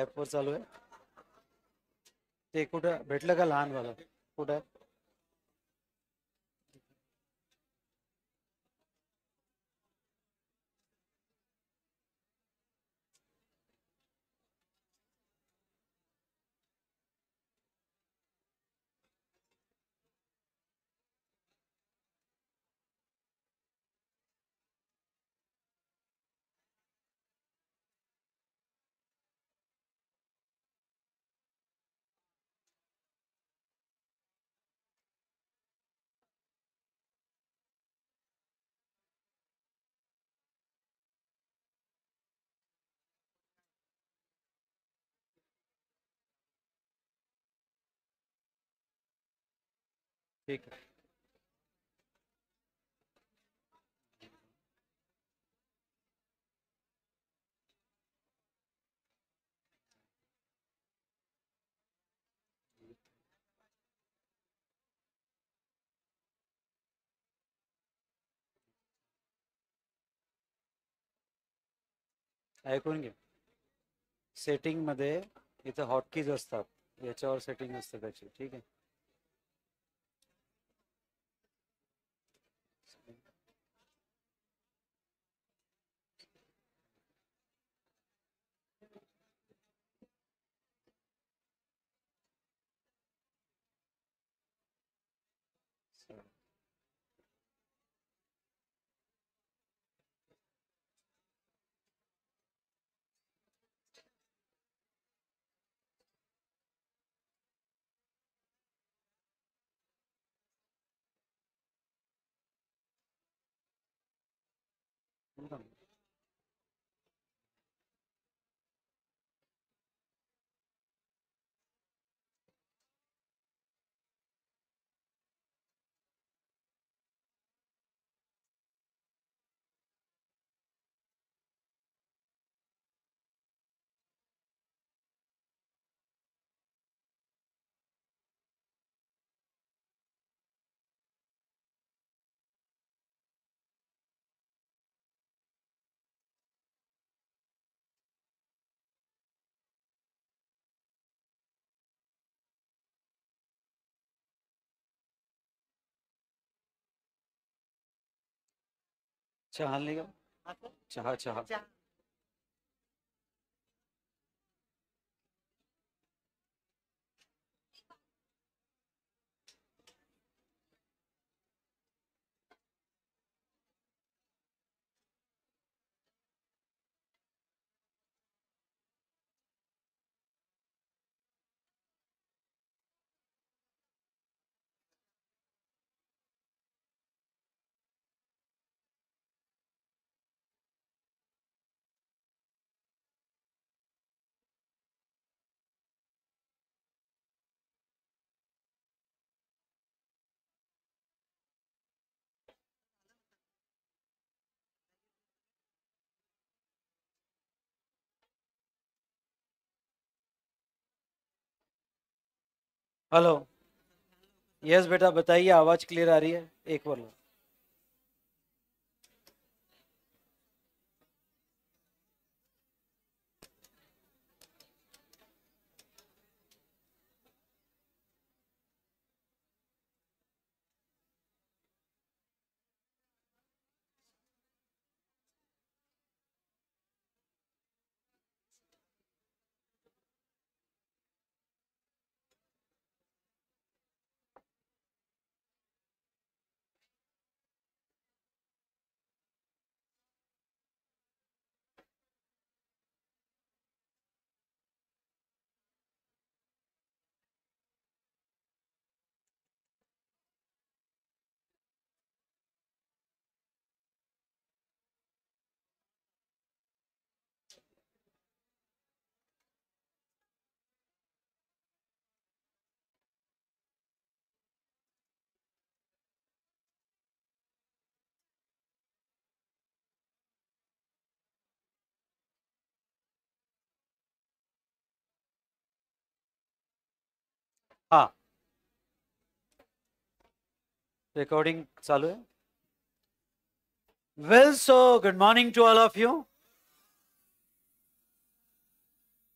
ऍपवर चालू आहे ते कुठं भेटलं का लहान वाला कुठं ठीक है ऐकून घे सेटिंगमध्ये इथं हॉटकीज असतात याच्यावर सेटिंग त्याची ठीक आहे Gracias. चाह लेगा चाह हाँ तो? चाह हेलो यस बेटा बताइए आवाज़ क्लियर आ रही है एक बार लो हाँ रिकॉर्डिंग चालू है well so good morning to all of you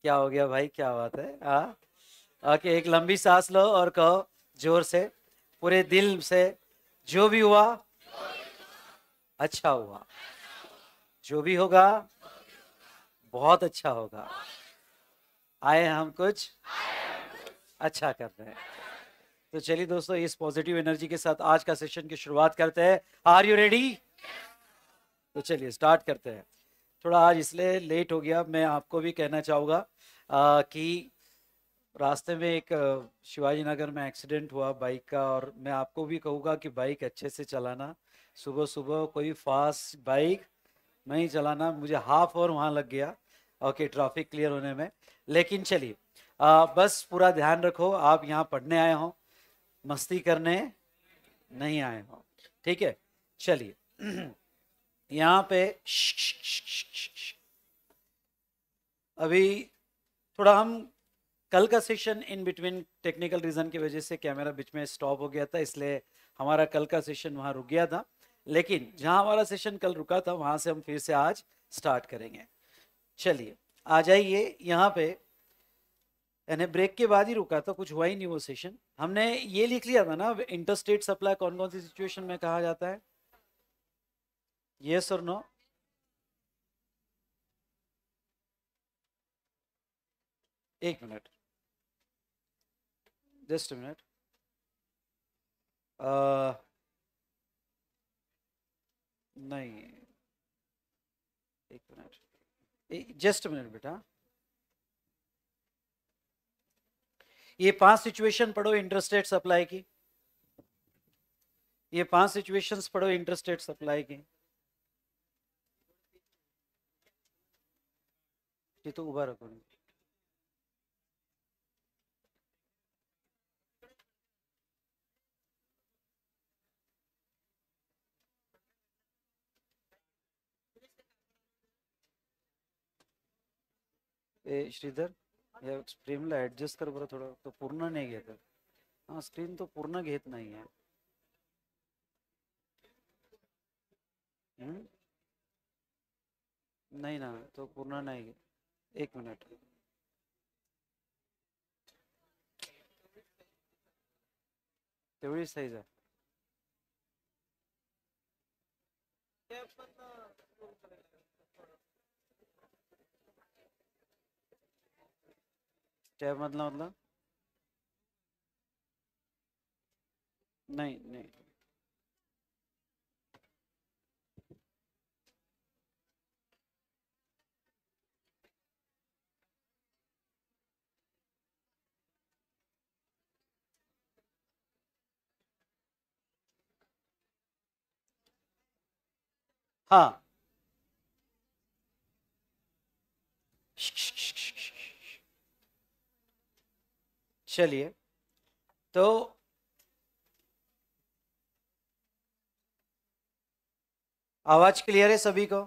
क्या हो गया भाई क्या बात है हाँ ओके एक लंबी सांस लो और कहो जोर से पूरे दिल से जो भी हुआ अच्छा हुआ जो भी होगा बहुत अच्छा होगा आए हम कुछ आए। अच्छा कर रहे हैं तो चलिए दोस्तों इस पॉजिटिव एनर्जी के साथ आज का सेशन की शुरुआत करते हैं आर यू रेडी तो चलिए स्टार्ट करते हैं थोड़ा आज इसलिए लेट हो गया मैं आपको भी कहना चाहूँगा कि रास्ते में एक शिवाजी नगर में एक्सीडेंट हुआ बाइक का और मैं आपको भी कहूँगा कि बाइक अच्छे से चलाना सुबह सुबह कोई फास्ट बाइक नहीं चलाना मुझे हाफ और वहाँ लग गया ओके ट्रैफिक क्लियर होने में लेकिन चलिए आ, बस पूरा ध्यान रखो आप यहाँ पढ़ने आए हो मस्ती करने नहीं आए हो ठीक है चलिए यहाँ पे अभी थोड़ा हम कल का session in between technical reason की वजह से कैमरा बीच में स्टॉप हो गया था इसलिए हमारा कल का सेशन वहाँ रुक गया था लेकिन जहाँ हमारा सेशन कल रुका था वहाँ से हम फिर से आज स्टार्ट करेंगे चलिए आ जाइए यहाँ पे यानी ब्रेक के बाद ही रुका था कुछ हुआ ही नहीं वो सेशन हमने ये लिख लिया था ना इंटर स्टेट सप्लाई कौन कौन सी सिचुएशन में कहा जाता है ये सर नो एक मिनट जस्ट मिनट नहीं एक मिनट जस्ट मिनट बेटा ये पांच सिचुएशन पढ़ो इंटरेस्टेड सप्लाई की ये पांच सिचुएशंस पढ़ो इंटरेस्टेड सप्लाई की ये तो उभा रखो श्रीधर या स्क्रीनला ॲडजस्ट कर बरं थोडं तो पूर्ण नाही घेत हां स्क्रीन तो पूर्ण घेत नाही आहे हम्म? नाही ना तो पूर्ण नाही एक मिनिट तेवढीच साईज आहे स्टेप मतलब मतलब नहीं नहीं हाँ चलिए तो आवाज क्लियर है सभी को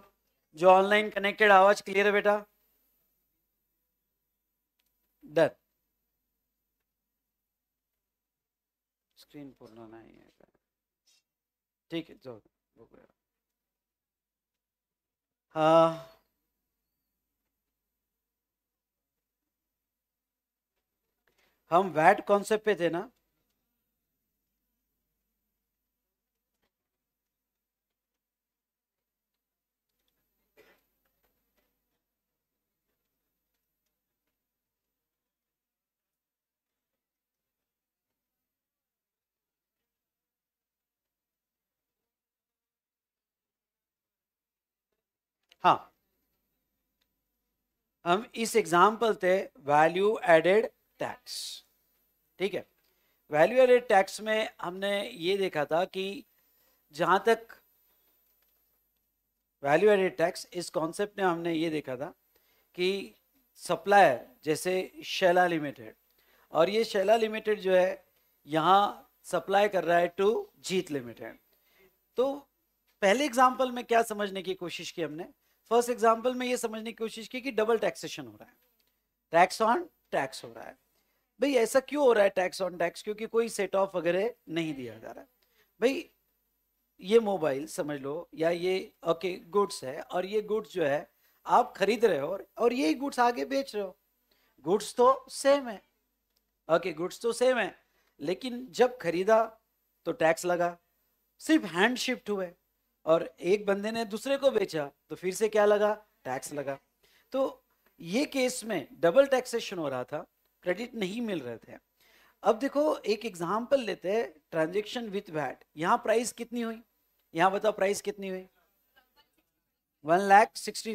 जो ऑनलाइन कनेक्टेड आवाज क्लियर है बेटा डर स्क्रीन पूर्ण नहीं है ठीक है जो हाँ हम वैट कॉन्सेप्ट पे थे ना हाँ हम इस एग्जाम्पल से वैल्यू एडेड टैक्स ठीक है वैल्यू एडेड टैक्स में हमने ये देखा था कि जहां तक वैल्यू एडेड टैक्स इस कॉन्सेप्ट में हमने ये देखा था कि सप्लायर जैसे शैला लिमिटेड और ये शैला लिमिटेड जो है यहाँ सप्लाई कर रहा है टू जीत लिमिटेड तो पहले एग्जाम्पल में क्या समझने की कोशिश की हमने फर्स्ट एग्जाम्पल में ये समझने की कोशिश की कि डबल टैक्सेशन हो रहा है टैक्स ऑन टैक्स हो रहा है भाई ऐसा क्यों हो रहा है टैक्स ऑन टैक्स क्योंकि कोई सेट ऑफ वगैरह नहीं दिया जा रहा है भाई ये मोबाइल समझ लो या ये ओके गुड्स है और ये गुड्स जो है आप खरीद रहे हो और यही गुड्स आगे बेच रहे हो गुड्स तो सेम है ओके गुड्स तो सेम है लेकिन जब खरीदा तो टैक्स लगा सिर्फ हैंड शिफ्ट हुए और एक बंदे ने दूसरे को बेचा तो फिर से क्या लगा टैक्स लगा तो ये केस में डबल टैक्सेशन हो रहा था क्रेडिट नहीं मिल रहे थे अब देखो एक एग्जाम्पल लेते हैं ट्रांजेक्शन विथ वैट यहाँ प्राइस कितनी हुई यहाँ बताओ प्राइस कितनी हुई one lakh sixty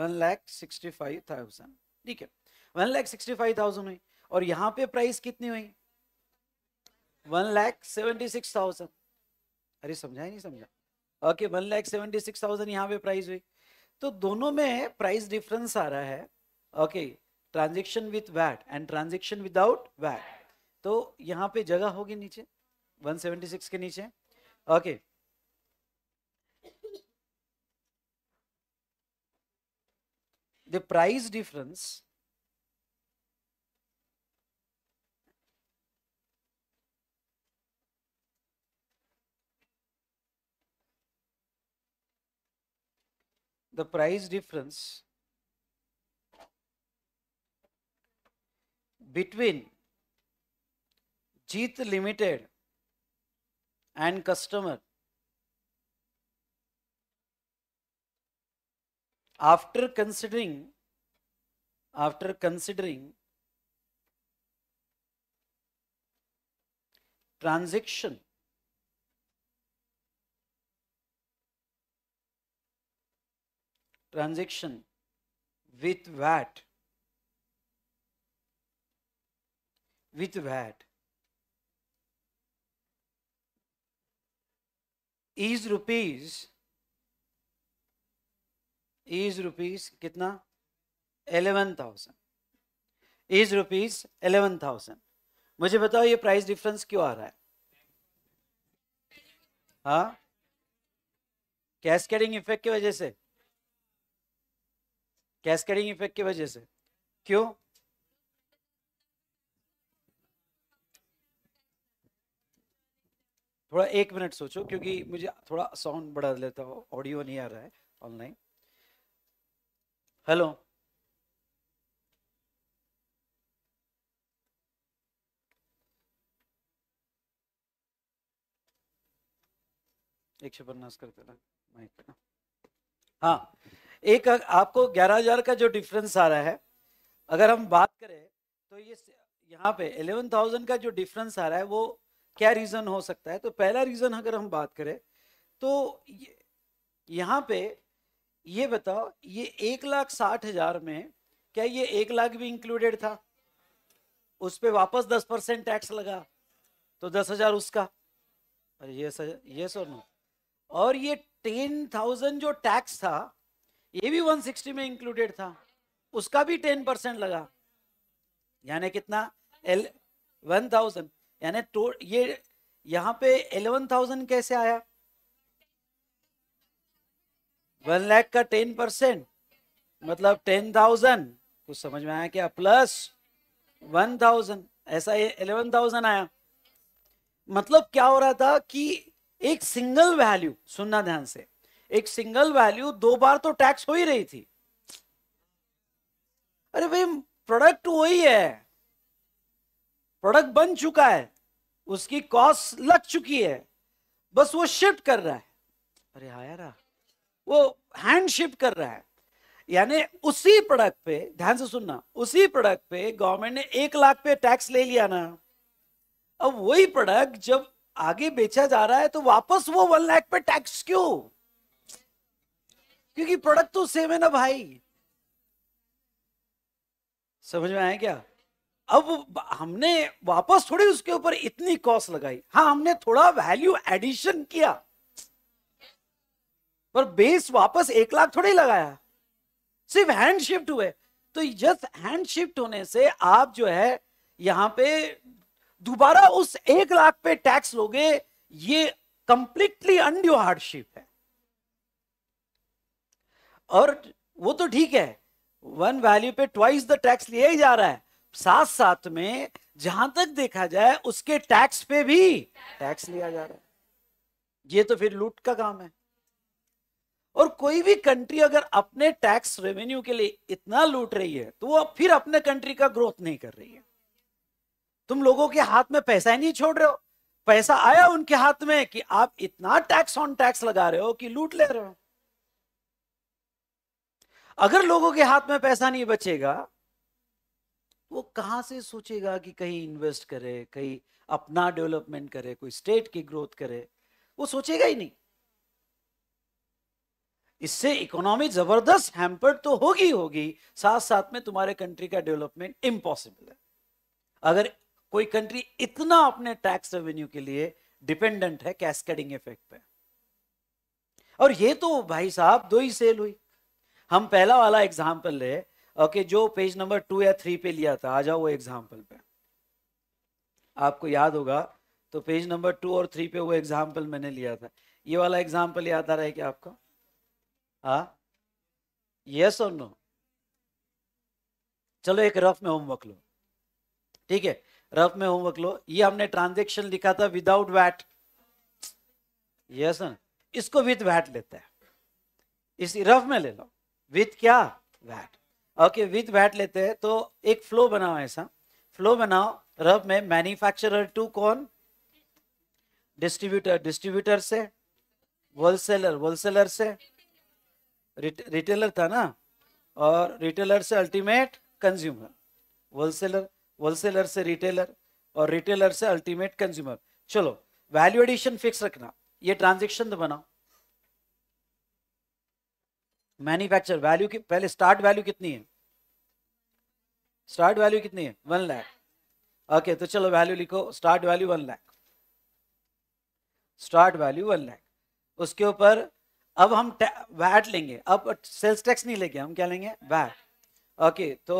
one lakh sixty five thousand ठीक है one lakh sixty five thousand हुई और यहाँ पे प्राइस कितनी हुई one lakh seventy six thousand अरे समझा ही नहीं समझा okay one lakh seventy six thousand यहाँ पे प्राइस हुई तो दोनों में प्राइस डिफरेंस आ रहा है okay okay, transaction with VAT and transaction without VAT तो यहाँ पे जगह होगी नीचे 176 के नीचे okay the price difference the price difference between Jeet Limited and customer after considering after considering transaction transaction with VAT with VAT is rupees is rupees कितना eleven thousand is rupees eleven thousand मुझे बताओ ये price difference क्यों आ रहा है हाँ cascading effect की वजह से कैस्केडिंग इफेक्ट की वजह से क्यों थोड़ा एक मिनट सोचो क्योंकि मुझे थोड़ा साउंड बढ़ा लेता हूँ ऑडियो नहीं आ रहा है ऑनलाइन हेलो एक सौ पन्नास कर देना माइक हाँ एक आपको ग्यारह हजार का जो डिफरेंस आ रहा है अगर हम बात करें तो ये यहाँ पे एलेवन थाउजेंड का जो डिफरेंस आ रहा है वो क्या रीज़न हो सकता है तो पहला रीज़न अगर हम बात करें तो यहाँ पे ये बताओ ये एक लाख साठ हज़ार में क्या ये एक लाख भी इंक्लूडेड था उस पर वापस दस परसेंट टैक्स लगा तो दस हज़ार उसका ये सर ये सर नो और ये टेन थाउजेंड जो टैक्स था ये भी वन सिक्सटी में इंक्लूडेड था उसका भी टेन परसेंट लगा यानी कितना एल वन थाउजेंड यानी तो ये यहाँ पे एलेवन थाउजेंड कैसे आया वन लाख का टेन परसेंट मतलब टेन थाउजेंड कुछ समझ में आया क्या प्लस वन थाउजेंड ऐसा एलेवन थाउजेंड आया मतलब क्या हो रहा था कि एक सिंगल वैल्यू सुनना ध्यान से एक सिंगल वैल्यू दो बार तो टैक्स हो ही रही थी अरे भाई प्रोडक्ट तो वही है प्रोडक्ट बन चुका है उसकी कॉस्ट लग चुकी है बस वो शिफ्ट कर रहा है अरे हाँ यार हाँ। वो हैंड शिफ्ट कर रहा है यानी उसी प्रोडक्ट पे ध्यान से सुनना उसी प्रोडक्ट पे गवर्नमेंट ने एक लाख पे टैक्स ले लिया ना अब वही प्रोडक्ट जब आगे बेचा जा रहा है तो वापस वो वन लाख पे टैक्स क्यों क्योंकि प्रोडक्ट तो सेम है ना भाई समझ में आया क्या अब हमने वापस थोड़ी उसके ऊपर इतनी कॉस्ट लगाई हाँ हमने थोड़ा वैल्यू एडिशन किया पर बेस वापस एक लाख थोड़ी लगाया सिर्फ हैंड शिफ्ट हुए तो जस्ट हैंड शिफ्ट होने से आप जो है यहां पे दोबारा उस एक लाख पे टैक्स लोगे ये कंप्लीटली अनड्यू हार्डशिप है और वो तो ठीक है वन वैल्यू पे ट्वाइस द टैक्स लिया ही जा रहा है साथ साथ में जहां तक देखा जाए उसके टैक्स पे भी टैक्स लिया जा रहा है ये तो फिर लूट का काम है और कोई भी कंट्री अगर अपने टैक्स रेवेन्यू के लिए इतना लूट रही है तो वो फिर अपने कंट्री का ग्रोथ नहीं कर रही है तुम लोगों के हाथ में पैसा ही नहीं छोड़ रहे हो पैसा आया उनके हाथ में कि आप इतना टैक्स ऑन टैक्स लगा रहे हो कि लूट ले रहे हो अगर लोगों के हाथ में पैसा नहीं बचेगा वो कहाँ से सोचेगा कि कहीं इन्वेस्ट करे कहीं अपना डेवलपमेंट करे कोई स्टेट की ग्रोथ करे वो सोचेगा ही नहीं इससे इकोनॉमी जबरदस्त हैम्पर्ड तो होगी होगी साथ साथ में तुम्हारे कंट्री का डेवलपमेंट इम्पॉसिबल है अगर कोई कंट्री इतना अपने टैक्स रेवेन्यू के लिए डिपेंडेंट है कैस्केडिंग इफेक्ट पे और ये तो भाई साहब दो ही सेल हुई हम पहला वाला एग्जाम्पल ले ओके जो पेज नंबर टू या थ्री पे लिया था आ जाओ वो एग्जाम्पल पे आपको याद होगा तो पेज नंबर टू और थ्री पे वो एग्जाम्पल मैंने लिया था ये वाला एग्जाम्पल याद आ रहा है क्या आपको यस और नो चलो एक रफ में होमवर्क लो ठीक है रफ में होमवर्क लो ये हमने ट्रांजेक्शन लिखा था विदाउट वैट यस इसको विथ वैट लेते हैं इस रफ में ले लो विथ क्या वैट ओके विद वैट लेते हैं तो एक फ्लो बनाओ ऐसा फ्लो बनाओ रब में मैन्युफैक्चरर टू कौन डिस्ट्रीब्यूटर डिस्ट्रीब्यूटर से होलसेलर होलसेलर से रिटेलर था ना और रिटेलर से अल्टीमेट कंज्यूमर होलसेलर होलसेलर से रिटेलर और रिटेलर से अल्टीमेट कंज्यूमर चलो वैल्यू एडिशन फिक्स रखना ये ट्रांजेक्शन तो बनाओ मैन्युफैक्चर वैल्यू की पहले स्टार्ट वैल्यू कितनी है स्टार्ट वैल्यू कितनी है वन लैख ओके तो चलो वैल्यू लिखो start value one lakh start value one lakh उसके ऊपर अब हम वैट लेंगे अब सेल्स टैक्स नहीं लेंगे हम क्या लेंगे वैट ओके तो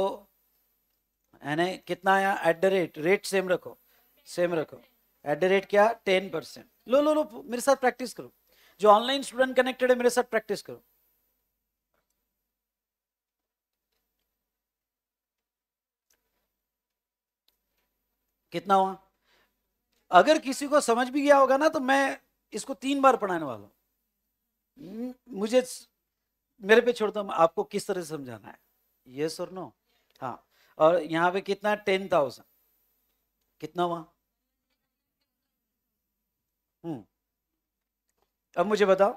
यानी कितना आया at the rate rate same रखो सेम रखो एट द रेट क्या टेन परसेंट लो लो लो मेरे साथ प्रैक्टिस करो जो ऑनलाइन स्टूडेंट कनेक्टेड है मेरे साथ प्रैक्टिस करो कितना हुआ अगर किसी को समझ भी गया होगा ना तो मैं इसको तीन बार पढ़ाने वाला हूं मुझे मेरे पे छोड़ता दो आपको किस तरह से समझाना है ये सर नो हाँ और यहां पे कितना टेन थाउजेंड कितना हुआ हम्म अब मुझे बताओ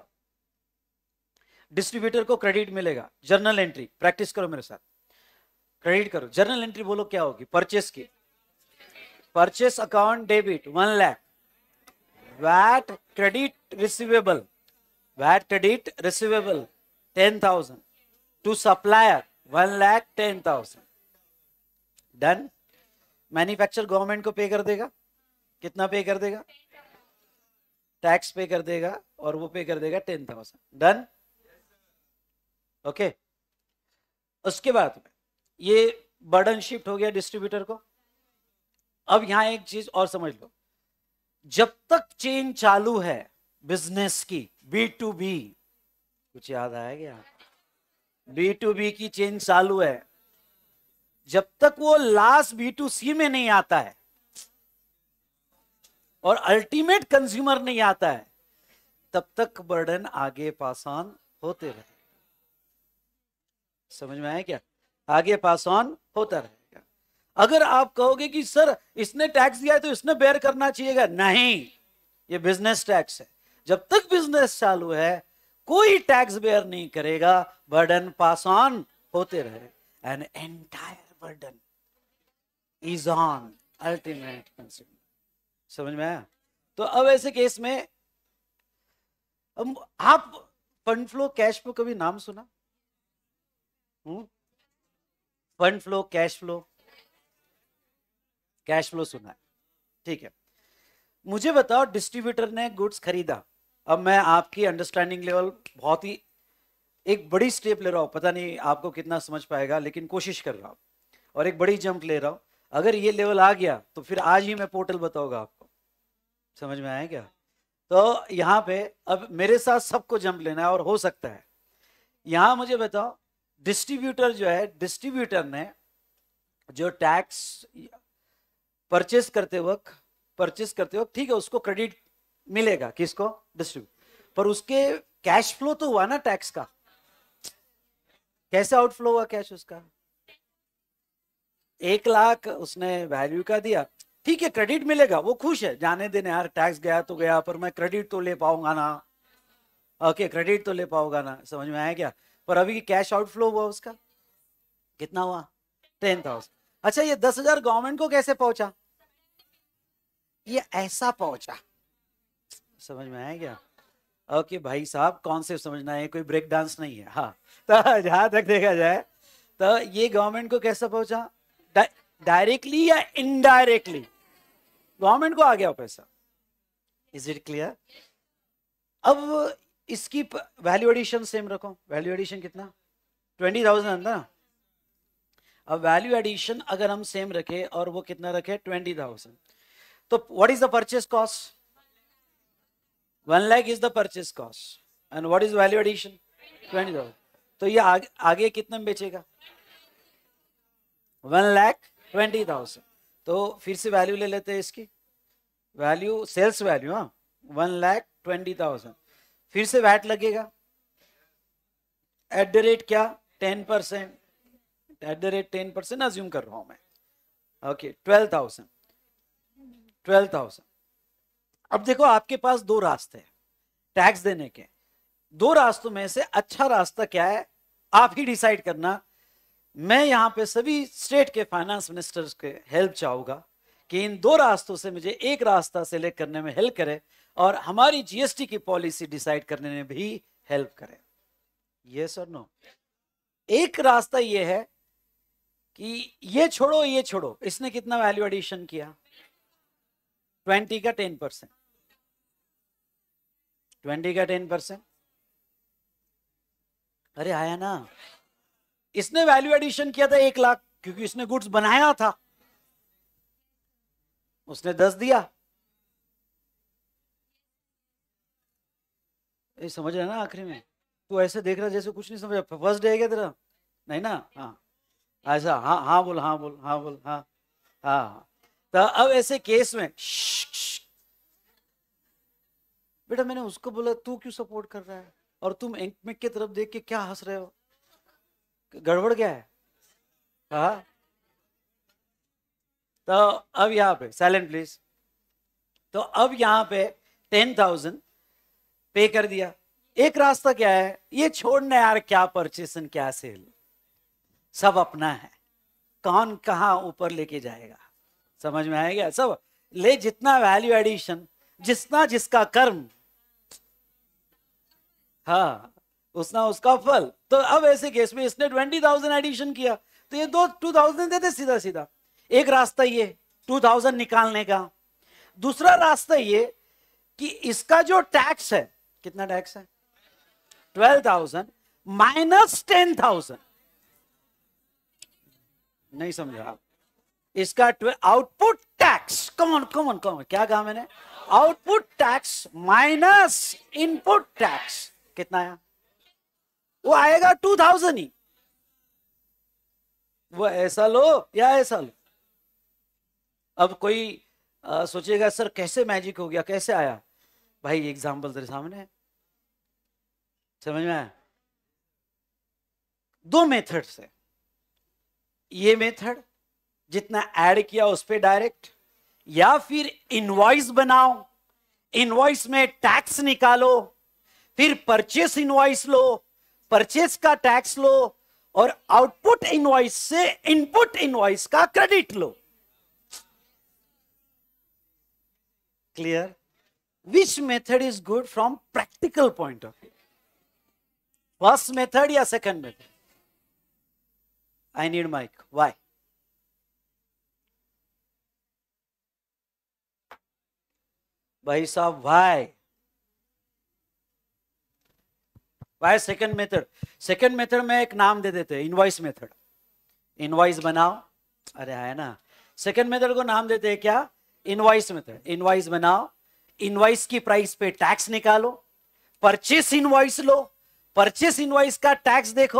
डिस्ट्रीब्यूटर को क्रेडिट मिलेगा जर्नल एंट्री प्रैक्टिस करो मेरे साथ क्रेडिट करो जर्नल एंट्री बोलो क्या होगी परचेस की purchase account debit 1 lakh vat credit receivable vat credit receivable 10000 to supplier 1 lakh 10000 done manufacture government को पे कर देगा कितना पे कर देगा टैक्स पे कर देगा और वो पे कर देगा टेन थाउजेंड डन ओके उसके बाद ये बर्डन शिफ्ट हो गया डिस्ट्रीब्यूटर को अब यहां एक चीज और समझ लो जब तक चेन चालू है बिजनेस की बी टू बी कुछ याद आया क्या बी टू बी की चेन चालू है जब तक वो लास्ट बी टू सी में नहीं आता है और अल्टीमेट कंज्यूमर नहीं आता है तब तक बर्डन आगे पास ऑन होते रहे समझ में आया क्या आगे पास ऑन होता रहे अगर आप कहोगे कि सर इसने टैक्स दिया है तो इसने बेयर करना चाहिएगा नहीं ये बिजनेस टैक्स है जब तक बिजनेस चालू है कोई टैक्स बेयर नहीं करेगा बर्डन पास ऑन होते रहे an entire burden is on ultimate समझ में आया तो अब ऐसे केस में अब आप फंड फ्लो कैश फ्लो कभी नाम सुना हम्म? Fund flow cash flow cash flow सुना है ठीक है मुझे बताओ डिस्ट्रीब्यूटर ने गुड्स खरीदा अब मैं आपकी अंडरस्टैंडिंग लेवल बहुत ही एक बड़ी स्टेप ले रहा हूँ पता नहीं आपको कितना समझ पाएगा लेकिन कोशिश कर रहा हूँ और एक बड़ी जंप ले रहा हूँ अगर ये लेवल आ गया तो फिर आज ही मैं पोर्टल बताऊंगा आपको समझ में आया क्या तो यहाँ पे अब मेरे साथ सबको जंप लेना है और हो सकता है यहाँ मुझे बताओ डिस्ट्रीब्यूटर जो है डिस्ट्रीब्यूटर ने जो टैक्स परचेस करते वक्त परचेस करते वक्त ठीक है उसको क्रेडिट मिलेगा किसको डिस्ट्रीब्यूट पर उसके कैश फ्लो तो हुआ ना टैक्स का कैसे आउटफ्लो हुआ कैश उसका एक लाख उसने वैल्यू का दिया ठीक है क्रेडिट मिलेगा वो खुश है जाने देने यार टैक्स गया तो गया पर मैं क्रेडिट तो ले पाऊंगा ना ओके क्रेडिट तो ले पाऊंगा ना समझ में आया क्या पर अभी कैश आउटफ्लो हुआ उसका कितना हुआ टेन थाउजेंड अच्छा ये दस हजार गवर्नमेंट को कैसे पहुंचा ये ऐसा पहुंचा समझ में आया क्या ओके भाई साहब कौन से समझना है कोई ब्रेक डांस नहीं है हाँ तो जहां तक देखा जाए तो ये गवर्नमेंट को कैसे पहुंचा डायरेक्टली या इनडायरेक्टली गवर्नमेंट को आ गया पैसा इज इट क्लियर अब इसकी वैल्यू एडिशन सेम रखो वैल्यू एडिशन कितना ट्वेंटी थाउजेंड ना अब वैल्यू एडिशन अगर हम सेम रखे और वो कितना रखे ट्वेंटी थाउजेंड तो what is the purchase cost one lakh is the purchase cost and what is value addition twenty thousand तो ये आगे, आगे कितने में बेचेगा वन लैख ट्वेंटी थाउजेंड तो फिर से वैल्यू ले लेते हैं इसकी वैल्यू सेल्स वैल्यू हाँ वन लैख ट्वेंटी थाउजेंड फिर से वैट लगेगा एट द रेट क्या ten percent at the rate ten percent assume कर रहा हूं मैं okay twelve thousand twelve thousand अब देखो आपके पास दो रास्ते हैं टैक्स देने के दो रास्तों में से अच्छा रास्ता क्या है आप ही डिसाइड करना मैं यहां पे सभी स्टेट के फाइनेंस मिनिस्टर्स के हेल्प चाहूंगा कि इन दो रास्तों से मुझे एक रास्ता सेलेक्ट करने में हेल्प करे और हमारी जीएसटी की पॉलिसी डिसाइड करने में भी हेल्प करे यस और नो एक रास्ता यह है कि ये छोड़ो ये छोड़ो इसने कितना वैल्यू एडिशन किया ट्वेंटी का टेन परसेंट ट्वेंटी का टेन परसेंट अरे आया ना इसने वैल्यू एडिशन किया था एक लाख क्योंकि इसने गुड्स बनाया था उसने दस दिया ये समझ रहे ना आखिरी में तू ऐसे देख रहा जैसे कुछ नहीं समझ फर्स्ट डे गया तेरा नहीं ना हाँ ऐसा अच्छा, हाँ हाँ बोल हाँ बोल हाँ बोल हाँ हाँ तो अब ऐसे केस में बेटा मैंने उसको बोला तू क्यों सपोर्ट कर रहा है और तुम में की तरफ देख के क्या हंस रहे हो गड़बड़ गया है हा? तो अब यहाँ पे साइलेंट प्लीज तो अब यहाँ पे टेन थाउजेंड पे कर दिया एक रास्ता क्या है ये छोड़ना यार क्या परचेसन क्या सेल सब अपना है कौन कहाँ ऊपर लेके जाएगा समझ में आएगा सब ले जितना वैल्यू एडिशन जितना जिसका कर्म हा उसना उसका फल तो अब ऐसे केस में इसने ट्वेंटी थाउजेंड एडिशन किया तो ये दो टू थाउजेंड देते सीधा सीधा एक रास्ता ये टू थाउजेंड निकालने का दूसरा रास्ता ये कि इसका जो टैक्स है कितना टैक्स है twelve thousand minus ten thousand नहीं समझा आप इसका आउटपुट टैक्स कौन कौन कौन क्या कहा मैंने output tax minus input tax कितना आया वो आएगा टू थाउजेंड ही वो ऐसा लो या ऐसा लो अब कोई आ, सोचेगा सर कैसे मैजिक हो गया कैसे आया भाई एग्जाम्पल तेरे सामने समझ में आया दो मेथड है ये मेथड जितना ऐड किया उस पर डायरेक्ट या फिर इनवॉइस बनाओ इनवॉइस में टैक्स निकालो फिर परचेस इनवॉइस लो परचेस का टैक्स लो और आउटपुट इनवॉइस से इनपुट इनवॉइस का क्रेडिट लो clear which method is good from practical point of view first method या second method I need mic. Why? भाई साहब why? Why second method? Second method में एक नाम दे देते हैं invoice मेथड Invoice बनाओ अरे है ना सेकेंड मेथड को नाम देते हैं क्या इनवाइस मेथड इनवाइस बनाओ इनवाइस की प्राइस पे टैक्स निकालो परचेस इनवॉइस लो परचेस इनवॉइस का टैक्स देखो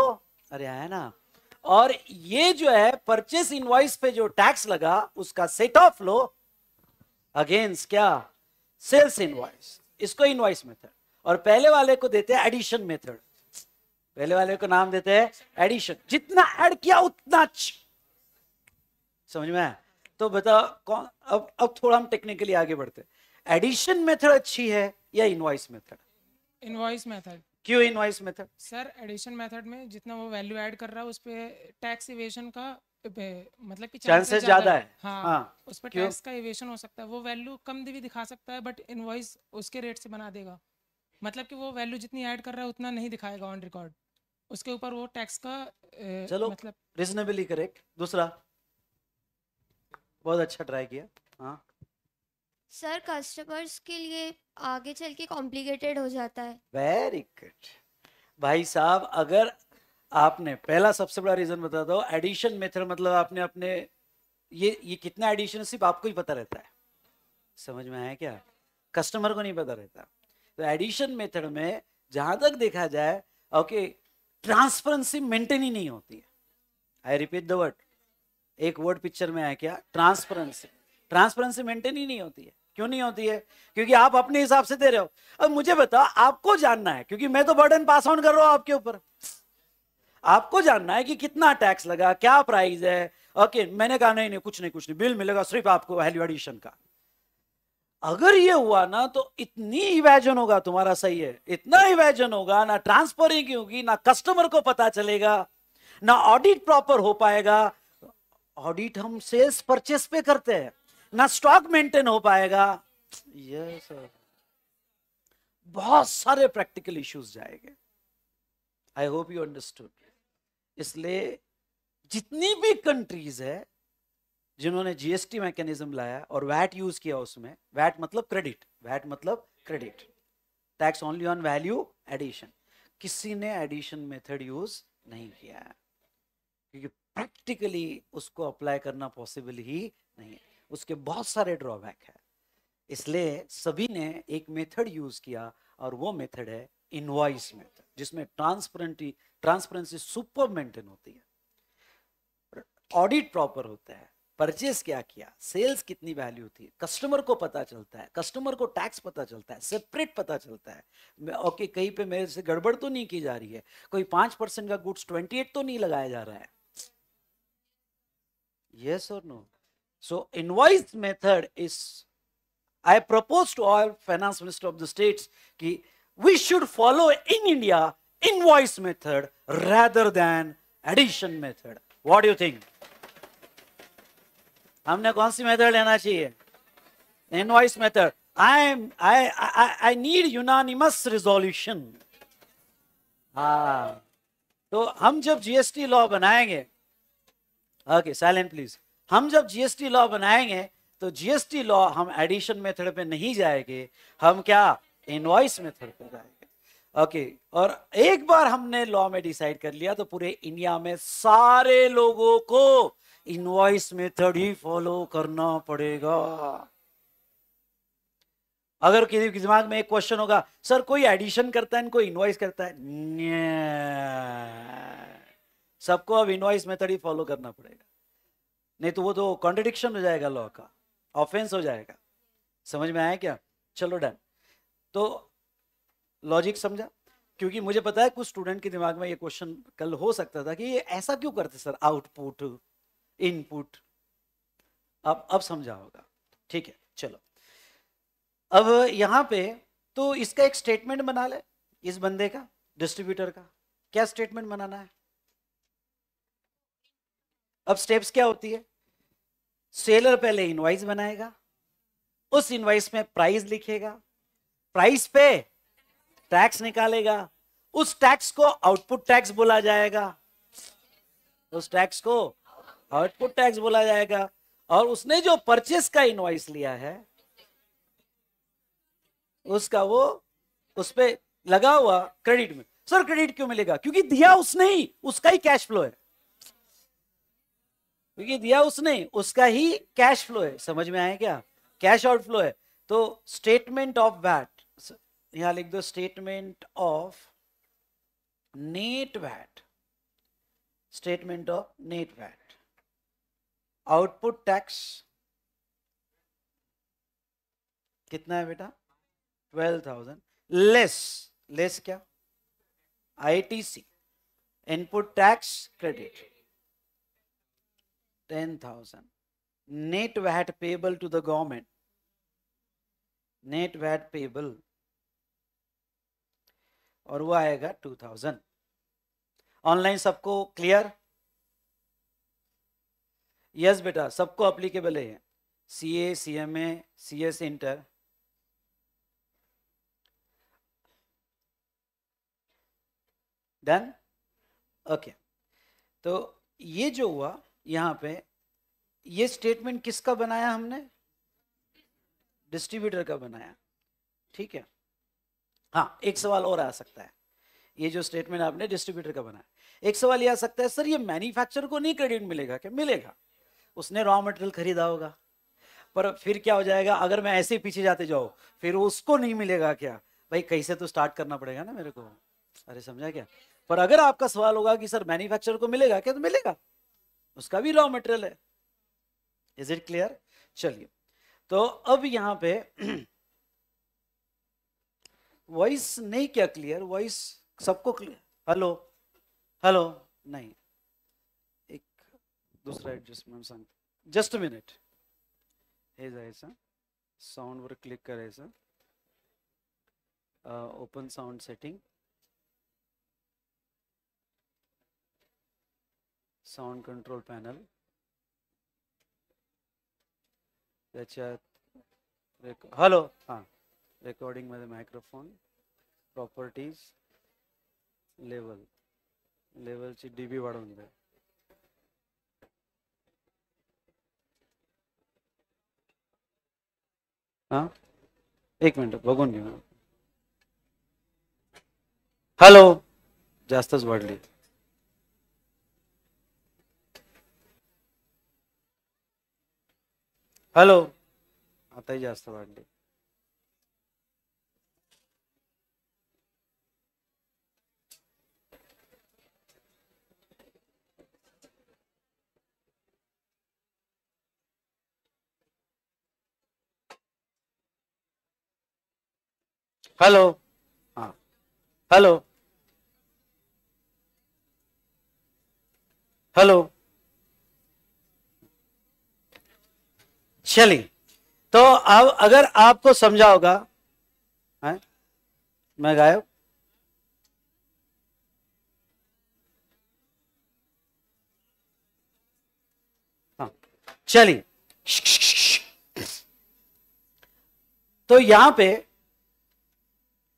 अरे है ना और ये जो है परचेस इनवाइस पे जो टैक्स लगा उसका सेट ऑफ लो अगेंस्ट क्या सेल्स इनवाइस इसको इनवाइस मेथड और पहले वाले को देते हैं एडिशन मेथड पहले वाले को नाम देते हैं एडिशन जितना ऐड किया उतना समझ में तो बताओ कौन अब अब थोड़ा हम टेक्निकली आगे बढ़ते एडिशन मेथड अच्छी है या इनवाइस मेथड इनवाइस मेथड क्यों invoice method sir addition method में जितना वो वैल्यू ऐड कर रहा है उस पे टैक्स इवेशन का मतलब कि चांसेस ज्यादा है हाँ, हाँ उस पर टैक्स का इवेशन हो सकता है वो वैल्यू कम भी दिखा सकता है बट इनवॉइस उसके रेट से बना देगा मतलब कि वो वैल्यू जितनी ऐड कर रहा है उतना नहीं दिखाएगा ऑन रिकॉर्ड उसके ऊपर वो टैक्स का चलो मतलब रिजनेबली करेक्ट दूसरा बहुत अच्छा ट्राई किया हाँ सर कस्टमर्स के लिए आगे चल के कॉम्प्लिकेटेड हो जाता है वेरी गुड भाई साहब अगर आपने पहला सबसे बड़ा रीजन बताता हूँ एडिशन मेथड मतलब आपने अपने ये ये कितना एडिशन सिर्फ आपको ही पता रहता है समझ में आया क्या कस्टमर को नहीं पता रहता तो एडिशन मेथड में जहां तक देखा जाए ओके ट्रांसपेरेंसी मेंटेन ही नहीं होती है आई रिपीट द वर्ड एक वर्ड पिक्चर में आया क्या ट्रांसपेरेंसी ट्रांसपेरेंसी मेंटेन ही नहीं होती है क्यों नहीं होती है क्योंकि आप अपने हिसाब से दे रहे हो अब मुझे बताओ आपको जानना है क्योंकि मैं तो बर्डन पास ऑन कर रहा हूं आपके ऊपर आपको जानना है कि कितना टैक्स लगा क्या प्राइस है ओके मैंने कहा नहीं नहीं कुछ नहीं कुछ नहीं बिल मिलेगा सिर्फ आपको वैल्यूएडिशन एडिशन का अगर ये हुआ ना तो इतनी इवेजन होगा तुम्हारा सही है इतना इवेजन होगा ना ट्रांसफरिंग होगी ना कस्टमर को पता चलेगा ना ऑडिट प्रॉपर हो पाएगा ऑडिट हम सेल्स परचेस पे करते हैं ना स्टॉक मेंटेन हो पाएगा ये सर बहुत सारे प्रैक्टिकल इश्यूज जाएंगे आई होप यू अंडरस्टूड इसलिए जितनी भी कंट्रीज है जिन्होंने जीएसटी मैकेनिज्म लाया और वैट यूज किया उसमें वैट मतलब क्रेडिट वैट मतलब credit tax only on value addition किसी ने एडिशन मेथड यूज नहीं किया क्योंकि प्रैक्टिकली उसको अप्लाई करना पॉसिबल ही नहीं है उसके बहुत सारे ड्रॉबैक है इसलिए सभी ने एक मेथड यूज किया और वो मेथड है इनवाइस मेथड जिसमें ट्रांसपेरेंटी ट्रांसपेरेंसी सुपर मेंटेन होती है ऑडिट प्रॉपर होता है परचेस क्या किया सेल्स कितनी वैल्यू होती है कस्टमर को पता चलता है कस्टमर को टैक्स पता चलता है सेपरेट पता चलता है ओके कहीं पे मेरे से गड़बड़ तो नहीं की जा रही है कोई पांच परसेंट का गुड्स ट्वेंटी एट तो नहीं लगाया जा रहा है यस और no So invoice method is, I propose to all finance minister of the states that we should follow in India invoice method rather than addition method. What do you think? हमने कौन सी method लेना चाहिए method. I am I I I need unanimous resolution हाँ तो हम जब GST law बनाएंगे Okay, silent, please. हम जब जीएसटी लॉ बनाएंगे तो जीएसटी लॉ हम एडिशन मेथड पे नहीं जाएंगे हम क्या इनवॉइस मेथड पे जाएंगे ओके और एक बार हमने लॉ में डिसाइड कर लिया तो पूरे इंडिया में सारे लोगों को इनवॉइस मेथड ही फॉलो करना पड़ेगा अगर किसी के दिमाग में एक क्वेश्चन होगा सर कोई एडिशन करता है कोई इनवाइस करता है सबको अब इनवाइस मेथड ही फॉलो करना पड़ेगा नहीं तो वो तो कॉन्ट्रडिक्शन हो जाएगा लॉ का ऑफेंस हो जाएगा समझ में आया क्या चलो डन तो लॉजिक समझा क्योंकि मुझे पता है कुछ स्टूडेंट के दिमाग में ये क्वेश्चन कल हो सकता था कि ये ऐसा क्यों करते सर आउटपुट इनपुट अब अब समझा होगा ठीक है चलो अब यहाँ पे तो इसका एक स्टेटमेंट बना ले इस बंदे का डिस्ट्रीब्यूटर का क्या स्टेटमेंट बनाना है अब स्टेप्स क्या होती है सेलर पहले इनवाइस बनाएगा उस इनवाइस में प्राइस लिखेगा प्राइस पे टैक्स निकालेगा उस टैक्स को आउटपुट टैक्स बोला जाएगा उस टैक्स को आउटपुट टैक्स बोला जाएगा और उसने जो परचेस का इनवाइस लिया है उसका वो उस पर लगा हुआ क्रेडिट में सर क्रेडिट क्यों मिलेगा क्योंकि दिया उसने ही उसका ही कैश फ्लो है क्योंकि दिया उसने उसका ही कैश फ्लो है समझ में आया क्या कैश आउट फ्लो है तो स्टेटमेंट ऑफ वैट यहां लिख दो statement of net VAT statement of net VAT output tax कितना है बेटा ट्वेल्व थाउजेंड लेस लेस क्या ITC input tax credit thousand Net VAT payable to the government. Net VAT payable. और वो आएगा टू थाउजेंड ऑनलाइन सबको clear yes बेटा सबको अप्लीकेबल है C A C M A C S inter done okay तो ये जो हुआ यहाँ पे ये स्टेटमेंट किसका बनाया हमने डिस्ट्रीब्यूटर का बनाया ठीक है हाँ एक सवाल और आ सकता है ये जो स्टेटमेंट आपने डिस्ट्रीब्यूटर का बनाया एक सवाल ये आ सकता है सर ये मैन्युफैक्चरर को नहीं क्रेडिट मिलेगा क्या मिलेगा उसने रॉ मटेरियल खरीदा होगा पर फिर क्या हो जाएगा अगर मैं ऐसे ही पीछे जाते जाओ फिर उसको नहीं मिलेगा क्या भाई कहीं से तो स्टार्ट करना पड़ेगा ना मेरे को अरे समझा क्या पर अगर आपका सवाल होगा कि सर मैन्युफैक्चरर को मिलेगा क्या तो मिलेगा उसका भी रॉ मटेरियल है इज इट क्लियर चलिए तो अब यहाँ पे वॉइस नहीं क्या क्लियर वॉइस सबको क्लियर हेलो हेलो नहीं एक दूसरा एडजस्टमेंट सांगते जस्ट मिनट हे साउंड साऊंडवर click sir open sound setting sound control panel त्याच्यात हॅलो रेकॉर्डिंग रेकॉर्डिंगमध्ये मायक्रोफोन प्रॉपर्टीज लेवल लेवलची डी बी वाढवून द्या हां एक मिनटं बघून घेऊ हॅलो जास्तच वाढली హలో అత్తయ్య చేస్తామండి హలో హలో హలో चलिए तो अब अगर आपको समझा होगा है? मैं गायब हाँ चलिए तो यहां पे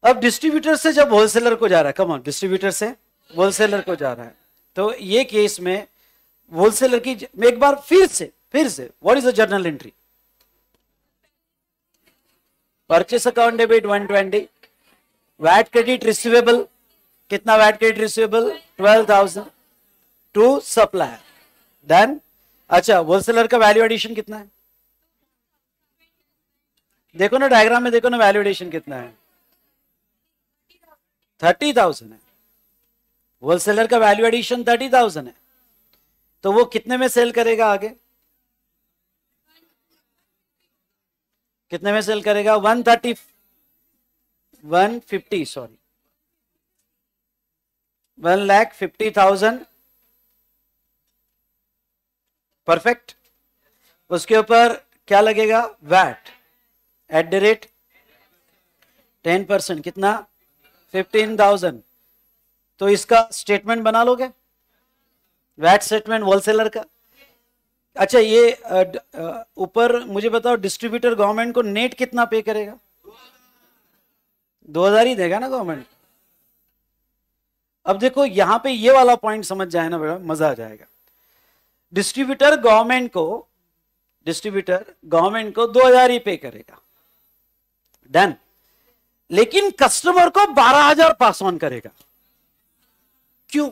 अब डिस्ट्रीब्यूटर से जब होलसेलर को जा रहा है कमॉन डिस्ट्रीब्यूटर से होलसेलर को जा रहा है तो ये केस में होलसेलर की एक बार फिर से फिर से what is the journal entry purchase account debit 120 VAT credit receivable कितना VAT credit receivable 12000 to supplier then अच्छा होलसेलर का वैल्यू एडिशन कितना है देखो ना डायग्राम में देखो ना वैल्यू एडिशन कितना है थर्टी थाउजेंड है होलसेलर का वैल्यू एडिशन थर्टी थाउजेंड है तो वो कितने में सेल करेगा आगे कितने में सेल करेगा one thirty one fifty sorry one lakh fifty thousand perfect उसके ऊपर क्या लगेगा VAT at the rate ten percent कितना फिफ्टीन थाउजेंड तो इसका स्टेटमेंट बना लोगे वैट स्टेटमेंट होलसेलर का अच्छा ये ऊपर मुझे बताओ डिस्ट्रीब्यूटर गवर्नमेंट को नेट कितना पे करेगा दो हजार ही देगा ना गवर्नमेंट अब देखो यहां पे ये वाला पॉइंट समझ जाए ना बेटा मजा आ जाएगा डिस्ट्रीब्यूटर गवर्नमेंट को डिस्ट्रीब्यूटर गवर्नमेंट को दो हजार ही पे करेगा डन लेकिन कस्टमर को बारह हजार पास ऑन करेगा क्यों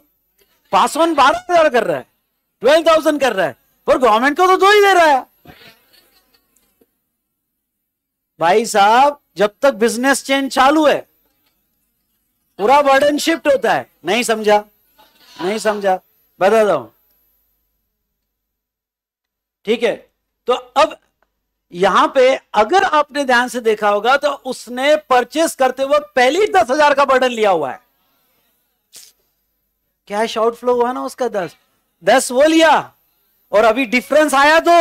पास ऑन बारह हजार कर रहा है ट्वेल्व थाउजेंड कर रहा है पर गवर्नमेंट को तो दो ही दे रहा है भाई साहब जब तक बिजनेस चेन चालू है पूरा बर्डन शिफ्ट होता है नहीं समझा नहीं समझा बता दो ठीक है तो अब यहां पे अगर आपने ध्यान से देखा होगा तो उसने परचेस करते वक्त पहले ही दस हजार का बर्डन लिया हुआ है कैश आउटफ्लो हुआ ना उसका दस दस वो लिया और अभी डिफरेंस आया तो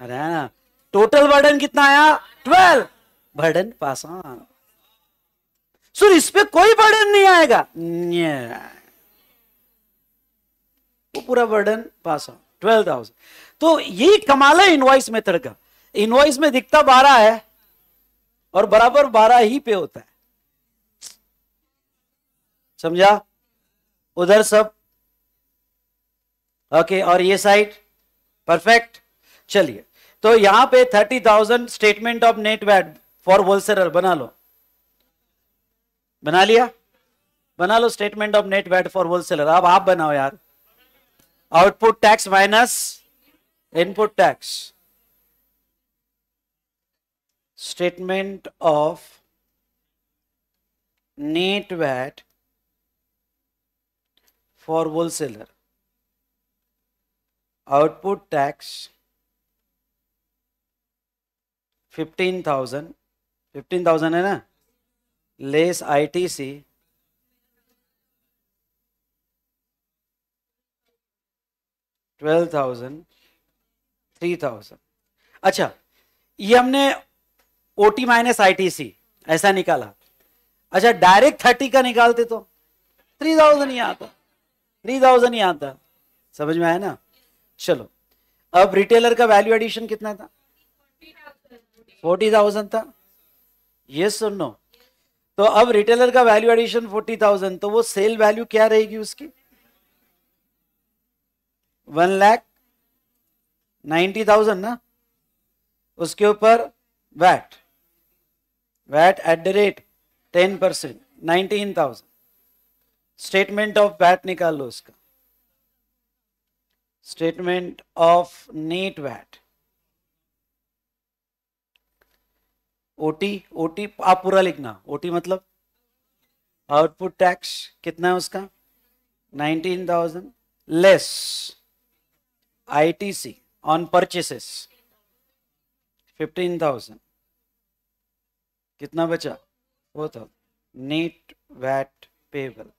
अरे ना टोटल बर्डन कितना आया ट्वेल्व बर्डन पास ऑन हाँ। सर इस पे कोई बर्डन नहीं आएगा वो पूरा burden pass on twelve thousand तो यही कमाल है इनवाइस मेथड का इनवाइस में दिखता बारह है और बराबर बारह ही पे होता है समझा उधर सब ओके okay, और ये साइड परफेक्ट चलिए तो यहां पे thirty thousand statement of net for wholesaler बना लो बना लिया बना लो statement of net VAT for wholesaler अब आप बनाओ यार output tax minus input tax statement of net VAT for wholesaler output tax 15000 15000 है ना less ITC twelve thousand three thousand अच्छा ये हमने O T minus I T C ऐसा निकाला अच्छा डायरेक्ट थर्टी का निकालते तो थ्री थाउजेंड ही आता थ्री थाउजेंड ही आता समझ में आया ना चलो अब रिटेलर का वैल्यू एडिशन कितना था फोर्टी थाउजेंड था ये सुनो तो अब रिटेलर का वैल्यू एडिशन फोर्टी थाउजेंड तो वो सेल वैल्यू क्या रहेगी उसकी वन लैख नाइन्टी थाउजेंड ना उसके ऊपर VAT VAT at the rate ten percent nineteen thousand statement of VAT निकाल लो उसका statement of net VAT. ओटी ओटी आप पूरा लिखना ओटी मतलब आउटपुट टैक्स कितना है उसका nineteen thousand less ITC on purchases fifteen thousand कितना बचा वो था net VAT payable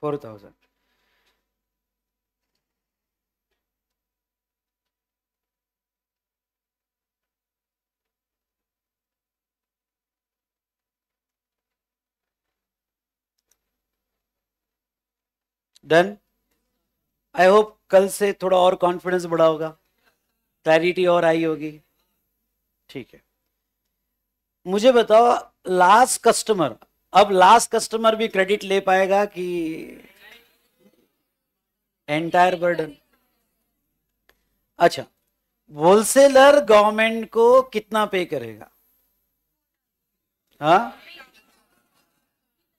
four thousand done I hope कल से थोड़ा और कॉन्फिडेंस बढ़ा होगा क्लैरिटी और आई होगी ठीक है मुझे बताओ लास्ट कस्टमर अब लास्ट कस्टमर भी क्रेडिट ले पाएगा कि एंटायर बर्डन अच्छा होलसेलर गवर्नमेंट को कितना हाँ? तो पे करेगा हा?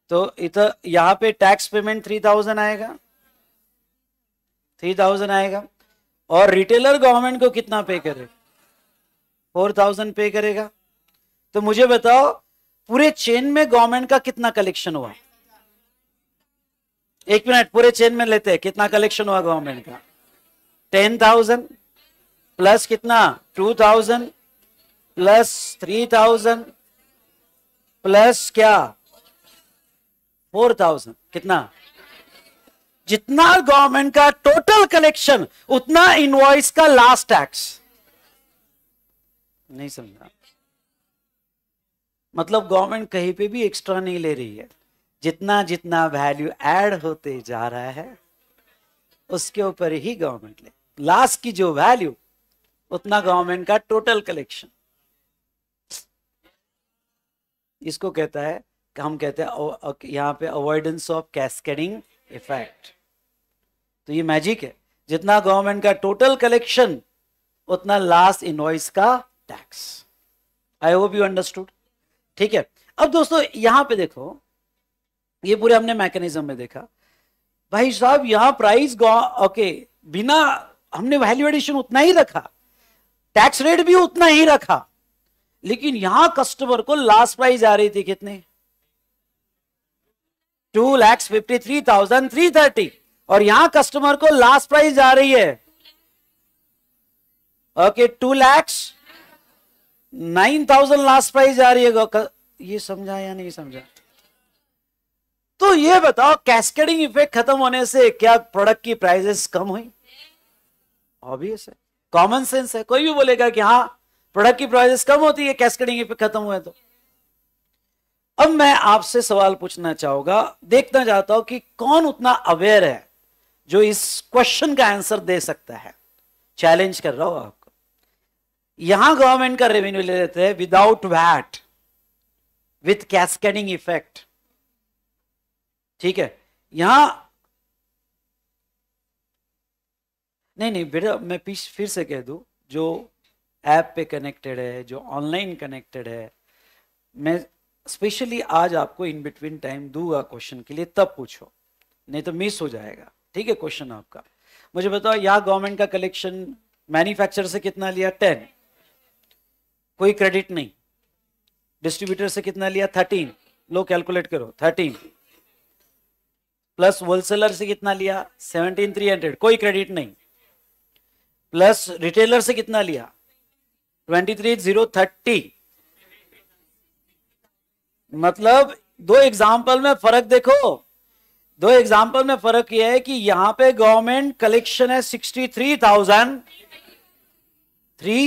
तो इतर यहां पे टैक्स पेमेंट थ्री थाउजेंड आएगा थ्री थाउजेंड आएगा और रिटेलर गवर्नमेंट को कितना पे करेगा फोर थाउजेंड पे करेगा तो मुझे बताओ पूरे चेन में गवर्नमेंट का कितना कलेक्शन हुआ एक मिनट पूरे चेन में लेते हैं कितना कलेक्शन हुआ गवर्नमेंट का टेन थाउजेंड प्लस कितना two thousand plus three thousand plus क्या फोर थाउजेंड कितना जितना गवर्नमेंट का टोटल कलेक्शन उतना इनवॉइस का लास्ट टैक्स नहीं समझा मतलब गवर्नमेंट कहीं पे भी एक्स्ट्रा नहीं ले रही है जितना जितना वैल्यू ऐड होते जा रहा है उसके ऊपर ही गवर्नमेंट ले लास्ट की जो वैल्यू उतना गवर्नमेंट का टोटल कलेक्शन इसको कहता है हम कहते हैं यहाँ पे अवॉइडेंस ऑफ कैस्केडिंग इफेक्ट तो ये मैजिक है जितना गवर्नमेंट का टोटल कलेक्शन उतना लास्ट इनवॉइस का tax I hope you understood ठीक है अब दोस्तों यहां पे देखो ये पूरे हमने मैकेनिज्म में देखा भाई साहब यहां प्राइस ओके बिना हमने वैल्यूएडिशन उतना ही रखा टैक्स रेट भी उतना ही रखा लेकिन यहां कस्टमर को लास्ट प्राइस आ रही थी कितने two lakhs fifty three thousand three thirty और यहां कस्टमर को लास्ट प्राइस आ रही है okay two lakhs nine thousand last price आ रही है ये समझा या नहीं समझा तो ये बताओ कैस्केडिंग इफेक्ट खत्म होने से क्या प्रोडक्ट की प्राइजेस कम हुई ऑब्वियस है कॉमन सेंस है कोई भी बोलेगा कि हाँ प्रोडक्ट की प्राइजेस कम होती है कैस्केडिंग इफेक्ट खत्म हुए तो अब मैं आपसे सवाल पूछना चाहूंगा देखना चाहता हूं कि कौन उतना अवेयर है जो इस क्वेश्चन का आंसर दे सकता है चैलेंज कर रहा हूं आप यहां गवर्नमेंट का रेवेन्यू ले लेते हैं without VAT with cascading effect ठीक है यहां नहीं नहीं बेटा मैं पीछ फिर से कह दू जो ऐप पे कनेक्टेड है जो ऑनलाइन कनेक्टेड है मैं स्पेशली आज आपको इन बिटवीन टाइम दूंगा क्वेश्चन के लिए तब पूछो नहीं तो मिस हो जाएगा ठीक है क्वेश्चन आपका मुझे बताओ यहां गवर्नमेंट का कलेक्शन मैन्युफैक्चर से कितना लिया टेन कोई क्रेडिट नहीं डिस्ट्रीब्यूटर से कितना लिया थर्टीन लो कैलकुलेट करो थर्टीन प्लस होलसेलर से कितना लिया सेवनटीन थ्री हंड्रेड कोई क्रेडिट नहीं प्लस रिटेलर से कितना लिया ट्वेंटी थ्री जीरो थर्टी मतलब दो एग्जाम्पल में फर्क देखो दो एग्जाम्पल में फर्क यह है कि यहां पे गवर्नमेंट कलेक्शन है सिक्सटी थ्री थाउजेंड थ्री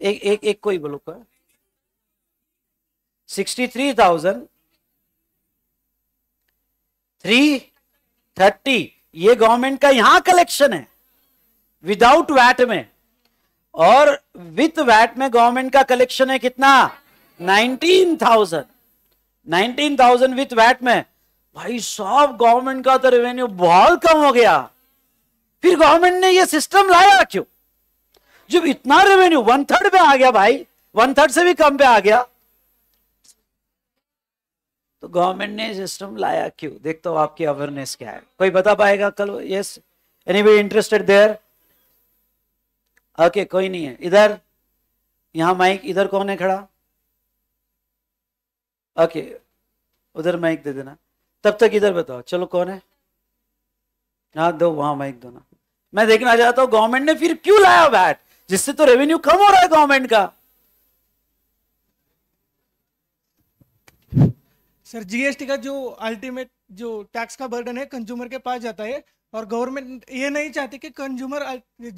एक एक एक कोई बोलो का sixty three thousand three thirty ये गवर्नमेंट का यहां कलेक्शन है विदाउट वैट में और विथ वैट में गवर्नमेंट का कलेक्शन है कितना nineteen thousand nineteen thousand with VAT में भाई सब गवर्नमेंट का तो रेवेन्यू बहुत कम हो गया फिर गवर्नमेंट ने ये सिस्टम लाया क्यों जब इतना रेवेन्यू वन थर्ड पे आ गया भाई वन थर्ड से भी कम पे आ गया तो गवर्नमेंट ने सिस्टम लाया क्यों देखता हूं आपकी अवेयरनेस क्या है कोई बता पाएगा कल yes anybody interested there okay कोई नहीं है इधर यहां माइक इधर कौन है खड़ा ओके okay, उधर माइक दे देना तब तक इधर बताओ चलो कौन है हाँ दो वहां माइक दो ना मैं देखना चाहता हूं गवर्नमेंट ने फिर क्यों लाया बैट जिससे तो रेवेन्यू कम हो रहा है गवर्नमेंट का सर जीएसटी का जो अल्टीमेट जो टैक्स का बर्डन है कंज्यूमर के पास जाता है और गवर्नमेंट ये नहीं चाहती कि कंज्यूमर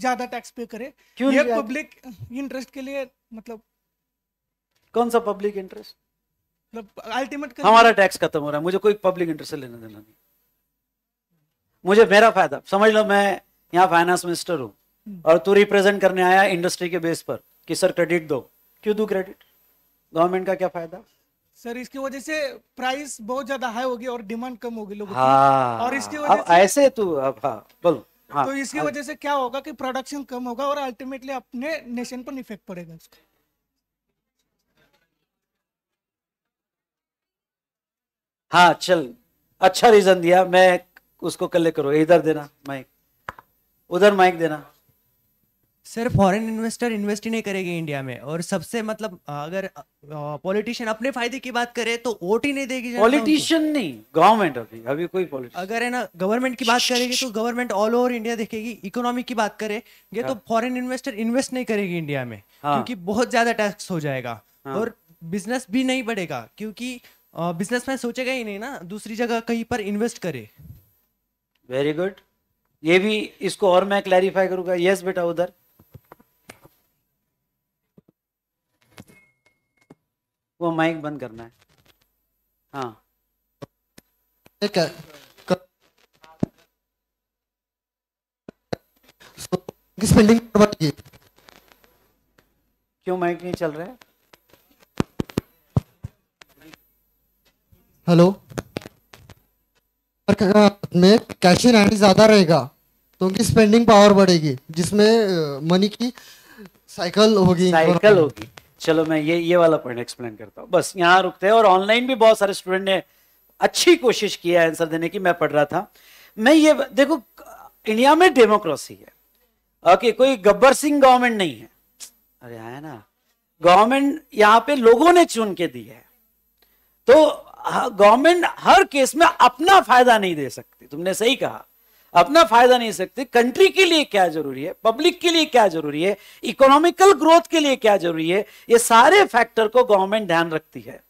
ज्यादा टैक्स पे करे क्यों ये पब्लिक इंटरेस्ट के लिए मतलब कौन सा पब्लिक इंटरेस्ट मतलब अल्टीमेट हमारा टैक्स खत्म हो रहा है मुझे कोई पब्लिक इंटरेस्ट लेना देना नहीं मुझे मेरा फायदा समझ लो मैं यहाँ फाइनेंस मिनिस्टर हूँ और तू रिप्रेजेंट करने आया इंडस्ट्री के बेस पर कि सर क्रेडिट दो क्यों दू क्रेडिट गवर्नमेंट का क्या फायदा सर इसकी वजह से प्राइस बहुत ज्यादा हाई होगी और डिमांड कम होगी लोगों हाँ, और इसकी वजह से ऐसे तू अब हाँ बोलो हाँ, तो इसकी हाँ। वजह से क्या होगा कि प्रोडक्शन कम होगा और अल्टीमेटली अपने नेशन पर इफेक्ट पड़ेगा इसका हाँ चल अच्छा रीजन दिया मैं उसको कल करो इधर देना माइक उधर माइक देना सिर्फ फॉरेन इन्वेस्टर इन्वेस्ट ही नहीं करेंगे इंडिया में और सबसे मतलब अगर पॉलिटिशियन अपने फायदे की बात करे तो वोट ही नहीं देगी पॉलिटिशियन नहीं गवर्नमेंट अभी अभी कोई पॉलिटिशियन अगर है ना गवर्नमेंट की बात करेगी तो गवर्नमेंट ऑल ओवर इंडिया देखेगी इकोनॉमी की बात ये तो फॉरेन इन्वेस्टर इन्वेस्ट नहीं करेगी इंडिया में हाँ। क्योंकि बहुत ज्यादा टैक्स हो जाएगा हाँ। और बिजनेस भी नहीं बढ़ेगा क्योंकि बिजनेसमैन सोचेगा ही नहीं ना दूसरी जगह कहीं पर इन्वेस्ट करे वेरी गुड ये भी इसको और मैं क्लैरिफाई करूंगा यस बेटा उधर वो माइक बंद करना है हाँ किस बिल्डिंग क्यों माइक नहीं चल रहा है हेलो में कैश इन हैंड ज़्यादा रहेगा तो उनकी स्पेंडिंग पावर बढ़ेगी जिसमें मनी की साइकिल होगी साइकिल होगी चलो मैं ये ये वाला पॉइंट एक्सप्लेन करता हूँ बस यहाँ रुकते हैं और ऑनलाइन भी बहुत सारे स्टूडेंट ने अच्छी कोशिश की है आंसर देने की मैं पढ़ रहा था मैं ये देखो इंडिया में डेमोक्रेसी है ओके कोई गब्बर सिंह गवर्नमेंट नहीं है अरे आया ना गवर्नमेंट यहाँ पे लोगों ने चुन के दी है तो गवर्नमेंट हाँ, हर केस में अपना फायदा नहीं दे सकती तुमने सही कहा अपना फायदा नहीं सकते कंट्री के लिए क्या जरूरी है पब्लिक के लिए क्या जरूरी है इकोनॉमिकल ग्रोथ के लिए क्या जरूरी है ये सारे फैक्टर को गवर्नमेंट ध्यान रखती है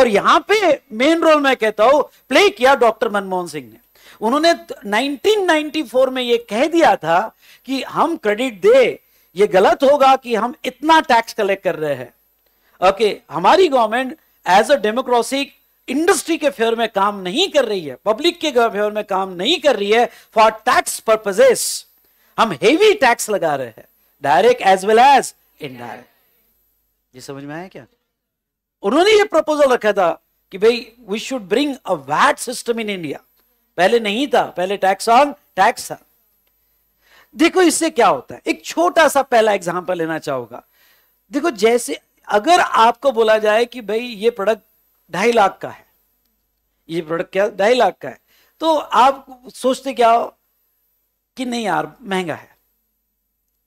और यहां पे मेन रोल मैं कहता हूं प्ले किया डॉक्टर मनमोहन सिंह ने उन्होंने 1994 में यह कह दिया था कि हम क्रेडिट दे ये गलत होगा कि हम इतना टैक्स कलेक्ट कर रहे हैं ओके okay, हमारी government as a democracy industry के फेवर में काम नहीं कर रही है पब्लिक के फेवर में काम नहीं कर रही है फॉर टैक्स पर्पजेस हम हेवी टैक्स लगा रहे हैं direct as well as indirect ये समझ में आया क्या उन्होंने ये प्रपोजल रखा था कि भाई we should bring a VAT system in India पहले नहीं था पहले टैक्स ऑन टैक्स था देखो इससे क्या होता है एक छोटा सा पहला एग्जाम्पल लेना चाहूंगा देखो जैसे अगर आपको बोला जाए कि भाई ये प्रोडक्ट ढाई लाख का है ये प्रोडक्ट क्या ढाई लाख का है तो आप सोचते क्या हो कि नहीं यार महंगा है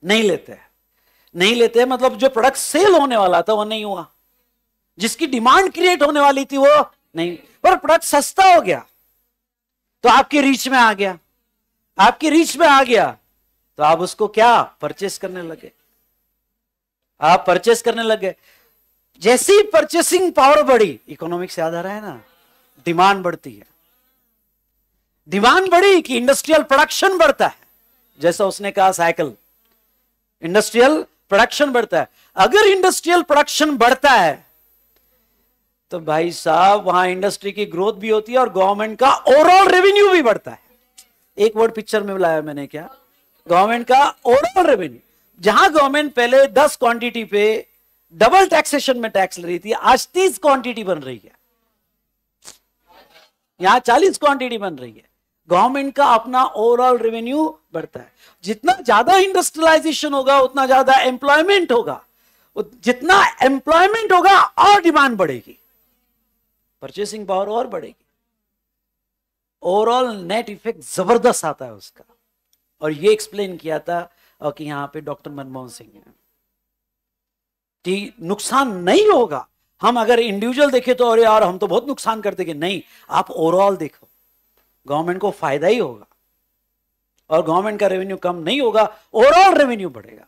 नहीं लेते हैं नहीं लेते हैं मतलब जो प्रोडक्ट सेल होने वाला था वो नहीं हुआ जिसकी डिमांड क्रिएट होने वाली थी वो नहीं पर प्रोडक्ट सस्ता हो गया तो आपकी रीच में आ गया आपकी रीच में आ गया तो आप उसको क्या परचेस करने लगे आप परचेस करने लगे जैसे ही परचेसिंग पावर बढ़ी इकोनॉमिक से आधार है ना डिमांड बढ़ती है डिमांड बढ़ी कि इंडस्ट्रियल प्रोडक्शन बढ़ता है जैसा उसने कहा साइकिल इंडस्ट्रियल प्रोडक्शन बढ़ता है अगर इंडस्ट्रियल प्रोडक्शन बढ़ता है तो भाई साहब वहां इंडस्ट्री की ग्रोथ भी होती है और गवर्नमेंट का ओवरऑल रेवेन्यू भी बढ़ता है एक वर्ड पिक्चर में लाया मैंने क्या गवर्नमेंट का ओवरऑल रेवेन्यू जहां गवर्नमेंट पहले 10 क्वांटिटी पे डबल टैक्सेशन में टैक्स ले रही थी आज तीस क्वांटिटी बन रही है यहां चालीस क्वांटिटी बन रही है गवर्नमेंट का अपना ओवरऑल रेवेन्यू बढ़ता है जितना ज्यादा इंडस्ट्रियलाइजेशन होगा उतना ज्यादा एम्प्लॉयमेंट होगा जितना एम्प्लॉयमेंट होगा और डिमांड बढ़ेगी परचेसिंग पावर और बढ़ेगी ओवरऑल नेट इफेक्ट जबरदस्त आता है उसका और ये एक्सप्लेन किया था कि यहां पे डॉक्टर मनमोहन सिंह ने कि नुकसान नहीं होगा हम अगर इंडिविजुअल देखे तो अरे यार हम तो बहुत नुकसान करते कि नहीं आप ओवरऑल देखो गवर्नमेंट को फायदा ही होगा और गवर्नमेंट का रेवेन्यू कम नहीं होगा ओवरऑल रेवेन्यू बढ़ेगा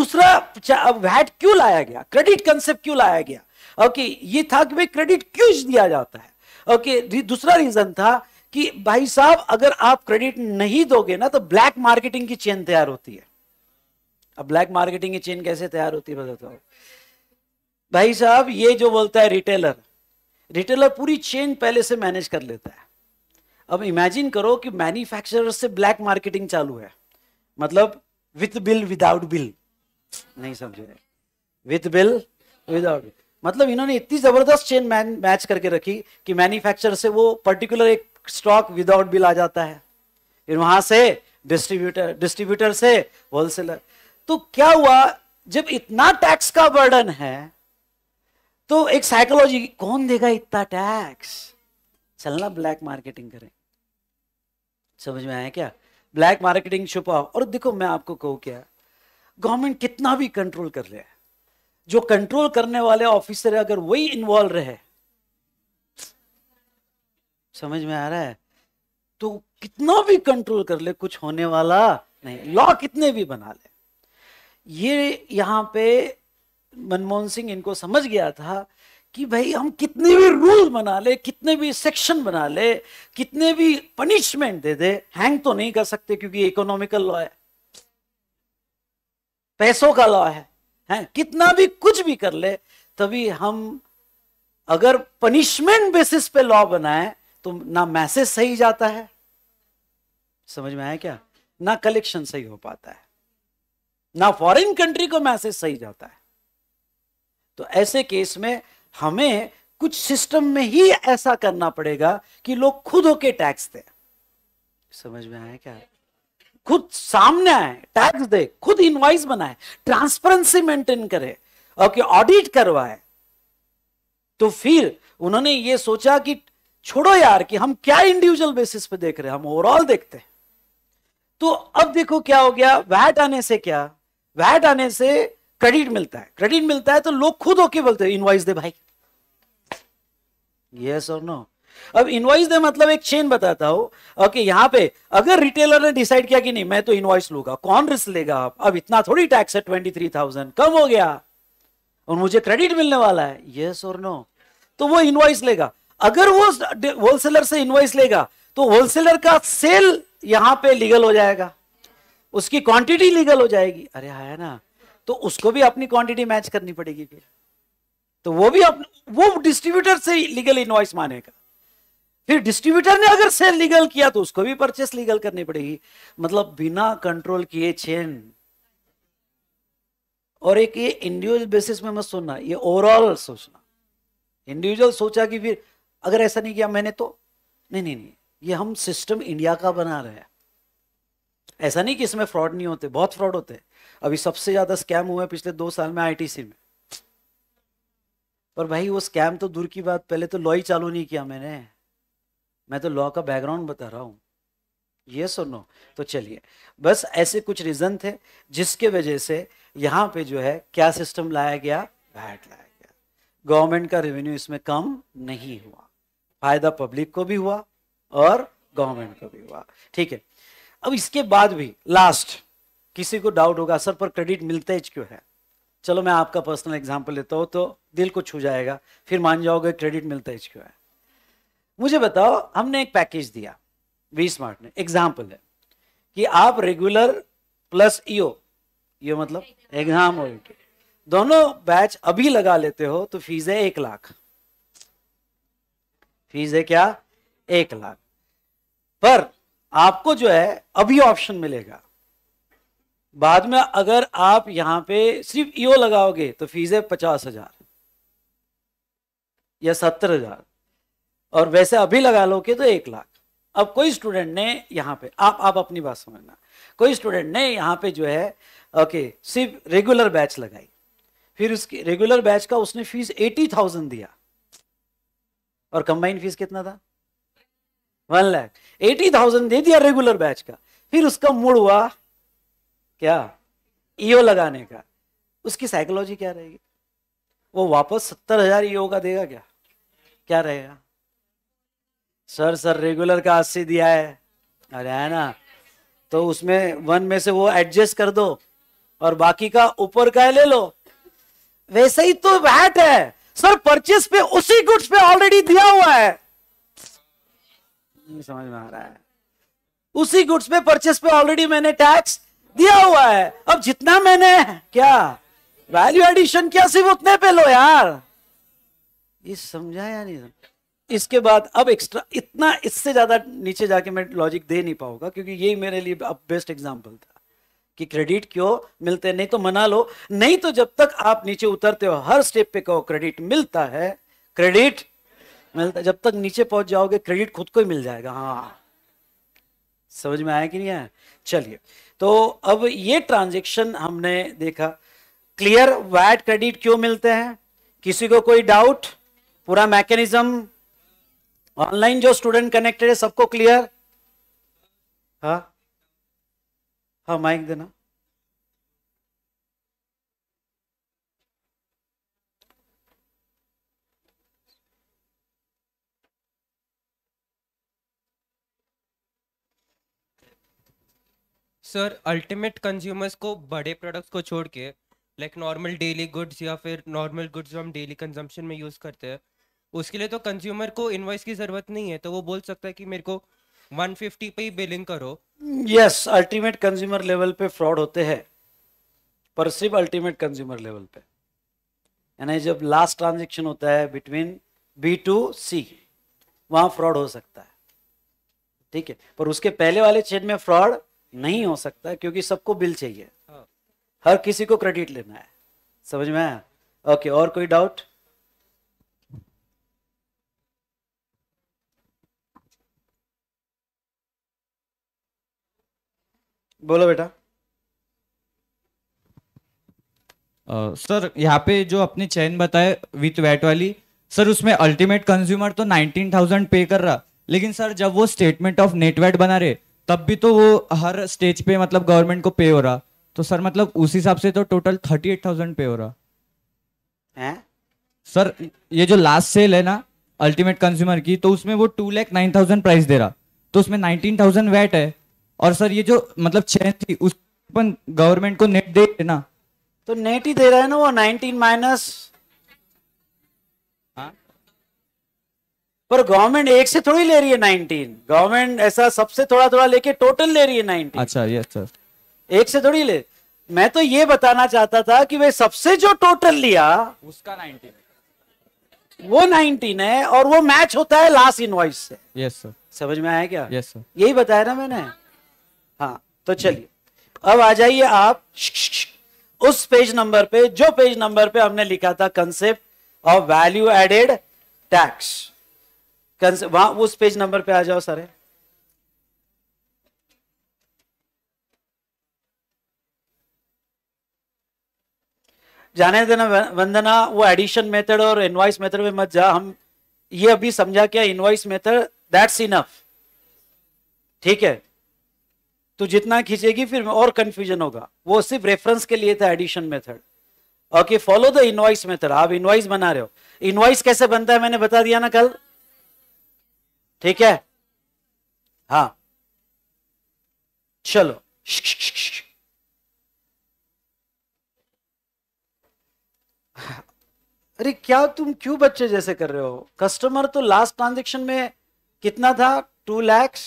दूसरा वैट क्यों लाया गया क्रेडिट कंसेप्ट क्यों लाया गया ओके ये था कि भाई क्रेडिट क्यों दिया जाता है ओके दूसरा रीजन था कि भाई साहब अगर आप क्रेडिट नहीं दोगे ना तो ब्लैक मार्केटिंग की चेन तैयार होती है अब ब्लैक मार्केटिंग की चेन कैसे तैयार होती है बताओ भाई साहब ये जो बोलता है रिटेलर रिटेलर पूरी चेन पहले से मैनेज कर लेता है अब इमेजिन करो कि मैन्युफैक्चरर से ब्लैक मार्केटिंग चालू है मतलब विथ बिल विदाउट बिल नहीं समझे विथ बिल विदाउट मतलब इन्होंने इतनी जबरदस्त चेन मैच करके रखी कि मैन्युफैक्चर से वो पर्टिकुलर एक स्टॉक विदाउट बिल आ जाता है फिर वहां से डिस्ट्रीब्यूटर डिस्ट्रीब्यूटर से होलसेलर तो क्या हुआ जब इतना टैक्स का बर्डन है तो एक साइकोलॉजी कौन देगा इतना टैक्स चलना ब्लैक मार्केटिंग करें समझ में आया क्या ब्लैक मार्केटिंग छुपा और देखो मैं आपको कहूँ क्या गवर्नमेंट कितना भी कंट्रोल कर ले जो कंट्रोल करने वाले ऑफिसर अगर वही इन्वॉल्व रहे समझ में आ रहा है तो कितना भी कंट्रोल कर ले कुछ होने वाला नहीं लॉ कितने भी बना ले ये यहां पे मनमोहन सिंह इनको समझ गया था कि भाई हम कितने भी रूल बना ले कितने भी सेक्शन बना ले कितने भी पनिशमेंट दे दे हैंग तो नहीं कर सकते क्योंकि इकोनॉमिकल लॉ है पैसों का लॉ है हैं कितना भी कुछ भी कर ले तभी हम अगर पनिशमेंट बेसिस पे लॉ बनाए तो ना मैसेज सही जाता है समझ में आया क्या ना कलेक्शन सही हो पाता है ना फॉरेन कंट्री को मैसेज सही जाता है तो ऐसे केस में हमें कुछ सिस्टम में ही ऐसा करना पड़ेगा कि लोग खुद होके टैक्स दें समझ में आया क्या खुद सामने आए टैक्स दे खुद इनवाइस बनाए ट्रांसपेरेंसी मेंटेन करे और ऑडिट करवाए तो फिर उन्होंने ये सोचा कि छोड़ो यार कि हम क्या इंडिविजुअल बेसिस पे देख रहे हैं हम ओवरऑल देखते हैं तो अब देखो क्या हो गया वैट आने से क्या वैट आने से क्रेडिट मिलता है क्रेडिट मिलता है तो लोग खुद होके बोलते हैं इनवाइस दे भाई यस और नो अब इनवाइस दे मतलब एक चेन बताता हूं ओके यहां पे अगर रिटेलर ने डिसाइड किया कि नहीं मैं तो इनवाइस लूंगा कौन रिस्क लेगा आप अब इतना थोड़ी टैक्स है ट्वेंटी थ्री थाउजेंड कम हो गया और मुझे क्रेडिट मिलने वाला है यस और नो तो वो इनवाइस लेगा अगर वो होलसेलर से इनवाइस लेगा तो होलसेलर का सेल यहां पे लीगल हो जाएगा उसकी क्वांटिटी लीगल हो जाएगी अरे आया ना तो उसको भी अपनी क्वांटिटी मैच करनी पड़ेगी फिर तो वो भी अपने वो डिस्ट्रीब्यूटर से लीगल इनवॉइस मानेगा फिर डिस्ट्रीब्यूटर ने अगर सेल लीगल किया तो उसको भी परचेस लीगल करनी पड़ेगी मतलब बिना कंट्रोल किए चेन और एक ये इंडिविजुअल बेसिस में मत सोचना ये ओवरऑल सोचना इंडिविजुअल सोचा कि फिर अगर ऐसा नहीं किया मैंने तो नहीं नहीं नहीं ये हम सिस्टम इंडिया का बना रहे हैं ऐसा नहीं कि इसमें फ्रॉड नहीं होते बहुत फ्रॉड होते हैं अभी सबसे ज्यादा स्कैम हुआ है पिछले दो साल में आईटीसी में पर भाई वो स्कैम तो दूर की बात पहले तो लॉ ही चालू नहीं किया मैंने मैं तो लॉ का बैकग्राउंड बता रहा हूँ ये सुनो तो चलिए बस ऐसे कुछ रीजन थे जिसके वजह से यहाँ पे जो है क्या सिस्टम लाया गया वैट लाया गया गवर्नमेंट का रेवेन्यू इसमें कम नहीं हुआ फायदा पब्लिक को भी हुआ और गवर्नमेंट को भी हुआ ठीक है अब इसके बाद भी लास्ट किसी को डाउट होगा सर पर क्रेडिट मिलता ही क्यों है चलो मैं आपका पर्सनल एग्जाम्पल लेता हूँ तो दिल को छू जाएगा फिर मान जाओगे क्रेडिट मिलता ही क्यों है मुझे बताओ हमने एक पैकेज दिया वी स्मार्ट ने एग्जाम्पल है कि आप रेगुलर प्लस ईओ ये मतलब एग्जाम ओरिएंटेड दोनों बैच अभी लगा लेते हो तो फीस है एक लाख फीस है क्या एक लाख पर आपको जो है अभी ऑप्शन मिलेगा बाद में अगर आप यहां पे सिर्फ ईओ e लगाओगे तो फीस है पचास हजार या सत्तर हजार और वैसे अभी लगा लोगे तो एक लाख अब कोई स्टूडेंट ने यहां पे आप आप अपनी बात समझना कोई स्टूडेंट ने यहां पे जो है ओके सिर्फ रेगुलर बैच लगाई फिर उसकी रेगुलर बैच का उसने फीस एटी थाउजेंड दिया और कंबाइन फीस कितना था वन लैख एटी थाउजेंड दे दिया रेगुलर बैच का फिर उसका मूड हुआ क्या ईओ e लगाने का उसकी साइकोलॉजी क्या रहेगी वो वापस सत्तर हजार ईओ e का देगा क्या क्या रहेगा सर सर रेगुलर का अस्सी दिया है अरे है ना तो उसमें वन में से वो एडजस्ट कर दो और बाकी का ऊपर का ले लो वैसे ही तो वैट है सर परचेस पे उसी गुड्स पे ऑलरेडी दिया हुआ है समझ में आ रहा है उसी गुड्स पे परचेस पे ऑलरेडी मैंने टैक्स दिया हुआ है अब जितना मैंने क्या वैल्यू एडिशन क्या सिर्फ उतने पे लो यार ये समझाया नहीं इसके बाद अब एक्स्ट्रा इतना इससे ज्यादा नीचे जाके मैं लॉजिक दे नहीं पाऊंगा क्योंकि यही मेरे लिए अब बेस्ट एग्जाम्पल था कि क्रेडिट क्यों मिलते नहीं तो मना लो नहीं तो जब तक आप नीचे उतरते हो हर स्टेप पे कहो क्रेडिट मिलता है क्रेडिट मिलता जब तक नीचे पहुंच जाओगे क्रेडिट खुद को ही मिल जाएगा हाँ समझ में आया कि नहीं आया चलिए तो अब ये ट्रांजेक्शन हमने देखा क्लियर वैट क्रेडिट क्यों मिलते हैं किसी को कोई डाउट पूरा मैकेनिज्म ऑनलाइन जो स्टूडेंट कनेक्टेड है सबको क्लियर हाँ हाँ माइक देना सर अल्टीमेट कंज्यूमर्स को बड़े प्रोडक्ट्स को छोड़ के लाइक नॉर्मल डेली गुड्स या फिर नॉर्मल गुड्स जो हम डेली कंजम्पशन में यूज़ करते हैं उसके लिए तो कंज्यूमर को इन्वॉइस की ज़रूरत नहीं है तो वो बोल सकता है कि मेरे को 150 पे ही बिलिंग करो यस अल्टीमेट कंज्यूमर लेवल पे फ्रॉड होते हैं पर सिर्फ अल्टीमेट कंज्यूमर लेवल पे यानी जब लास्ट ट्रांजेक्शन होता है बिटवीन बी टू सी वहां फ्रॉड हो सकता है ठीक है पर उसके पहले वाले चेन में फ्रॉड नहीं हो सकता क्योंकि सबको बिल चाहिए हाँ। हर किसी को क्रेडिट लेना है समझ में आया ओके और कोई डाउट बोलो बेटा सर uh, यहाँ पे जो अपने चैन बताए विथ वैट वाली सर उसमें अल्टीमेट कंज्यूमर तो नाइनटीन थाउजेंड पे कर रहा लेकिन सर जब वो स्टेटमेंट ऑफ नेट वैट बना रहे तब भी तो वो हर स्टेज पे मतलब गवर्नमेंट को पे हो रहा तो सर मतलब उस हिसाब से तो टोटल थर्टी एट थाउजेंड पे हो रहा है सर ये जो लास्ट सेल है ना अल्टीमेट कंज्यूमर की तो उसमें वो two lakh nine thousand price दे रहा तो उसमें नाइनटीन थाउजेंड वैट है और सर ये जो मतलब छह थी उस गवर्नमेंट को नेट दे ना तो नेट ही दे रहा है ना वो नाइनटीन माइनस पर गवर्नमेंट एक से थोड़ी ले रही है नाइनटीन गवर्नमेंट ऐसा सबसे थोड़ा थोड़ा लेके टोटल ले रही है नाइनटीन अच्छा ये अच्छा एक से थोड़ी ले मैं तो ये बताना चाहता था कि वे सबसे जो टोटल लिया उसका नाइनटीन वो नाइनटीन है और वो मैच होता है लास्ट वॉइस से यस सर समझ में आया क्या यस सर यही बताया ना मैंने हाँ तो चलिए अब आ जाइए आप उस पेज नंबर पे जो पेज नंबर पे हमने लिखा था concept of value added tax वहां उस पेज नंबर पे आ जाओ सारे जाने देना वंदना वो एडिशन मेथड और इनवाइस मेथड में मत जा हम ये अभी समझा क्या इनवाइस मेथड दैट्स इनफ ठीक है तो जितना खींचेगी फिर और कंफ्यूजन होगा वो सिर्फ रेफरेंस के लिए था addition method okay follow the invoice method आप इनवाइस बना रहे हो इनवाइस कैसे बनता है मैंने बता दिया ना कल ठीक है हाँ चलो अरे क्या तुम क्यों बच्चे जैसे कर रहे हो कस्टमर तो लास्ट ट्रांजेक्शन में कितना था टू लैक्स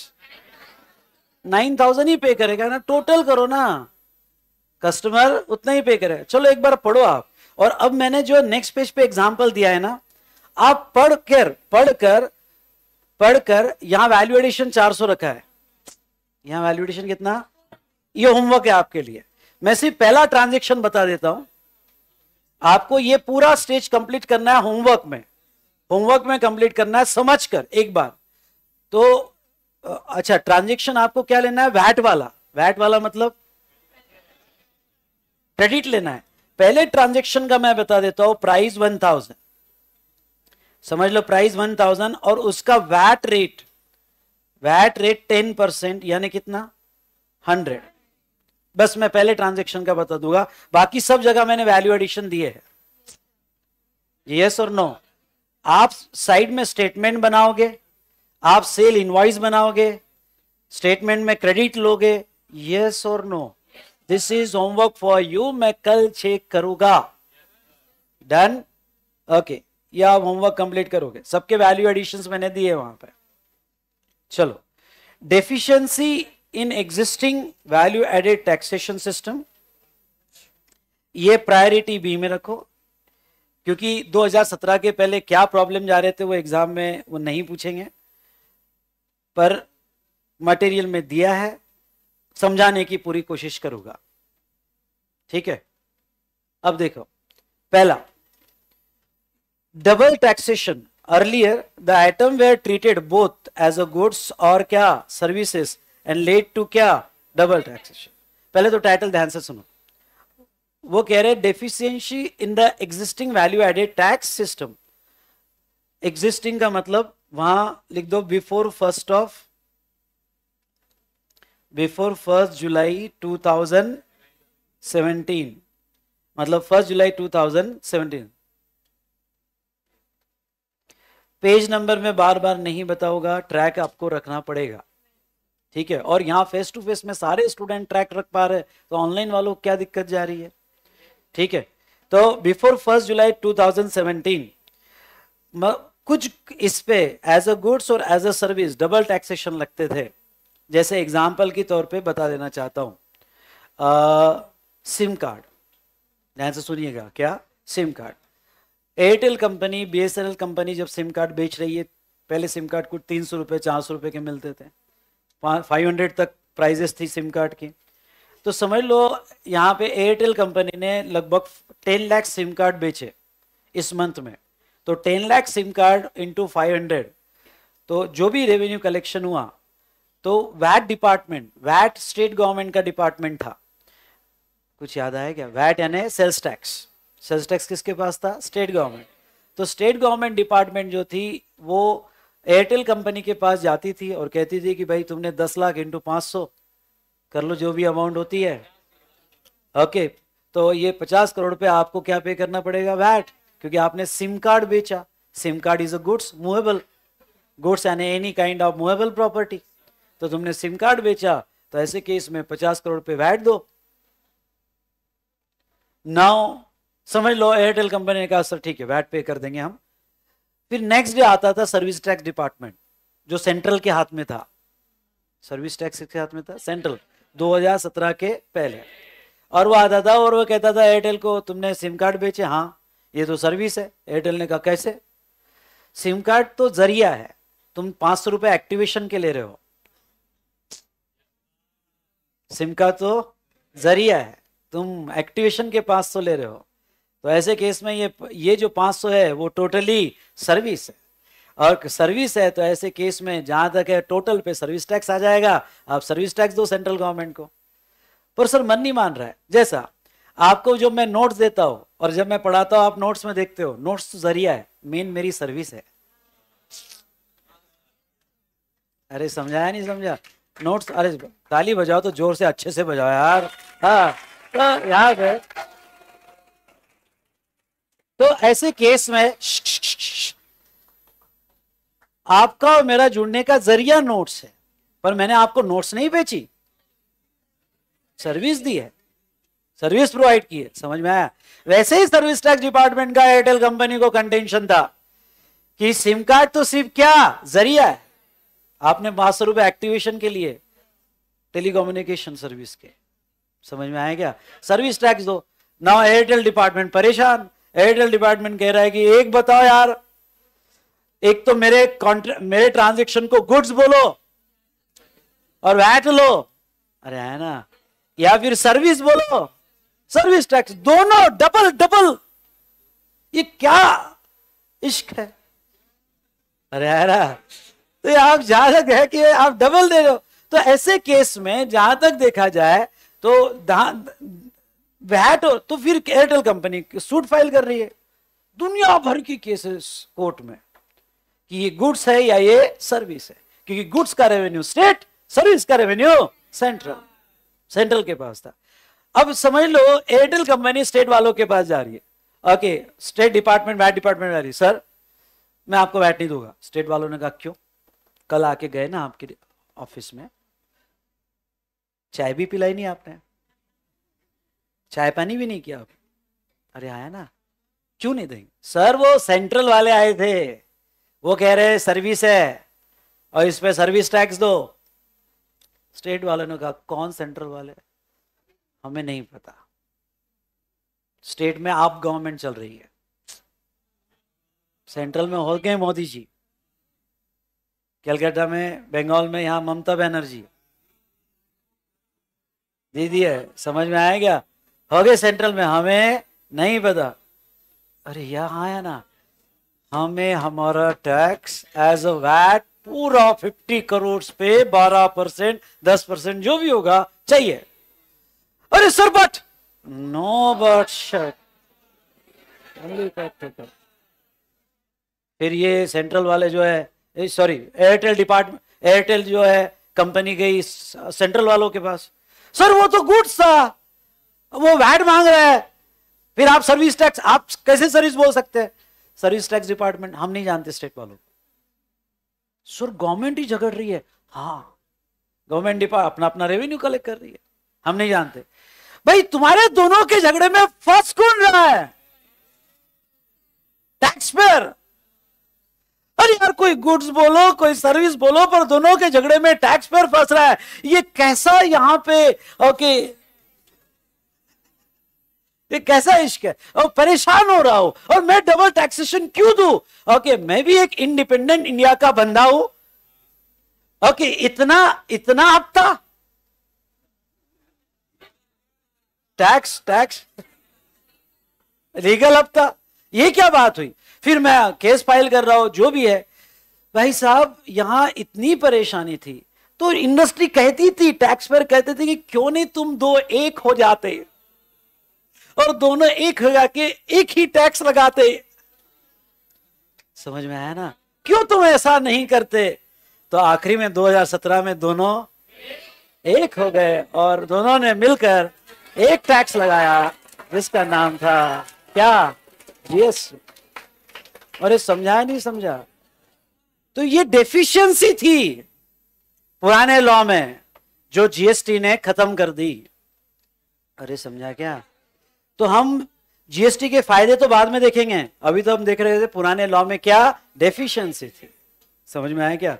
नाइन थाउजेंड ही पे करेगा ना टोटल करो ना कस्टमर उतना ही पे करेगा चलो एक बार पढ़ो आप और अब मैंने जो नेक्स्ट पेज पे एग्जाम्पल दिया है ना आप पढ़कर पढ़कर पढ़कर यहां वैल्यू एडिशन 400 रखा है यहां वैल्यू एडिशन कितना ये होमवर्क है आपके लिए मैं सिर्फ पहला ट्रांजेक्शन बता देता हूं आपको ये पूरा स्टेज कंप्लीट करना है होमवर्क में होमवर्क में कंप्लीट करना है समझ कर एक बार तो अच्छा ट्रांजेक्शन आपको क्या लेना है वैट वाला वैट वाला मतलब क्रेडिट लेना है पहले ट्रांजेक्शन का मैं बता देता हूं प्राइस वन थाउजेंड समझ लो प्राइस वन थाउजेंड और उसका VAT rate VAT rate ten percent यानी कितना हंड्रेड बस मैं पहले ट्रांजेक्शन का बता दूंगा बाकी सब जगह मैंने वैल्यू एडिशन दिए है यस और नो आप साइड में स्टेटमेंट बनाओगे आप सेल इनवाइस बनाओगे स्टेटमेंट में क्रेडिट लोगे यस और no this is homework for you मैं कल चेक करूंगा डन ओके okay. या आप होमवर्क कंप्लीट करोगे सबके वैल्यू एडिशन मैंने दिए वहां पर चलो deficiency in existing value added taxation system ये प्रायोरिटी बी में रखो क्योंकि 2017 के पहले क्या प्रॉब्लम जा रहे थे वो एग्जाम में वो नहीं पूछेंगे पर मटेरियल में दिया है समझाने की पूरी कोशिश करूंगा ठीक है अब देखो पहला double taxation earlier the item were treated both as a goods और क्या सर्विसेस एंड लेट टू क्या डबल टैक्सेशन पहले तो टाइटल ध्यान से सुनो वो कह रहे deficiency in the existing value added tax system existing का मतलब वहां लिख दो before first of before first July 2017 मतलब फर्स्ट जुलाई 2017 पेज नंबर में बार बार नहीं बताऊंगा ट्रैक आपको रखना पड़ेगा ठीक है और यहाँ फेस टू फेस में सारे स्टूडेंट ट्रैक रख पा रहे तो ऑनलाइन वालों को क्या दिक्कत जा रही है ठीक है तो बिफोर फर्स्ट जुलाई 2017 कुछ इस पे एज अ गुड्स और as a service double taxation लगते थे जैसे एग्जाम्पल के तौर पे बता देना चाहता हूं सिम कार्ड ध्यान से सुनिएगा क्या SIM card Airtel company B company जब सिम कार्ड बेच रही है पहले सिम कार्ड को तीन सौ रुपये चार सौ रुपये के मिलते थे फाइव हंड्रेड तक प्राइजेस थी सिम कार्ड की तो समझ लो यहाँ पे एयरटेल कंपनी ने लगभग टेन लाख सिम कार्ड बेचे इस मंथ में तो ten lakh SIM card into five hundred तो जो भी रेवेन्यू कलेक्शन हुआ तो VAT department VAT state government का डिपार्टमेंट था कुछ याद आया क्या वैट यानी सेल्स टैक्स सेल्स टैक्स किसके पास था स्टेट गवर्नमेंट तो स्टेट गवर्नमेंट डिपार्टमेंट जो थी वो एयरटेल कंपनी के पास जाती थी और कहती थी कि भाई तुमने दस लाख इंटू पाँच सौ कर लो जो भी अमाउंट होती है ओके तो ये पचास करोड़ पे आपको क्या पे करना पड़ेगा वैट क्योंकि आपने सिम कार्ड बेचा SIM card is a goods movable goods यानी any kind of movable property तो तुमने सिम कार्ड बेचा तो ऐसे केस में पचास करोड़ पे वैट दो नाउ समझ लो एयरटेल कंपनी ने कहा सर ठीक है वैट पे कर देंगे हम फिर नेक्स्ट डे आता था सर्विस टैक्स डिपार्टमेंट जो सेंट्रल के हाथ में था सर्विस टैक्स के हाथ में था सेंट्रल 2017 के पहले और वो आता था और वो कहता था एयरटेल को तुमने सिम कार्ड बेचे हाँ ये तो सर्विस है एयरटेल ने कहा कैसे सिम कार्ड तो जरिया है तुम पांच सौ रुपए एक्टिवेशन के ले रहे हो सिम का तो जरिया है तुम एक्टिवेशन के पास तो ले रहे हो तो ऐसे केस में ये ये जो 500 है वो टोटली सर्विस है और सर्विस है तो ऐसे केस में जहां तक है टोटल पे सर्विस टैक्स आ जाएगा आप सर्विस टैक्स दो सेंट्रल गवर्नमेंट को पर सर मन नहीं मान रहा है जैसा आपको जब मैं नोट्स देता हूं और जब मैं पढ़ाता हूं आप नोट्स में देखते हो नोट्स तो जरिया है मेन मेरी सर्विस है अरे समझाया नहीं समझा नोट्स अरे ताली बजाओ तो जोर से अच्छे से बजाओ यार हाँ तो याद है तो ऐसे केस में आपका और मेरा जुड़ने का जरिया नोट्स है पर मैंने आपको नोट्स नहीं बेची सर्विस दी है सर्विस प्रोवाइड की है समझ में आया वैसे ही सर्विस टैक्स डिपार्टमेंट का एयरटेल कंपनी को कंटेंशन था कि सिम कार्ड तो सिर्फ क्या जरिया है आपने पांच सौ रुपए एक्टिवेशन के लिए टेलीकोम्युनिकेशन सर्विस के समझ में आया क्या सर्विस टैक्स दो नाउ एयरटेल डिपार्टमेंट परेशान एयरटेल डिपार्टमेंट कह रहा है कि एक बताओ यार एक तो मेरे मेरे ट्रांजेक्शन को गुड्स बोलो और वैट लो अरे है ना या फिर सर्विस बोलो सर्विस टैक्स दोनों डबल डबल ये क्या इश्क है अरे है ना तो ये आप जहां तक है कि आप डबल दे दो तो ऐसे केस में जहां तक देखा जाए तो वैट तो फिर एयरटेल कंपनी सूट फाइल कर रही है दुनिया भर की केसेस कोर्ट में कि ये गुड्स है या ये सर्विस है क्योंकि गुड्स का रेवेन्यू स्टेट सर्विस का रेवेन्यू सेंट्रल सेंट्रल के पास था अब समझ लो एयरटेल कंपनी स्टेट वालों के पास जा रही है okay state department VAT department जा रही है सर मैं आपको वैट नहीं दूंगा स्टेट वालों ने कहा क्यों कल आके गए ना आपके ऑफिस में चाय भी पिलाई नहीं आपने चाय पानी भी नहीं किया अरे आया ना क्यों नहीं देंगे सर वो सेंट्रल वाले आए थे वो कह रहे सर्विस है और इस पे सर्विस टैक्स दो स्टेट वालों ने कहा कौन सेंट्रल वाले हमें नहीं पता स्टेट में आप गवर्नमेंट चल रही है सेंट्रल में हो गए मोदी जी कलकत्ता में बंगाल में यहां ममता बनर्जी दीदी है समझ में आया क्या हो गए सेंट्रल में हमें नहीं पता अरे यहाँ आया ना हमें हमारा टैक्स एज अ वैट पूरा 50 करोड़ पे 12 परसेंट दस परसेंट जो भी होगा चाहिए अरे sir but no but short फिर ये सेंट्रल वाले जो है सॉरी एयरटेल डिपार्टमेंट एयरटेल जो है कंपनी गई सेंट्रल वालों के पास सर वो तो गुड्स था वो वैट मांग रहा है फिर आप सर्विस टैक्स आप कैसे सर्विस बोल सकते हैं सर्विस टैक्स डिपार्टमेंट हम नहीं जानते स्टेट वालों को सर गवर्नमेंट ही झगड़ रही है हाँ गवर्नमेंट डिपार्ट अपना अपना रेवेन्यू कलेक्ट कर रही है हम नहीं जानते भाई तुम्हारे दोनों के झगड़े में फर्स्ट कौन रहा है टैक्स पेयर अरे यार कोई गुड्स बोलो कोई सर्विस बोलो पर दोनों के झगड़े में टैक्स पेयर फंस रहा है ये कैसा यहां पे ओके okay, ये कैसा इश्क है और परेशान हो रहा हो और मैं डबल टैक्सेशन क्यों दू ओके मैं भी एक इंडिपेंडेंट इंडिया का बंदा हूं ओके इतना इतना इतना हफ्ता टैक्स टैक्स लीगल हफ्ता ये क्या बात हुई फिर मैं केस फाइल कर रहा हूं जो भी है भाई साहब यहां इतनी परेशानी थी तो इंडस्ट्री कहती थी टैक्स पर कहते थे कि क्यों नहीं तुम दो एक हो जाते और दोनों एक हो के एक ही टैक्स लगाते समझ में आया ना क्यों तुम ऐसा नहीं करते तो आखिरी में 2017 में दोनों एक हो गए और दोनों ने मिलकर एक टैक्स लगाया जिसका नाम था क्या यस और ये समझा नहीं समझा तो ये डेफिशिएंसी थी पुराने लॉ में जो जीएसटी ने खत्म कर दी अरे समझा क्या तो हम जीएसटी के फायदे तो बाद में देखेंगे अभी तो हम देख रहे थे पुराने लॉ में क्या डेफिशिएंसी थी समझ में आया क्या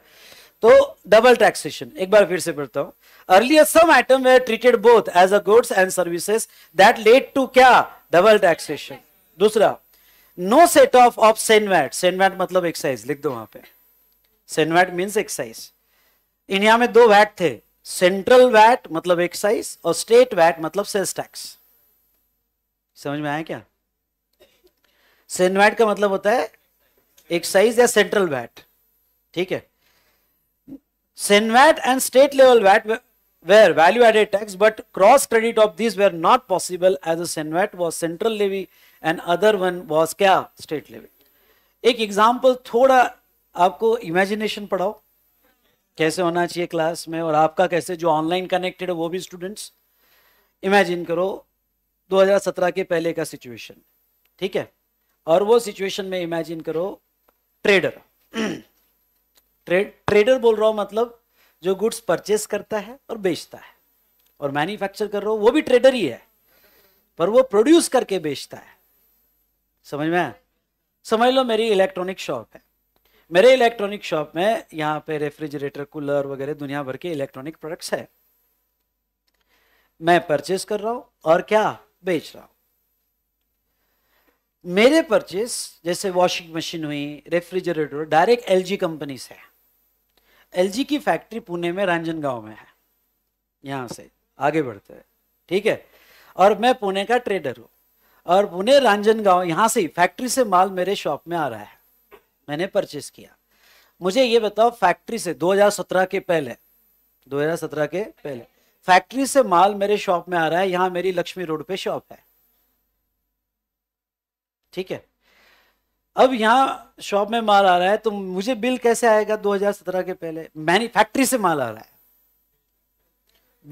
तो डबल टैक्सेशन एक बार फिर से पढ़ता हूं earlier some item were treated both as a goods and services that led to क्या डबल टैक्सेशन दूसरा no set off off CENVAT CENVAT मतलब एक्साइज लिख दो वहां पे सेनवैट मीन्स एक्साइज इंडिया में दो वैट थे सेंट्रल वैट मतलब एक्साइज और स्टेट वैट मतलब सेल्स टैक्स समझ में आया क्या सेनवैट का मतलब होता है एक्साइज या सेंट्रल वैट ठीक है CENVAT and state level VAT were value added tax but cross credit of this were not possible as a senvat was central levy and other one was क्या state levy एक example थोड़ा आपको imagination पढ़ाओ कैसे होना चाहिए class में और आपका कैसे जो ऑनलाइन कनेक्टेड है वो भी स्टूडेंट्स इमेजिन करो 2017 के पहले का सिचुएशन ठीक है और वो सिचुएशन में इमेजिन करो ट्रेडर ट्रेड ट्रेडर बोल रहा हूं मतलब जो गुड्स परचेस करता है और बेचता है और मैन्युफैक्चर कर रहा हूं वो भी ट्रेडर ही है पर वो प्रोड्यूस करके बेचता है समझ में समझ लो मेरी इलेक्ट्रॉनिक शॉप है मेरे इलेक्ट्रॉनिक शॉप में यहाँ पे रेफ्रिजरेटर कूलर वगैरह दुनिया भर के इलेक्ट्रॉनिक प्रोडक्ट्स है मैं परचेस कर रहा हूं और क्या बेच रहा हूं मेरे परचेस जैसे वॉशिंग मशीन हुई रेफ्रिजरेटर डायरेक्ट एलजी कंपनी से एल एलजी की फैक्ट्री पुणे में रंजन गांव में है यहां से आगे बढ़ते हैं ठीक है और मैं पुणे का ट्रेडर हूं और पुणे गांव यहां से फैक्ट्री से माल मेरे शॉप में आ रहा है मैंने परचेस किया मुझे ये बताओ फैक्ट्री से 2017 के पहले 2017 के पहले फैक्ट्री से माल मेरे शॉप में आ रहा है यहां मेरी लक्ष्मी रोड पे शॉप है ठीक है अब यहां शॉप में माल आ रहा है तो मुझे बिल कैसे आएगा 2017 के पहले मैनी फैक्ट्री से माल आ रहा है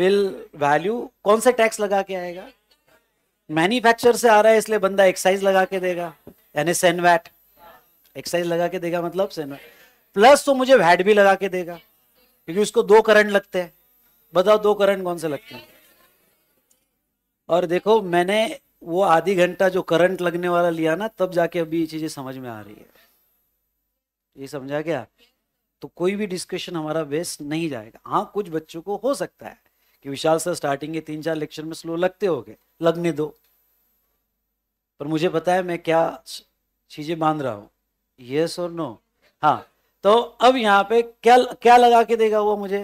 बिल वैल्यू कौन सा टैक्स लगा के आएगा मैन्युफैक्चर से आ रहा है इसलिए बंदा एक्साइज लगा के देगा यानी सेनवैट एक्साइज लगा के देगा मतलब सेनवैट प्लस तो मुझे वैट भी लगा के देगा क्योंकि उसको दो करंट लगते हैं बताओ दो करंट कौन से लगते हैं और देखो मैंने वो आधी घंटा जो करंट लगने वाला लिया ना तब जाके अभी ये चीजें समझ में आ रही है ये समझा गया तो कोई भी डिस्कशन हमारा वेस्ट नहीं जाएगा हाँ कुछ बच्चों को हो सकता है कि विशाल सर स्टार्टिंग के तीन चार लेक्चर में स्लो लगते हो गए लगने दो पर मुझे पता है मैं क्या चीजें बांध रहा हूं यस और नो हाँ तो अब यहाँ पे क्या क्या लगा के देगा वो मुझे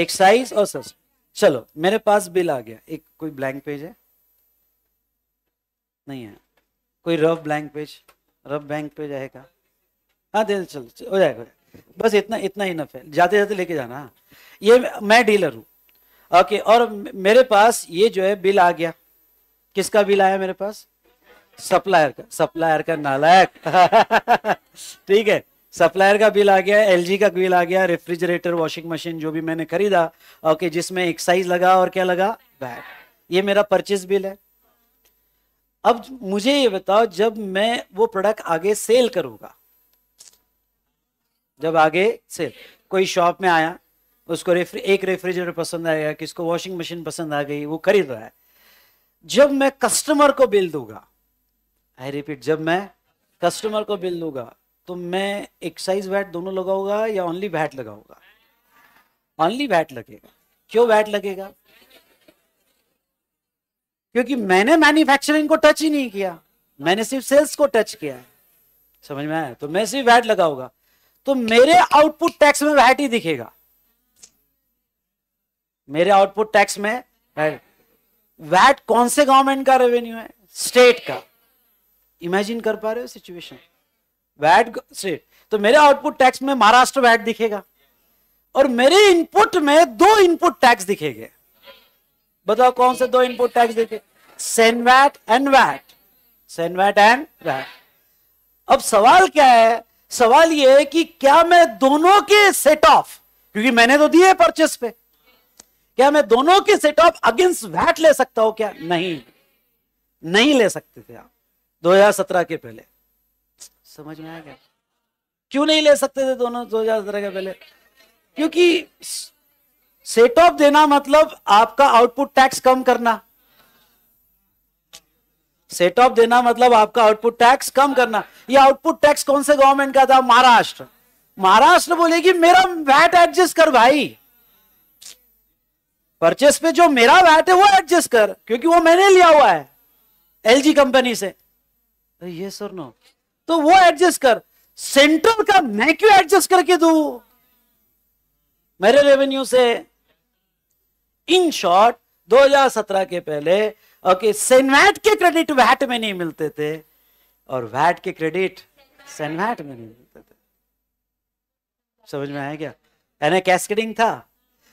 एक्साइज और सच चलो मेरे पास बिल आ गया एक कोई ब्लैंक पेज है नहीं है कोई rough blank page rough blank page आएगा हाँ दे चलो हो जाएगा बस इतना इतना ही नफ है जाते जाते लेके जाना हाँ ये मैं डीलर हूँ ओके और मेरे पास ये जो है बिल आ गया किसका बिल आया मेरे पास सप्लायर का सप्लायर का नालायक ठीक है सप्लायर का बिल आ गया एलजी का बिल आ गया रेफ्रिजरेटर वॉशिंग मशीन जो भी मैंने खरीदा ओके जिसमें एक साइज लगा और क्या लगा बैग ये मेरा परचेज बिल है अब मुझे ये बताओ जब मैं वो प्रोडक्ट आगे सेल करूंगा जब आगे सेल कोई शॉप में आया उसको रेफ्रि, एक रेफ्रिजरेटर पसंद गया किसको वॉशिंग मशीन पसंद आ गई वो खरीद रहा है जब मैं कस्टमर को बिल दूंगा आई रिपीट जब मैं कस्टमर को बिल दूंगा तो मैं एक्साइज वैट दोनों लगाऊंगा या ओनली वैट लगाऊंगा ओनली वैट लगेगा क्यों वैट लगेगा क्योंकि मैंने मैन्युफैक्चरिंग को टच ही नहीं किया मैंने सिर्फ सेल्स को टच किया है समझ में आया तो मैं सिर्फ वैट लगाऊंगा तो मेरे आउटपुट टैक्स में वैट ही दिखेगा मेरे आउटपुट टैक्स में वैट कौन से गवर्नमेंट का रेवेन्यू है स्टेट का इमेजिन कर पा रहे हो सिचुएशन वैट से तो मेरे आउटपुट टैक्स में महाराष्ट्र वैट दिखेगा और मेरे इनपुट में दो इनपुट टैक्स दिखेगा बताओ कौन से दो इनपुट टैक्स दिखे VAT and VAT VAT and VAT अब सवाल क्या है सवाल यह है कि क्या मैं दोनों के सेट ऑफ क्योंकि मैंने तो दिए परचेस पे क्या मैं दोनों के सेट ऑफ अगेंस्ट वैट ले सकता हूं क्या नहीं नहीं ले सकते थे आप 2017 के पहले समझ में आया क्या क्यों नहीं ले सकते थे दोनों दो हजार सत्रह के पहले क्योंकि सेट ऑफ देना मतलब आपका आउटपुट टैक्स कम करना सेट ऑफ देना मतलब आपका आउटपुट टैक्स कम करना ये आउटपुट टैक्स कौन से गवर्नमेंट का था महाराष्ट्र महाराष्ट्र बोलेगी मेरा वैट एडजस्ट कर भाई परचेस पे जो मेरा वैट है वो एडजस्ट कर क्योंकि वो मैंने लिया हुआ है एलजी कंपनी से तो ये सर नो तो वो एडजस्ट कर सेंट्रल का मैं क्यों एडजस्ट करके दू मेरे रेवेन्यू से इन शॉर्ट 2017 के पहले ओके सेनवैट के क्रेडिट वैट में नहीं मिलते थे और वैट के क्रेडिट सेनवैट में नहीं मिलते थे समझ में आया क्या यानी कैस्केडिंग था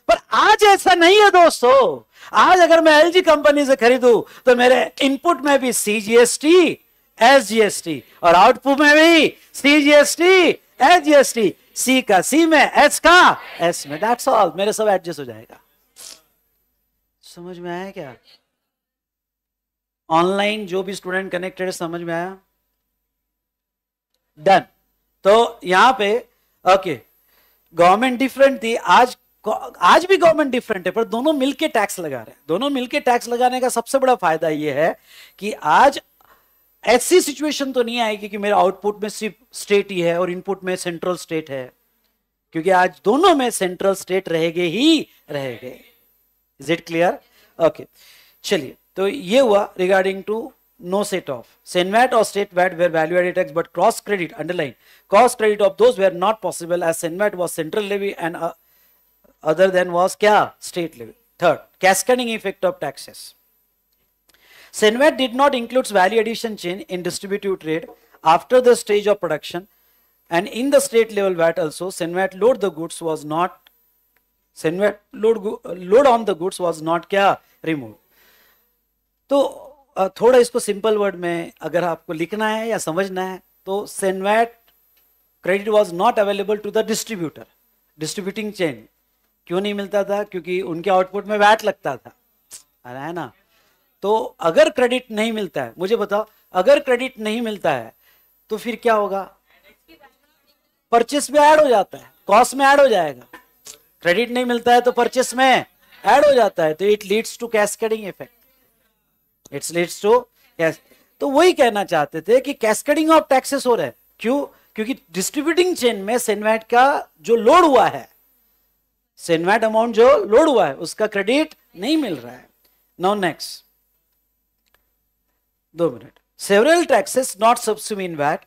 पर आज ऐसा नहीं है दोस्तों आज अगर मैं एलजी कंपनी से खरीदू तो मेरे इनपुट में भी सीजीएसटी एस टी और आउटपुट में भी C GST S GST C का सी में एस का एस में दैट्स ऑल मेरे सब एडजस्ट हो जाएगा समझ में आया क्या ऑनलाइन जो भी स्टूडेंट कनेक्टेड है समझ में आया डन तो यहां पे ओके गवर्नमेंट डिफरेंट थी आज आज भी गवर्नमेंट डिफरेंट है पर दोनों मिलके टैक्स लगा रहे हैं दोनों मिलके टैक्स लगाने का सबसे बड़ा फायदा यह है कि आज ऐसी सिचुएशन तो नहीं आएगी कि मेरा आउटपुट में सिर्फ स्टेट ही है और इनपुट में सेंट्रल स्टेट है क्योंकि आज दोनों में सेंट्रल स्टेट रहेगे ही रहेगे इज इट क्लियर ओके चलिए तो ये हुआ regarding to no set off CENVAT और state VAT were value add tax but cross credit underline cross credit of those were not possible as CENVAT was central levy and other then was क्या state levy third cascading effect of taxes Senvet did not include value addition chain in distributive trade after the stage of production and in the state level VAT also Senvet load the goods was not Senvet load, load on the goods was not क्या removed. तो थोड़ा इसको simple word में अगर आपको लिखना है या समझना है तो CENVAT credit was not available to the distributor distributing chain क्यों नहीं मिलता था क्योंकि उनके आउटपुट में वैट लगता था है ना तो अगर क्रेडिट नहीं मिलता है मुझे बताओ अगर क्रेडिट नहीं मिलता है तो फिर क्या होगा परचेस में ऐड हो जाता है कॉस्ट में ऐड हो जाएगा क्रेडिट नहीं मिलता है तो परचेस में ऐड हो जाता है तो it leads to cascading effect it's leads to कैस तो वही कहना चाहते थे कि कैस्केडिंग ऑफ टैक्सेस हो रहे हैं क्यों क्योंकि डिस्ट्रीब्यूटिंग चेन में सेनवैट का जो लोड हुआ है सेनवैट अमाउंट जो लोड हुआ है उसका क्रेडिट नहीं मिल रहा है नाउ नेक्स्ट दो minute several taxes not subsume in VAT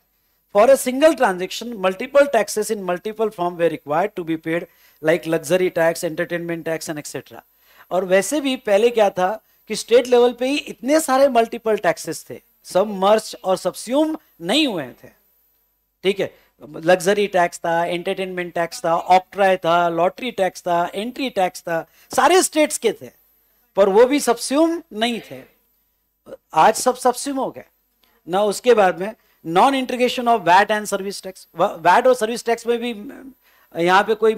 for a single transaction multiple taxes in multiple form we required to be paid like luxury tax entertainment tax and etcetera और वैसे भी पहले क्या था कि स्टेट लेवल पे ही इतने सारे मल्टीपल टैक्सेस थे सब मर्च और सब्स्यूम नहीं हुए थे ठीक है लग्जरी टैक्स था एंटरटेनमेंट टैक्स था ऑक्ट्राय था लॉटरी टैक्स था एंट्री टैक्स था सारे स्टेट्स के थे पर वो भी सब्स्यूम नहीं थे आज सब सब हो गए ना उसके बाद में non integration of VAT and service tax VAT और सर्विस टैक्स में भी यहाँ पे कोई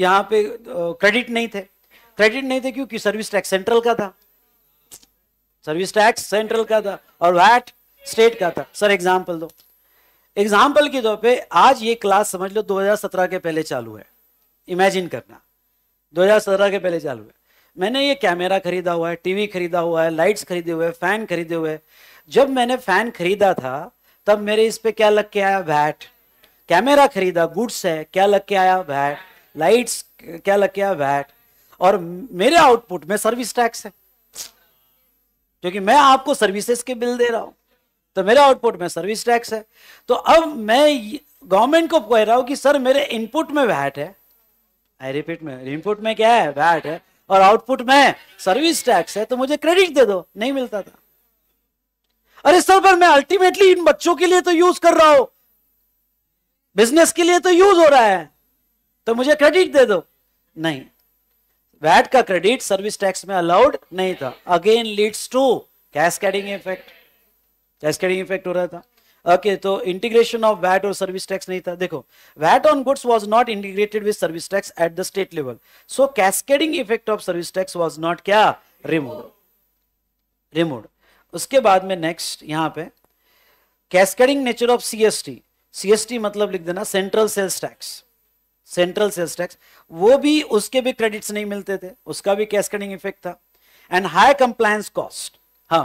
यहाँ पे क्रेडिट नहीं थे क्रेडिट नहीं थे क्योंकि सर्विस टैक्स सेंट्रल का था सर्विस टैक्स सेंट्रल का था और वैट स्टेट का था सर एग्जाम्पल दो एग्जाम्पल के तौर पे आज ये क्लास समझ लो 2017 के पहले चालू है इमेजिन करना 2017 के पहले चालू है मैंने ये कैमरा खरीदा हुआ है टीवी खरीदा हुआ है लाइट्स खरीदे हुए हैं फैन खरीदे हुए जब मैंने फैन खरीदा था तब मेरे इस पे क्या लग के आया वैट कैमरा खरीदा गुड्स है क्या लग के आया वैट लाइट्स क्या लग के आया वैट और मेरे आउटपुट में सर्विस टैक्स है क्योंकि मैं आपको सर्विसेज के बिल दे रहा हूं तो मेरे आउटपुट में सर्विस टैक्स है तो अब मैं गवर्नमेंट को कह रहा हूं कि सर मेरे इनपुट में वैट है आई रिपीट में इनपुट में क्या है वैट है और आउटपुट में सर्विस टैक्स है तो मुझे क्रेडिट दे दो नहीं मिलता था अरे सर पर मैं अल्टीमेटली इन बच्चों के लिए तो यूज कर रहा हूं बिजनेस के लिए तो यूज हो रहा है तो मुझे क्रेडिट दे दो नहीं वैट का क्रेडिट सर्विस टैक्स में अलाउड नहीं था again leads to cascading effect cascading effect हो रहा था ओके तो इंटीग्रेशन ऑफ वैट और सर्विस टैक्स नहीं था देखो VAT on goods was not integrated with service tax at the state level so cascading effect of service tax was not क्या remove remove उसके बाद में नेक्स्ट यहां पे cascading nature of CST CST मतलब लिख देना central sales tax central sales tax वो भी उसके भी क्रेडिट्स नहीं मिलते थे उसका भी कैस्केडिंग इफेक्ट था एंड हाई कंप्लायंस कॉस्ट हाँ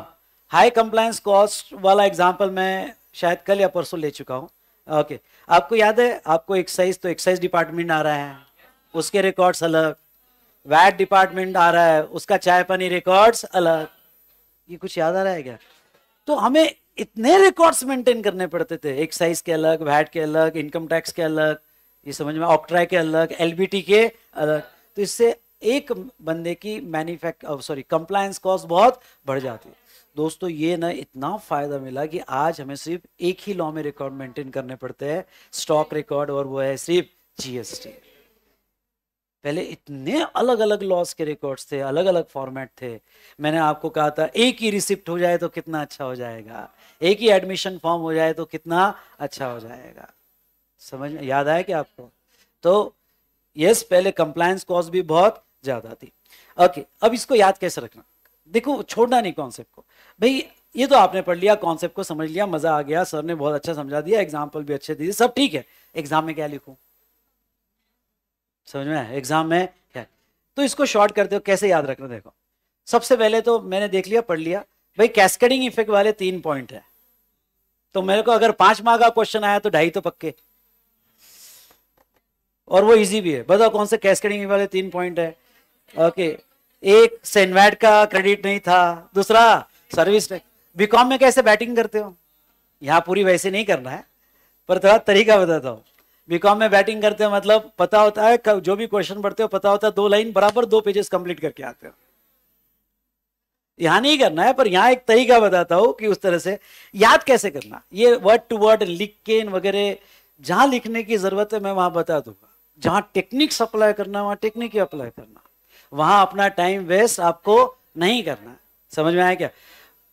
हाई कंप्लायंस कॉस्ट वाला एग्जाम्पल मैं शायद कल या परसों ले चुका हूँ ओके okay. आपको याद है आपको एक्साइज तो एक्साइज डिपार्टमेंट आ रहा है उसके रिकॉर्ड्स अलग वैट डिपार्टमेंट आ रहा है उसका चाय पानी रिकॉर्ड्स अलग ये कुछ याद आ रहा है क्या तो हमें इतने रिकॉर्ड्स मेंटेन करने पड़ते थे एक्साइज के अलग वैट के अलग इनकम टैक्स के अलग ये समझ में ऑक्ट्राई के अलग एलबीटी के अलग तो इससे एक बंदे की मैन्युफैक्ट सॉरी कंप्लायंस कॉस्ट बहुत बढ़ जाती है दोस्तों ये ना इतना फ़ायदा मिला कि आज हमें सिर्फ एक ही लॉ में रिकॉर्ड मेंटेन करने पड़ते हैं स्टॉक रिकॉर्ड और वो है सिर्फ जीएसटी पहले इतने अलग अलग लॉस के रिकॉर्ड्स थे अलग अलग फॉर्मेट थे मैंने आपको कहा था एक ही रिसिप्ट हो जाए तो कितना अच्छा हो जाएगा एक ही एडमिशन फॉर्म हो जाए तो कितना अच्छा हो जाएगा समझ याद आया क्या आपको तो यस पहले कंप्लायंस कॉस्ट भी बहुत ज्यादा थी ओके अब इसको याद कैसे रखना देखो छोड़ना नहीं कॉन्सेप्ट को भाई ये तो आपने पढ़ लिया कॉन्सेप्ट को समझ लिया मजा आ गया सर ने बहुत अच्छा समझा दिया एग्जाम्पल भी अच्छे दिए सब ठीक है एग्जाम में क्या लिखू समझ में एग्जाम में क्या तो इसको शॉर्ट करते हो कैसे याद रखना देखो सबसे पहले तो मैंने देख लिया पढ़ लिया भाई कैस्केडिंग इफेक्ट वाले तीन पॉइंट है तो मेरे को अगर पांच माह का क्वेश्चन आया तो ढाई तो पक्के और वो इजी भी है बताओ कौन से कैस्केडिंग वाले तीन पॉइंट है ओके okay. एक सेनवैट का क्रेडिट नहीं था दूसरा सर्विस बीकॉम में कैसे बैटिंग करते हो यहाँ पूरी वैसे नहीं करना है पर थोड़ा तरीका बताता हूँ बीकॉम में बैटिंग करते हो मतलब पता होता है जो भी क्वेश्चन पढ़ते हो पता होता है दो लाइन बराबर दो पेजेस कंप्लीट करके आते हो यहाँ नहीं करना है पर यहाँ एक तरीका बताता हूँ कि उस तरह से याद कैसे करना ये वर्ड टू वर्ड लिख के वगैरह जहाँ लिखने की जरूरत है मैं वहां बता दूंगा जहाँ टेक्निक्स अप्लाई करना वहां टेक्निक ही अप्लाई करना वहां अपना टाइम वेस्ट आपको नहीं करना समझ में आया क्या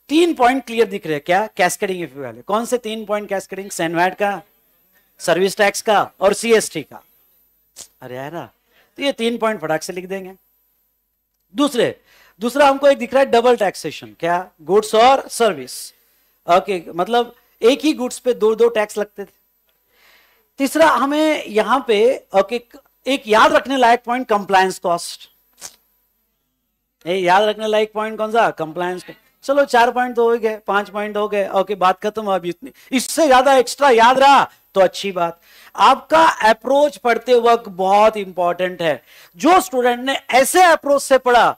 तीन पॉइंट क्लियर दिख रहे हैं क्या कैस्केडिंग इफ वाले कौन से तीन पॉइंट कैस्केडिंग सेनवैट का सर्विस टैक्स का और सीएसटी का अरे यार तो ये तीन पॉइंट फटाक से लिख देंगे दूसरे दूसरा हमको एक दिख रहा है डबल टैक्सेशन क्या गुड्स और सर्विस ओके मतलब एक ही गुड्स पे दो दो टैक्स लगते थे तीसरा हमें यहां पे ओके एक याद रखने लायक पॉइंट कंप्लायंस कॉस्ट याद रखने लायक पॉइंट कौन सा कंप्लायंस चलो चार तो पॉइंट हो गए पांच पॉइंट हो गए ओके बात खत्म अभी इतनी इससे ज्यादा एक्स्ट्रा याद रहा तो अच्छी बात आपका अप्रोच पढ़ते वक्त बहुत इंपॉर्टेंट है जो स्टूडेंट ने ऐसे अप्रोच से पढ़ा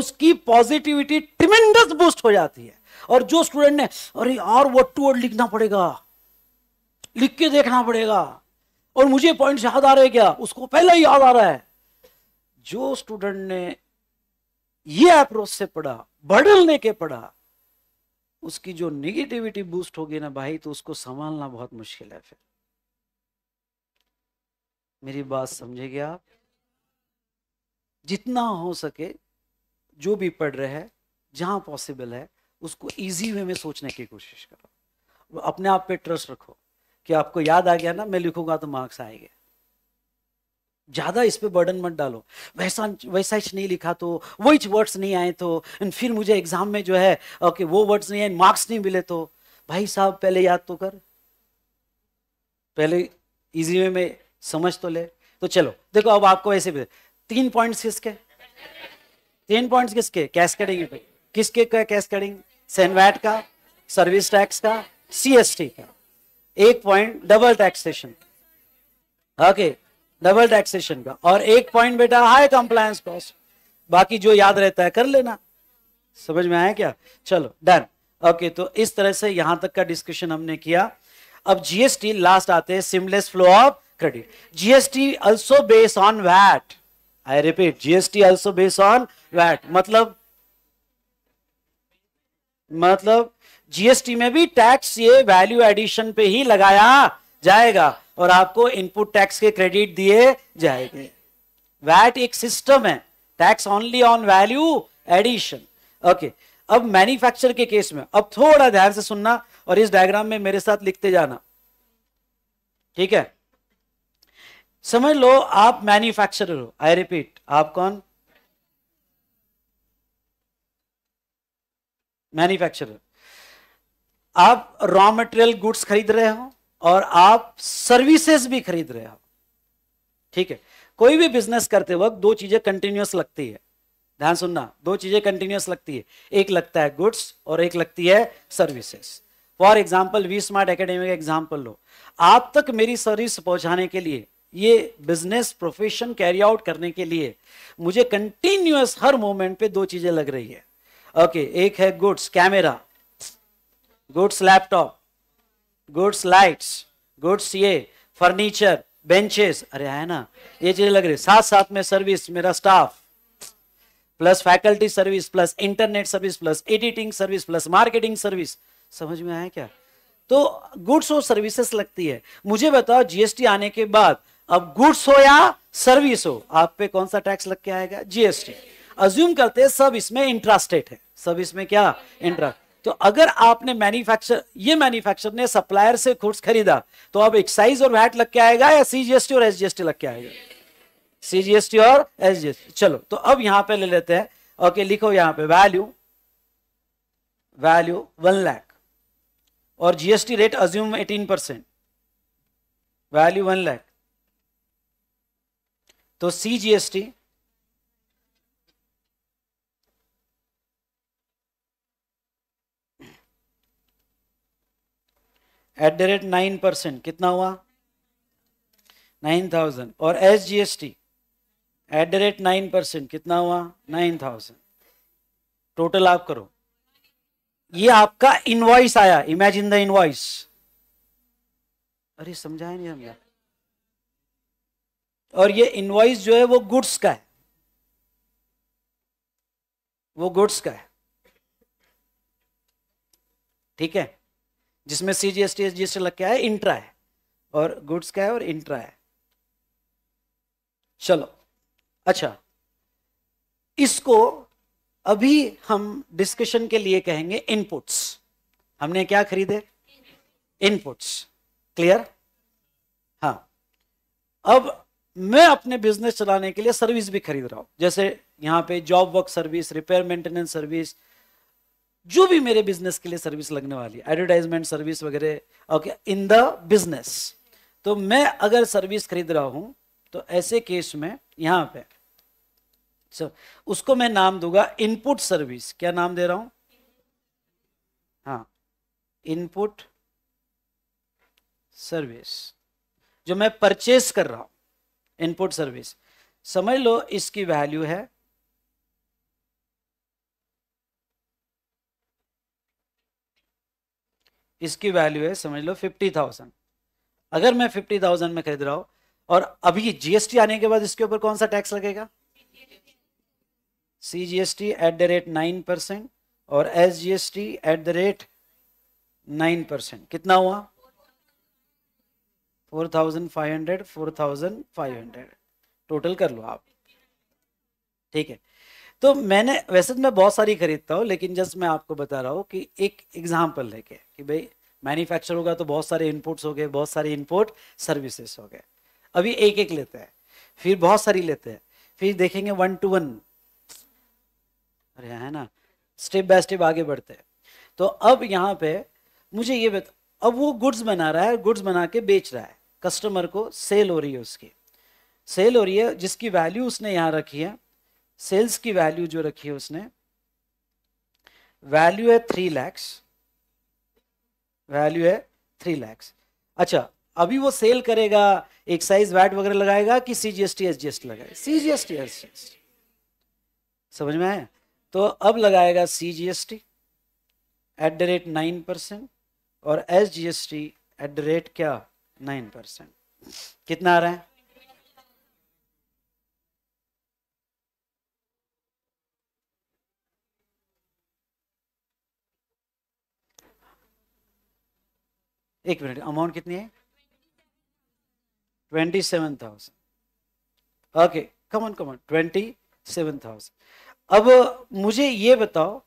उसकी पॉजिटिविटी ट्रिमेंडस बूस्ट हो जाती है और जो स्टूडेंट ने अरे और वर्ड टू वर्ड लिखना पड़ेगा लिख के देखना पड़ेगा और मुझे पॉइंट याद आ रहे क्या उसको पहले ही याद आ रहा है जो स्टूडेंट ने ये अप्रोच से पढ़ा बर्डन लेके पढ़ा उसकी जो निगेटिविटी बूस्ट होगी ना भाई तो उसको संभालना बहुत मुश्किल है फिर मेरी बात समझेगी आप जितना हो सके जो भी पढ़ रहे हैं जहां पॉसिबल है उसको इजी वे में सोचने की कोशिश करो अपने आप पे ट्रस्ट रखो कि आपको याद आ गया ना मैं लिखूंगा तो मार्क्स आएंगे ज़्यादा इस पर बर्डन मत डालो वैसा वैसा ही नहीं लिखा तो वही वर्ड्स नहीं आए तो फिर मुझे एग्ज़ाम में जो है ओके वो वर्ड्स नहीं आए मार्क्स नहीं मिले तो भाई साहब पहले याद तो कर पहले इजी वे में समझ तो ले तो चलो देखो अब आपको ऐसे भी तीन पॉइंट्स किसके तीन पॉइंट्स किसके कैश कटिंग किसके का कैस्केडिंग सेनवैट का सर्विस टैक्स का सीएसटी का एक point double taxation okay double taxation का और एक पॉइंट बेटा हाई कंप्लायंस कॉस्ट बाकी जो याद रहता है कर लेना समझ में आया क्या चलो डन ओके तो इस तरह से यहां तक का डिस्कशन हमने किया अब जीएसटी लास्ट आते हैं seamless flow of credit GST also base on VAT I repeat GST also base on VAT मतलब मतलब जीएसटी में भी टैक्स ये वैल्यू एडिशन पे ही लगाया जाएगा और आपको इनपुट टैक्स के क्रेडिट दिए जाएंगे वैट एक सिस्टम है tax only on value addition okay अब मैन्युफैक्चर के केस में अब थोड़ा ध्यान से सुनना और इस डायग्राम में मेरे साथ लिखते जाना ठीक है समझ लो आप मैन्युफैक्चरर हो आई रिपीट आप कौन मैन्युफैक्चरर आप रॉ मटेरियल गुड्स खरीद रहे हो और आप सर्विसेज भी खरीद रहे हो ठीक है कोई भी बिजनेस करते वक्त दो चीजें कंटिन्यूस लगती है ध्यान सुनना दो चीजें कंटिन्यूस लगती है एक लगता है गुड्स और एक लगती है services for example V Smart Academy का एग्जाम्पल लो आप तक मेरी सर्विस पहुंचाने के लिए ये बिजनेस प्रोफेशन कैरी आउट करने के लिए मुझे कंटिन्यूस हर मोमेंट पे दो चीजें लग रही है ओके okay, एक है goods camera goods laptop goods lights goods ये फर्नीचर बेंचेस अरे है ना ये चीजें लग रही साथ साथ में सर्विस मेरा staff plus faculty service plus internet service plus editing service plus marketing service समझ में आया क्या तो गुड्स और सर्विसेस लगती है मुझे बताओ जीएसटी आने के बाद अब गुड्स हो या सर्विस हो आप पे कौन सा टैक्स लग के आएगा जीएसटी अज्यूम करते हैं सब इसमें इंट्रास्टेट है सब इसमें क्या इंटरास्ट तो अगर आपने मैन्युफैक्चर ये मैन्युफैक्चर ने सप्लायर से खुर्स खरीदा तो अब एक्साइज और वैट लग के आएगा या सीजीएसटी और एसजीएसटी लग के आएगा सीजीएसटी और एसजीएसटी चलो तो अब यहां पे ले लेते हैं ओके लिखो यहां पे वैल्यू वैल्यू वन लैख और GST rate assume eighteen percent value one lakh तो C GST at the rate nine percent कितना हुआ नाइन थाउजेंड और S G S T at the rate nine percent कितना हुआ नाइन थाउजेंड टोटल आप करो ये आपका इनवॉइस आया इमेजिन द इनवॉइस अरे समझाया नहीं समझा और ये इनवॉइस जो है वो गुड्स का है वो गुड्स का है ठीक है जिसमें C G S T S G S T लग के आए इंट्रा है और गुड्स का है और इंट्रा है चलो अच्छा इसको अभी हम डिस्कशन के लिए कहेंगे इनपुट्स हमने क्या खरीदे इनपुट्स क्लियर हाँ अब मैं अपने बिजनेस चलाने के लिए सर्विस भी खरीद रहा हूं जैसे यहां पे job work service repair maintenance service जो भी मेरे बिजनेस के लिए सर्विस लगने वाली एडवर्टाइजमेंट सर्विस वगैरह ओके इन द बिजनेस तो मैं अगर सर्विस खरीद रहा हूं तो ऐसे केस में यहां पे सो उसको मैं नाम दूंगा इनपुट सर्विस क्या नाम दे रहा हूं हाँ इनपुट सर्विस जो मैं परचेस कर रहा हूं इनपुट सर्विस समझ लो इसकी वैल्यू है इसकी वैल्यू है समझ लो फिफ्टी थाउजेंड अगर मैं फिफ्टी थाउजेंड में खरीद रहा हूं और अभी जीएसटी आने के बाद इसके ऊपर कौन सा टैक्स लगेगा C G S T at the rate nine percent और S G S T at the rate nine percent कितना हुआ four thousand five hundred four thousand five hundred total कर लो आप ठीक है तो मैंने वैसे तो मैं बहुत सारी खरीदता हूँ लेकिन जस्ट मैं आपको बता रहा हूँ कि एक एग्जाम्पल लेके कि भाई मैन्युफैक्चर होगा तो बहुत सारे इनपुट्स हो गए बहुत सारे इनपुट सर्विसेज हो गए अभी एक एक लेते हैं फिर बहुत सारी लेते हैं फिर देखेंगे वन टू वन अरे है ना स्टेप बाय स्टेप आगे बढ़ते हैं तो अब यहाँ पे मुझे ये बता अब वो गुड्स बना रहा है गुड्स बना के बेच रहा है कस्टमर को सेल हो रही है उसकी सेल हो रही है जिसकी वैल्यू उसने यहाँ रखी है सेल्स की वैल्यू जो रखी है उसने वैल्यू है थ्री लैक्स वैल्यू है थ्री लैक्स अच्छा अभी वो सेल करेगा एक्साइज वैट वगैरह लगाएगा कि C G S T S G S T C G S T S G S T समझ में आए तो अब लगाएगा C G S T at the rate nine percent और S G S T at the rate क्या nine percent कितना आ रहा है एक मिनट अमाउंट कितनी है twenty seven thousand okay come on come on twenty seven thousand अब मुझे ये बताओ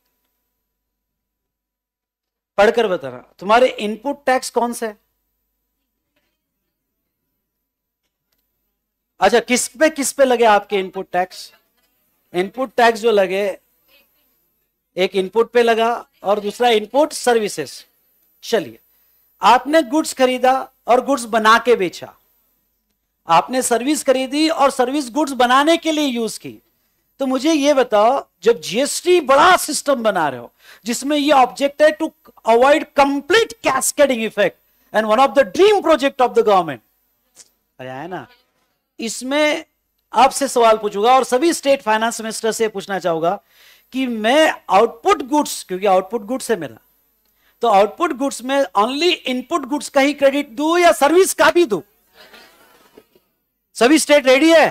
पढ़कर बताना तुम्हारे इनपुट टैक्स कौन से है अच्छा किस पे किस पे लगे आपके इनपुट टैक्स इनपुट टैक्स जो लगे एक इनपुट पे लगा और दूसरा इनपुट सर्विसेज चलिए आपने गुड्स खरीदा और गुड्स बना के बेचा आपने सर्विस खरीदी और सर्विस गुड्स बनाने के लिए यूज की तो मुझे यह बताओ जब जीएसटी बड़ा सिस्टम बना रहे हो जिसमें यह ऑब्जेक्ट है to avoid complete cascading effect and one of the dream project of the government है ना इसमें आपसे सवाल पूछूंगा और सभी स्टेट फाइनेंस मिनिस्टर से पूछना चाहूंगा कि मैं आउटपुट गुड्स क्योंकि आउटपुट गुड्स है मेरा तो आउटपुट गुड्स में ओनली इनपुट गुड्स का ही क्रेडिट दू या सर्विस का भी दू सभी स्टेट रेडी है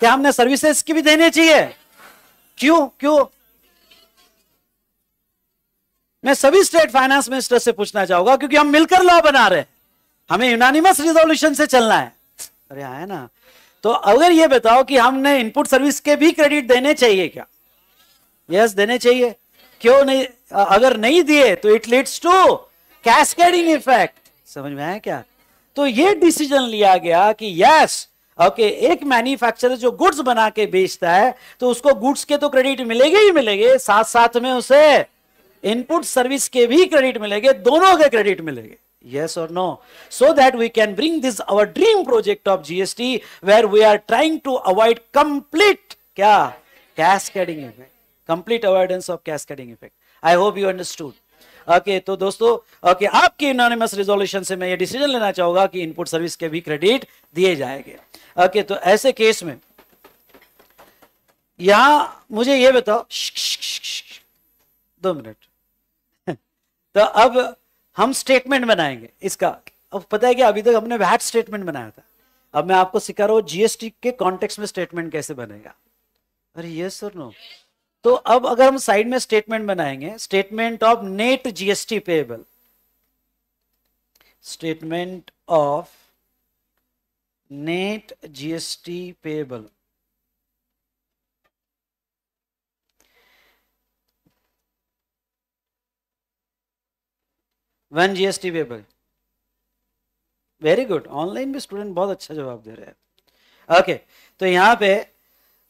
क्या हमने सर्विसेज की भी देने चाहिए क्यों क्यों मैं सभी स्टेट फाइनेंस मिनिस्टर से पूछना चाहूंगा क्योंकि हम मिलकर लॉ बना रहे हैं हमें यूनानिमस रिजोल्यूशन से चलना है अरे आया हाँ, ना तो अगर ये बताओ कि हमने इनपुट सर्विस के भी क्रेडिट देने चाहिए क्या यस देने चाहिए क्यों नहीं अगर नहीं दिए तो it leads to cascading effect समझ में आया क्या तो ये डिसीजन लिया गया कि यस ओके okay, एक मैन्युफैक्चरर जो गुड्स बना के बेचता है तो उसको गुड्स के तो क्रेडिट मिलेंगे ही मिलेंगे साथ साथ में उसे इनपुट सर्विस के भी क्रेडिट मिलेंगे दोनों के क्रेडिट मिलेंगे और no so that we can bring this our dream project of GST where we are trying to avoid complete क्या cascading effect complete avoidance of cascading effect I hope you understood okay तो दोस्तों okay okay, आपके इनोनिमस resolution से मैं ये decision लेना चाहूंगा कि इनपुट सर्विस के भी क्रेडिट दिए जाएंगे ओके okay, तो ऐसे केस में यहां मुझे ये बताओ दो मिनट तो अब हम स्टेटमेंट बनाएंगे इसका अब पता है कि अभी तक हमने वैट स्टेटमेंट बनाया था अब मैं आपको सिखा रहा हूं जीएसटी के कॉन्टेक्स्ट में स्टेटमेंट कैसे बनेगा अरे यस और नो तो अब अगर हम साइड में स्टेटमेंट बनाएंगे statement of net GST payable statement of net GST payable one GST payable very good online भी स्टूडेंट बहुत अच्छा जवाब दे रहे हैं ओके okay, तो यहां पे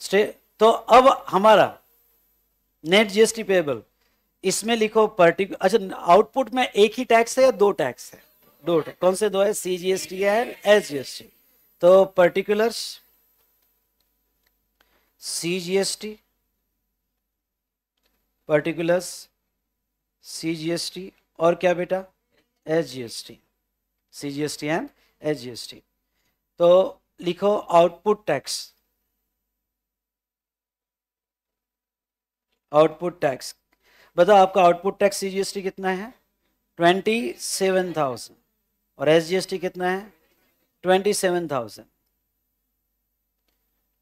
स्टे तो अब हमारा नेट जीएसटी पेबल इसमें लिखो पर्टिकुलर अच्छा आउटपुट में एक ही टैक्स है या दो टैक्स है दो टैक्स कौन से दो है C G S T and S G S T तो particulars C G S T particulars C G S T और क्या बेटा S G S T C G S T and S G S T तो लिखो output tax output tax बताओ आपका output tax CGST कितना है ट्वेंटी सेवन थाउजेंड और एसजीएसटी कितना है twenty seven thousand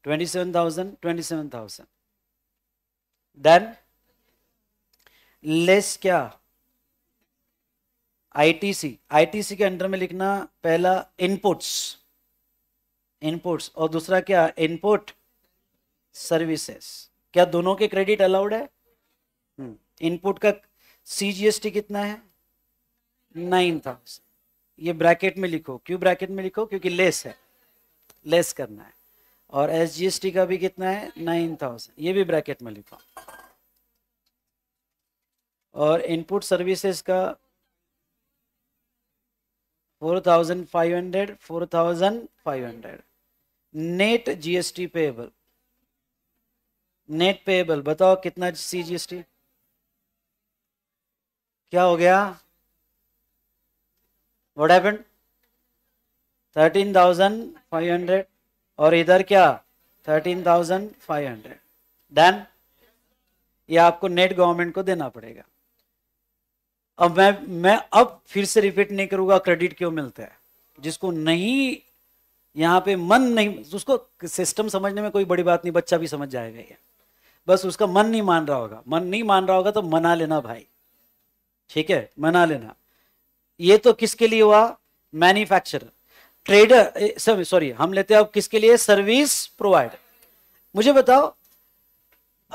twenty seven thousand twenty seven thousand then less क्या आईटीसी आईटीसी के अंडर में लिखना पहला इनपुट्स इनपुट्स और दूसरा क्या इनपुट सर्विसेस क्या दोनों के क्रेडिट अलाउड है इनपुट हम्म। का सीजीएसटी कितना है नाइन थाउजेंड ये ब्रैकेट में लिखो क्यों ब्रैकेट में लिखो क्योंकि लेस है लेस करना है और एसजीएसटी का भी कितना है नाइन थाउजेंड ये भी ब्रैकेट में लिखो और इनपुट सर्विसेज का four thousand five hundred four thousand five hundred net GST payable net payable बताओ कितना सी जी एस टी क्या हो गया what happen thirteen thousand five hundred और इधर क्या thirteen thousand five hundred done ये आपको नेट गवर्नमेंट को देना पड़ेगा अब मैं मैं अब फिर से रिपीट नहीं करूंगा क्रेडिट क्यों मिलता है जिसको नहीं यहां पे मन नहीं उसको सिस्टम समझने में कोई बड़ी बात नहीं बच्चा भी समझ जाएगा ये बस उसका मन नहीं मान रहा होगा मन नहीं मान रहा होगा तो मना लेना भाई ठीक है मना लेना ये तो किसके लिए हुआ मैन्युफैक्चरर ट्रेडर सॉरी हम लेते हैं अब किसके लिए सर्विस प्रोवाइड मुझे बताओ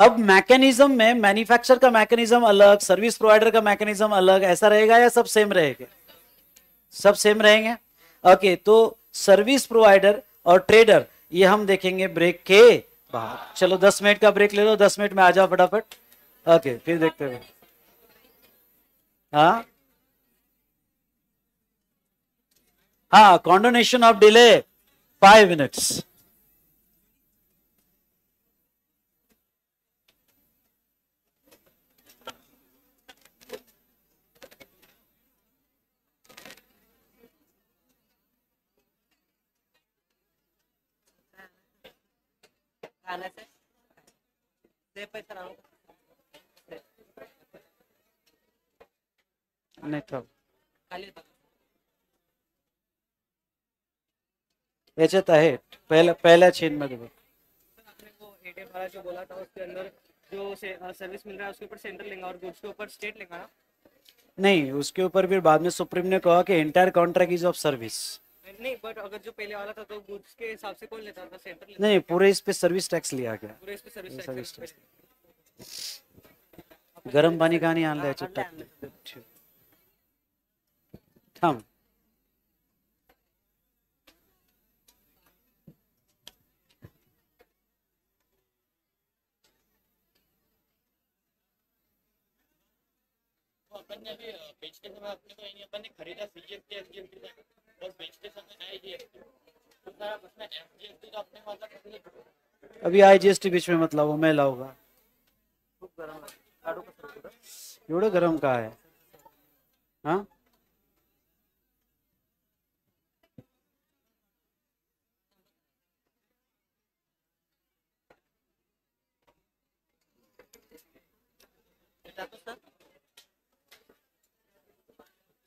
अब मैकेनिज्म में मैन्युफैक्चर का मैकेनिज्म अलग सर्विस प्रोवाइडर का मैकेनिज्म अलग ऐसा रहेगा या सब सेम रहेगा सब सेम रहेंगे ओके तो सर्विस प्रोवाइडर और ट्रेडर ये हम देखेंगे ब्रेक के बाहर चलो दस मिनट का ब्रेक ले लो दस मिनट में आ जाओ फटाफट ओके फिर देखते हैं हाँ हाँ condonation of delay five minutes खाने से नहीं तो, तो। जो बोला था उसके अंदर जो सर्विस मिल रहा है उसके ऊपर सेंट्रल लेंगे और ऊपर स्टेट लेंगे ना नहीं उसके ऊपर भी बाद में सुप्रीम ने कहा कि entire contract is of service नहीं बट अगर जो पहले वाला था तो गुड्स के हिसाब से कौन लेता था सेंटर लेता नहीं पूरे इस पे सर्विस टैक्स लिया गया पूरे इस पे सर्विस टैक्स, सर्विस टैक्स। गरम पानी का नहीं आन ले थम अपन ने अभी बेचते समय अपने को तो अपन ने खरीदा सीजीएफ के अभी आई जी एस टी बीच में मतलब लाओ मैं लाऊंगा एवढं गरम का है हा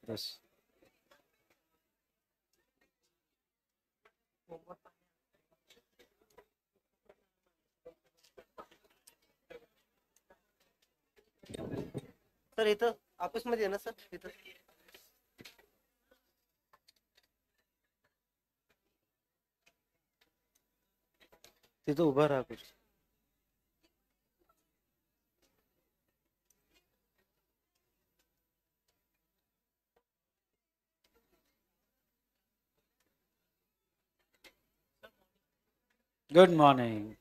बस yes. सर इत ऑफिस मध्य ना सर इत तो, तो उभा रहा कुछ गुड मॉर्निंग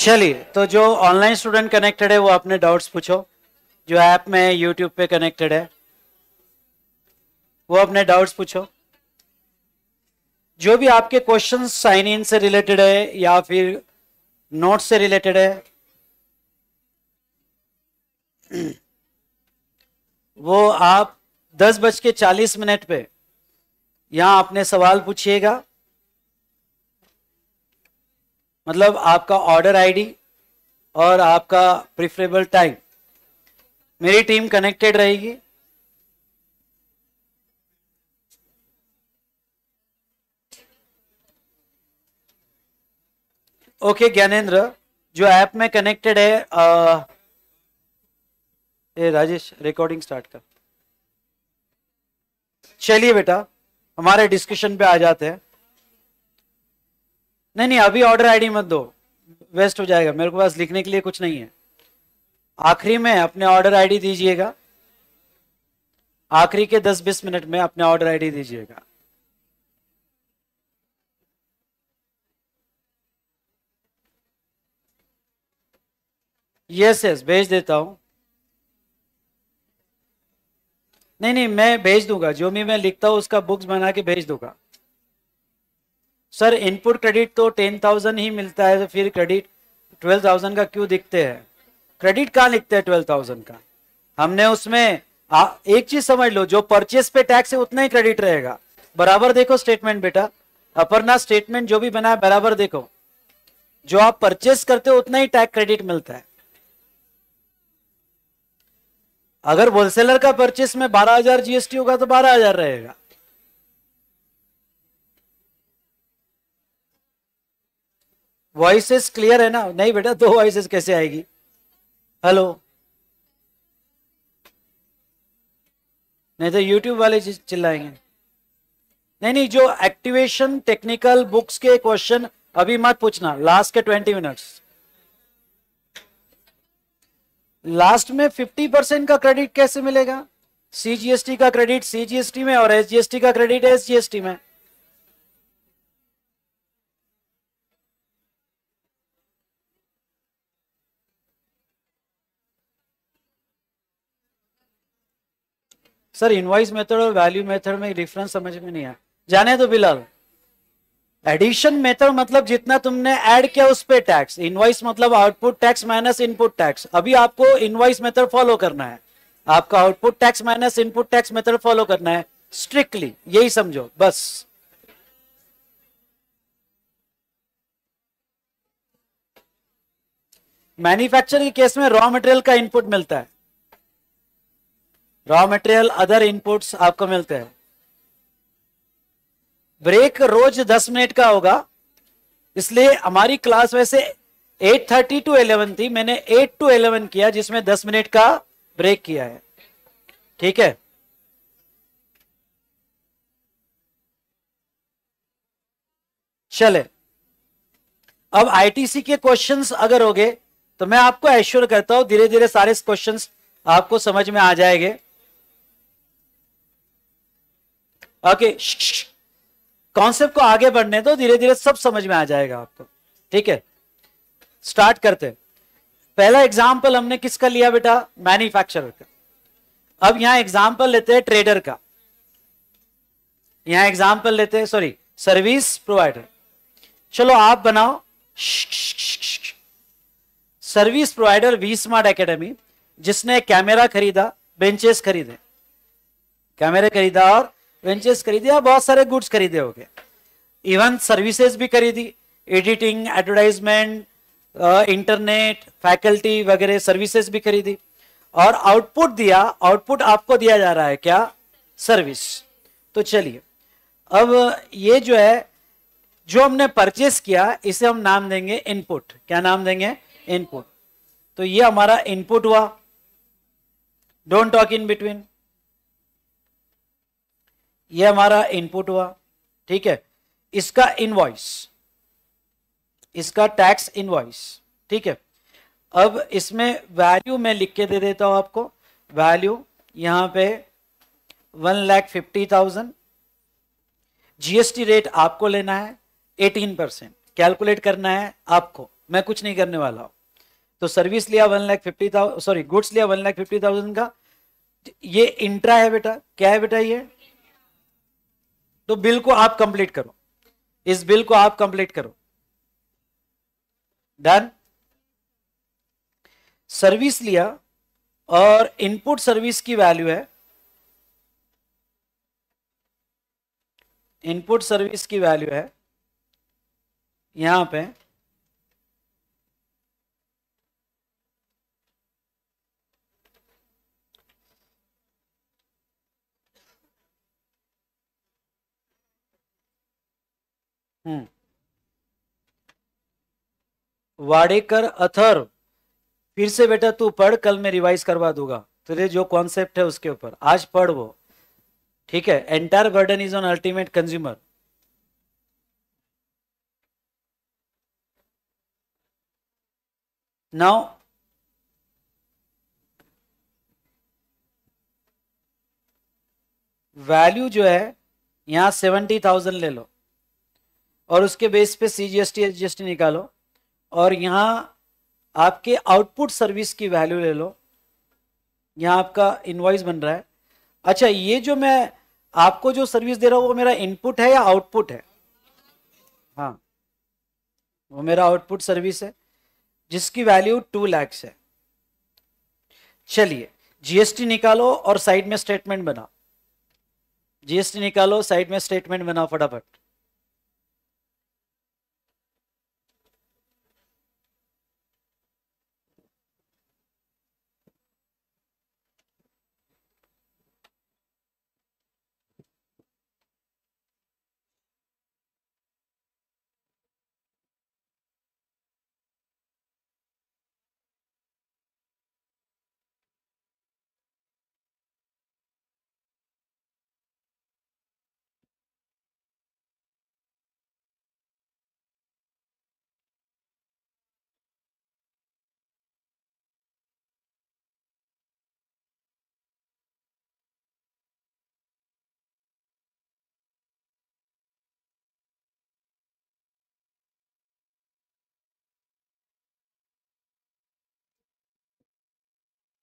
चलिए तो जो ऑनलाइन स्टूडेंट कनेक्टेड है वो अपने डाउट्स पूछो जो ऐप में यूट्यूब पे कनेक्टेड है वो अपने डाउट्स पूछो जो भी आपके क्वेश्चन साइन इन से रिलेटेड है या फिर नोट से रिलेटेड है वो आप दस बज के चालीस मिनट पे यहां अपने सवाल पूछिएगा मतलब आपका ऑर्डर आईडी और आपका प्रिफरेबल टाइम मेरी टीम कनेक्टेड रहेगी ओके ज्ञानेन्द्र जो ऐप में कनेक्टेड है आ, ए राजेश रिकॉर्डिंग स्टार्ट कर चलिए बेटा हमारे डिस्कशन पे आ जाते हैं नहीं नहीं अभी ऑर्डर आईडी मत दो वेस्ट हो जाएगा मेरे को पास लिखने के लिए कुछ नहीं है आखिरी में अपने ऑर्डर आईडी दीजिएगा आखिरी के 10-20 मिनट में अपने ऑर्डर आईडी दीजिएगा यस यस भेज देता हूं नहीं नहीं मैं भेज दूंगा जो भी मैं लिखता हूं उसका बुक्स बना के भेज दूंगा सर इनपुट क्रेडिट तो टेन थाउजेंड ही मिलता है तो फिर क्रेडिट ट्वेल्व थाउजेंड का क्यों दिखते हैं क्रेडिट कहाँ लिखते हैं ट्वेल्व थाउजेंड का हमने उसमें आ, एक चीज समझ लो जो परचेस पे टैक्स है उतना ही क्रेडिट रहेगा बराबर देखो स्टेटमेंट बेटा अपरना स्टेटमेंट जो भी बना है बराबर देखो जो आप परचेस करते हो उतना ही टैक्स क्रेडिट मिलता है अगर होलसेलर का परचेस में बारह हजार जीएसटी होगा तो बारह हजार रहेगा वॉइसेस क्लियर है ना नहीं बेटा दो वॉइसेस कैसे आएगी हेलो नहीं तो यूट्यूब वाले चिल्लाएंगे नहीं नहीं जो एक्टिवेशन टेक्निकल बुक्स के क्वेश्चन अभी मत पूछना लास्ट के ट्वेंटी मिनट्स लास्ट में फिफ्टी परसेंट का क्रेडिट कैसे मिलेगा सीजीएसटी का क्रेडिट सीजीएसटी में और एसजीएसटी का क्रेडिट एसजीएसटी में सर इनवाइस मेथड और वैल्यू मेथड में डिफरेंस समझ में नहीं आया जाने तो बिलाल एडिशन मेथड मतलब जितना तुमने ऐड किया उस पर टैक्स इनवाइस मतलब output tax minus input tax अभी आपको इनवाइस मेथड फॉलो करना है आपका output tax minus input tax method follow करना है स्ट्रिक्टली यही समझो बस मैन्युफैक्चर केस में रॉ मटेरियल का इनपुट मिलता है रॉ मटेरियल अदर इनपुट्स आपको मिलते हैं ब्रेक रोज 10 मिनट का होगा इसलिए हमारी क्लास वैसे 8:30 टू एलेवन थी मैंने 8 टू 11 किया जिसमें 10 मिनट का ब्रेक किया है ठीक है चले अब आईटीसी के क्वेश्चंस अगर हो गए तो मैं आपको एश्योर करता हूं धीरे धीरे सारे क्वेश्चंस आपको समझ में आ जाएंगे ओके कॉन्सेप्ट को आगे बढ़ने दो धीरे धीरे सब समझ में आ जाएगा आपको ठीक है स्टार्ट करते हैं पहला एग्जाम्पल हमने किसका लिया बेटा मैन्युफैक्चरर का अब यहां एग्जाम्पल लेते हैं ट्रेडर का यहां एग्जाम्पल लेते हैं सॉरी सर्विस प्रोवाइडर चलो आप बनाओ service provider V Smart Academy जिसने कैमरा खरीदा बेंचेस खरीदे कैमरे खरीदा और वेंचर्स खरीदे या बहुत सारे गुड्स खरीदे हो गए इवन सर्विसेज भी खरीदी एडिटिंग एडवर्टाइजमेंट इंटरनेट फैकल्टी वगैरह सर्विसेज भी खरीदी और आउटपुट दिया आउटपुट आपको दिया जा रहा है क्या सर्विस तो चलिए अब ये जो है जो हमने परचेस किया इसे हम नाम देंगे इनपुट क्या नाम देंगे इनपुट तो ये हमारा इनपुट हुआ डोंट टॉक इन बिटवीन ये हमारा इनपुट हुआ ठीक है इसका इनवॉइस इसका टैक्स इनवॉइस ठीक है अब इसमें वैल्यू मैं लिख के दे देता हूं आपको वैल्यू यहां पे one lakh fifty thousand GST rate आपको लेना है एटीन परसेंट कैलकुलेट करना है आपको मैं कुछ नहीं करने वाला हूं तो सर्विस लिया one lakh fifty thousand sorry goods लिया वन लाख फिफ्टी थाउजेंड का ये इंट्रा है बेटा क्या है बेटा ये तो बिल को आप कंप्लीट करो इस बिल को आप कंप्लीट करो डन सर्विस लिया और इनपुट सर्विस की वैल्यू है इनपुट सर्विस की वैल्यू है यहां पे हम्म। वाडेकर अथर फिर से बेटा तू पढ़ कल मैं रिवाइज करवा दूंगा तुझे जो कॉन्सेप्ट है उसके ऊपर आज पढ़ वो ठीक है entire burden is on ultimate consumer now value जो है यहां सेवेंटी थाउजेंड ले लो और उसके बेस पे C G S T G S T निकालो और यहाँ आपके आउटपुट सर्विस की वैल्यू ले लो यहाँ आपका इन्वाइस बन रहा है अच्छा ये जो मैं आपको जो सर्विस दे रहा हूँ वो मेरा इनपुट है या आउटपुट है हाँ वो मेरा आउटपुट सर्विस है जिसकी वैल्यू टू लैक्स है चलिए जीएसटी निकालो और साइड में स्टेटमेंट बनाओ जीएसटी निकालो साइड में स्टेटमेंट बनाओ फटाफट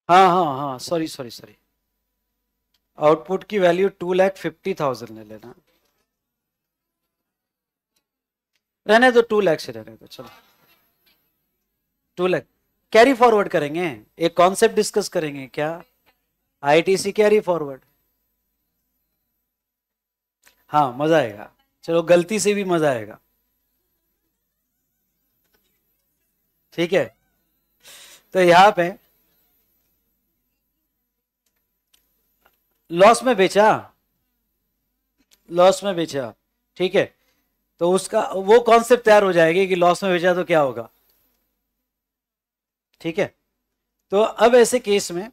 हाँ हाँ हाँ सॉरी सॉरी सॉरी आउटपुट की value two lakh fifty thousand ले लेना रहने दो टू लैख से रहने दो चलो टू लैख कैरी फॉरवर्ड करेंगे एक कॉन्सेप्ट डिस्कस करेंगे क्या आईटीसी कैरी फॉरवर्ड हाँ मजा आएगा चलो गलती से भी मजा आएगा ठीक है तो यहां पे लॉस में बेचा लॉस में बेचा ठीक है तो उसका वो कॉन्सेप्ट तैयार हो जाएगी कि लॉस में बेचा तो क्या होगा ठीक है तो अब ऐसे केस में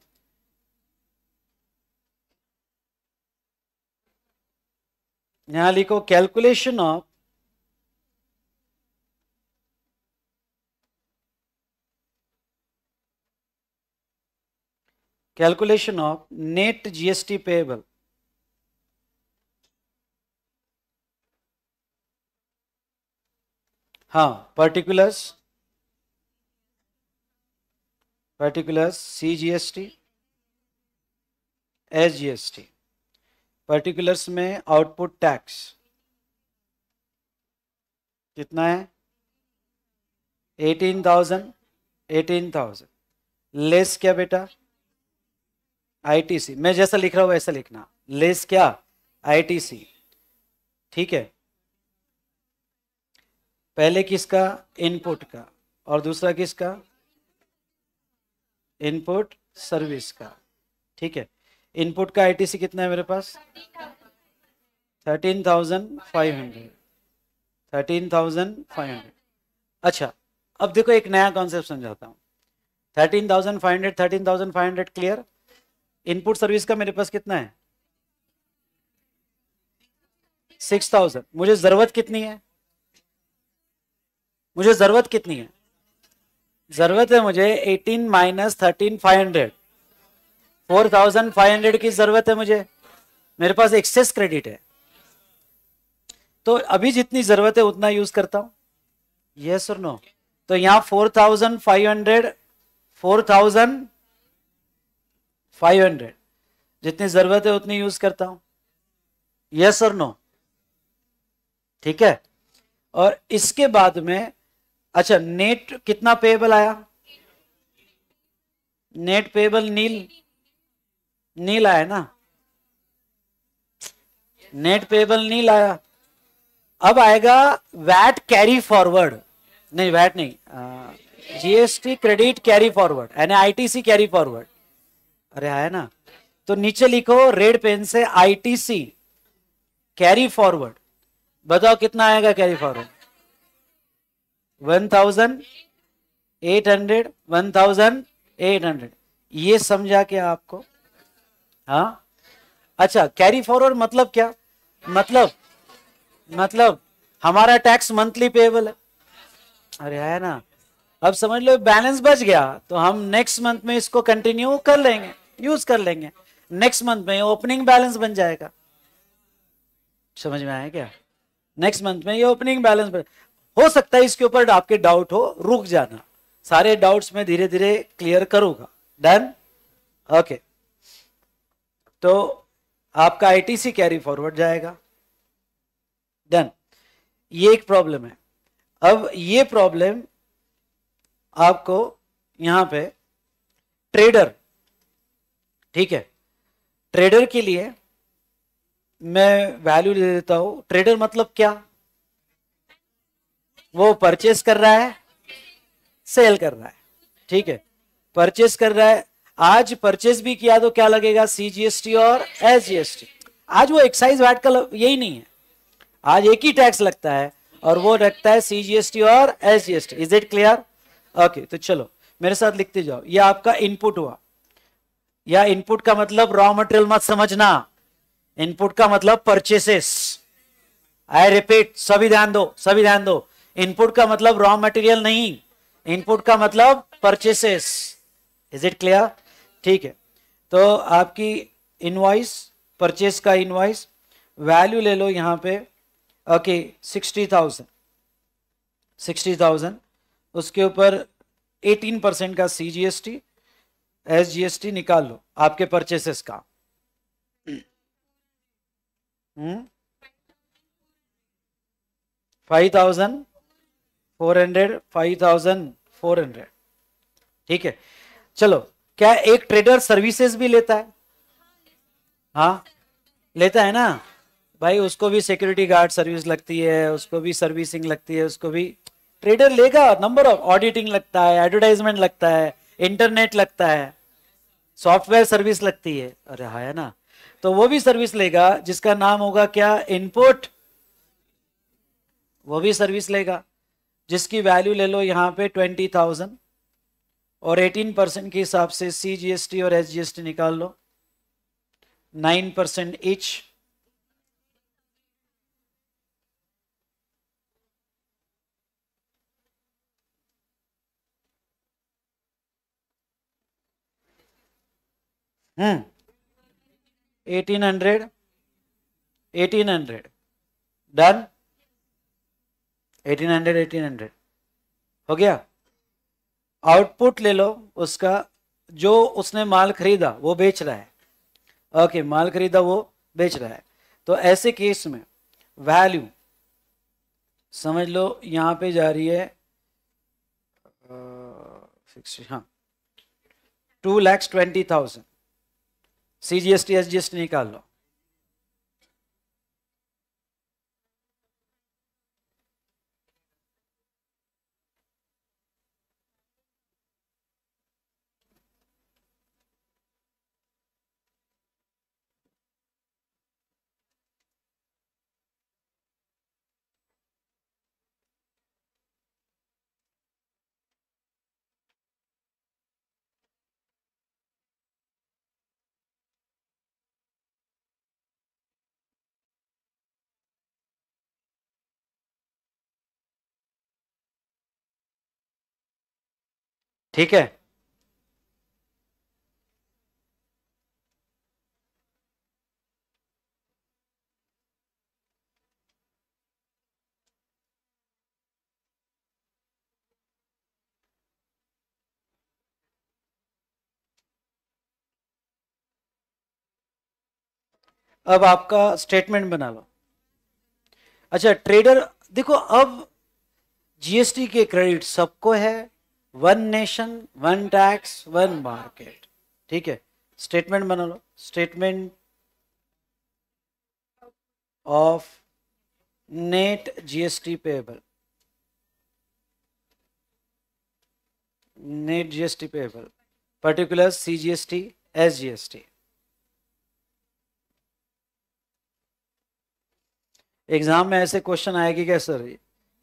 यहां लिखो calculation of calculation of net GST payable. हाँ particulars particulars CGST SGST particulars में output tax कितना है eighteen thousand eighteen thousand less क्या बेटा आईटीसी मैं जैसा लिख रहा हूं वैसा लिखना लेस क्या आईटीसी ठीक है पहले किसका इनपुट का और दूसरा किसका इनपुट सर्विस का ठीक है इनपुट का आईटीसी कितना है मेरे पास thirteen thousand five hundred thirteen thousand five hundred अच्छा अब देखो एक नया कॉन्सेप्ट समझाता हूँ thirteen thousand five hundred thirteen thousand five hundred clear input service का मेरे पास कितना है सिक्स थाउजेंड मुझे जरूरत कितनी है मुझे जरूरत कितनी है जरूरत है मुझे eighteen minus thirteen five hundred four thousand five hundred की जरूरत है मुझे मेरे पास एक्सेस क्रेडिट है तो अभी जितनी जरूरत है उतना यूज करता हूं यस और नो तो यहां four thousand five hundred four thousand five hundred जितनी ज़रूरत है उतनी यूज़ करता हूं यस और नो ठीक है और इसके बाद में अच्छा नेट कितना पेबल आया नेट पेबल नील नील आया ना नेट पेबल नील आया अब आएगा वैट कैरी फॉरवर्ड नहीं वैट नहीं जीएसटी क्रेडिट कैरी फॉरवर्ड यानी आईटीसी कैरी फॉरवर्ड अरे आया ना तो नीचे लिखो रेड पेन से आईटीसी कैरी फॉरवर्ड बताओ कितना आएगा carry forward one thousand eight hundred one thousand eight hundred ये समझा क्या आपको हाँ अच्छा कैरी फॉरवर्ड मतलब क्या मतलब मतलब हमारा टैक्स मंथली पेएबल है अरे है ना अब समझ लो बैलेंस बच गया तो हम नेक्स्ट मंथ में इसको कंटिन्यू कर लेंगे यूज कर लेंगे नेक्स्ट मंथ में ओपनिंग बैलेंस बन जाएगा समझ में आया क्या नेक्स्ट मंथ में ये ओपनिंग बैलेंस हो सकता है इसके ऊपर आपके डाउट हो रुक जाना सारे डाउट्स में धीरे धीरे क्लियर करूंगा डन ओके तो आपका आईटीसी कैरी फॉरवर्ड जाएगा डन ये एक प्रॉब्लम है अब ये प्रॉब्लम आपको यहां पे ट्रेडर ठीक है ट्रेडर के लिए मैं वैल्यू दे देता हूं ट्रेडर मतलब क्या वो परचेस कर रहा है सेल कर रहा है ठीक है परचेस कर रहा है आज परचेस भी किया तो क्या लगेगा सीजीएसटी और एसजीएसटी आज वो एक्साइज वैट का यही नहीं है आज एक ही टैक्स लगता है और वो रखता है सीजीएसटी और SGST is it clear okay तो चलो मेरे साथ लिखते जाओ ये आपका इनपुट हुआ या इनपुट का मतलब रॉ मटेरियल मत समझना इनपुट का मतलब परचेसेस आई रिपीट सभी ध्यान दो सभी ध्यान दो इनपुट का मतलब रॉ मटेरियल नहीं इनपुट का मतलब परचेसेस इज इट क्लियर ठीक है तो आपकी इनवाइस परचेस का इनवाइस वैल्यू ले लो यहां पे okay sixty thousand sixty thousand उसके ऊपर एटीन परसेंट का C G S T S GST निकाल लो आपके परचेसेस का five thousand four hundred five thousand four hundred ठीक है चलो क्या एक ट्रेडर सर्विसेज भी लेता है हाँ लेता है ना भाई उसको भी सिक्योरिटी गार्ड सर्विस लगती है उसको भी सर्विसिंग लगती है उसको भी ट्रेडर लेगा नंबर ऑफ ऑडिटिंग लगता है एडवर्टाइजमेंट लगता है इंटरनेट लगता है सॉफ्टवेयर सर्विस लगती है अरे हाँ है ना तो वो भी सर्विस लेगा जिसका नाम होगा क्या इनपुट वो भी सर्विस लेगा जिसकी वैल्यू ले लो यहां पे ट्वेंटी थाउजेंड और एटीन परसेंट के हिसाब से सी जी एस टी और एस जी एस टी निकाल लो nine percent each hmm eighteen hundred eighteen hundred done eighteen hundred eighteen hundred हो गया आउटपुट ले लो उसका जो उसने माल खरीदा वो बेच रहा है ओके okay, माल खरीदा वो बेच रहा है तो ऐसे केस में वैल्यू समझ लो यहाँ पे जा रही है हाँ two lakhs twenty thousand C G S T S G S T निकाल लो ठीक है अब आपका स्टेटमेंट बना लो अच्छा ट्रेडर देखो अब जीएसटी के क्रेडिट सबको है one nation one tax one market ठीक है स्टेटमेंट बना लो statement of net GST payable net GST payable particular CGST SGST exam में ऐसे क्वेश्चन आएगी क्या सर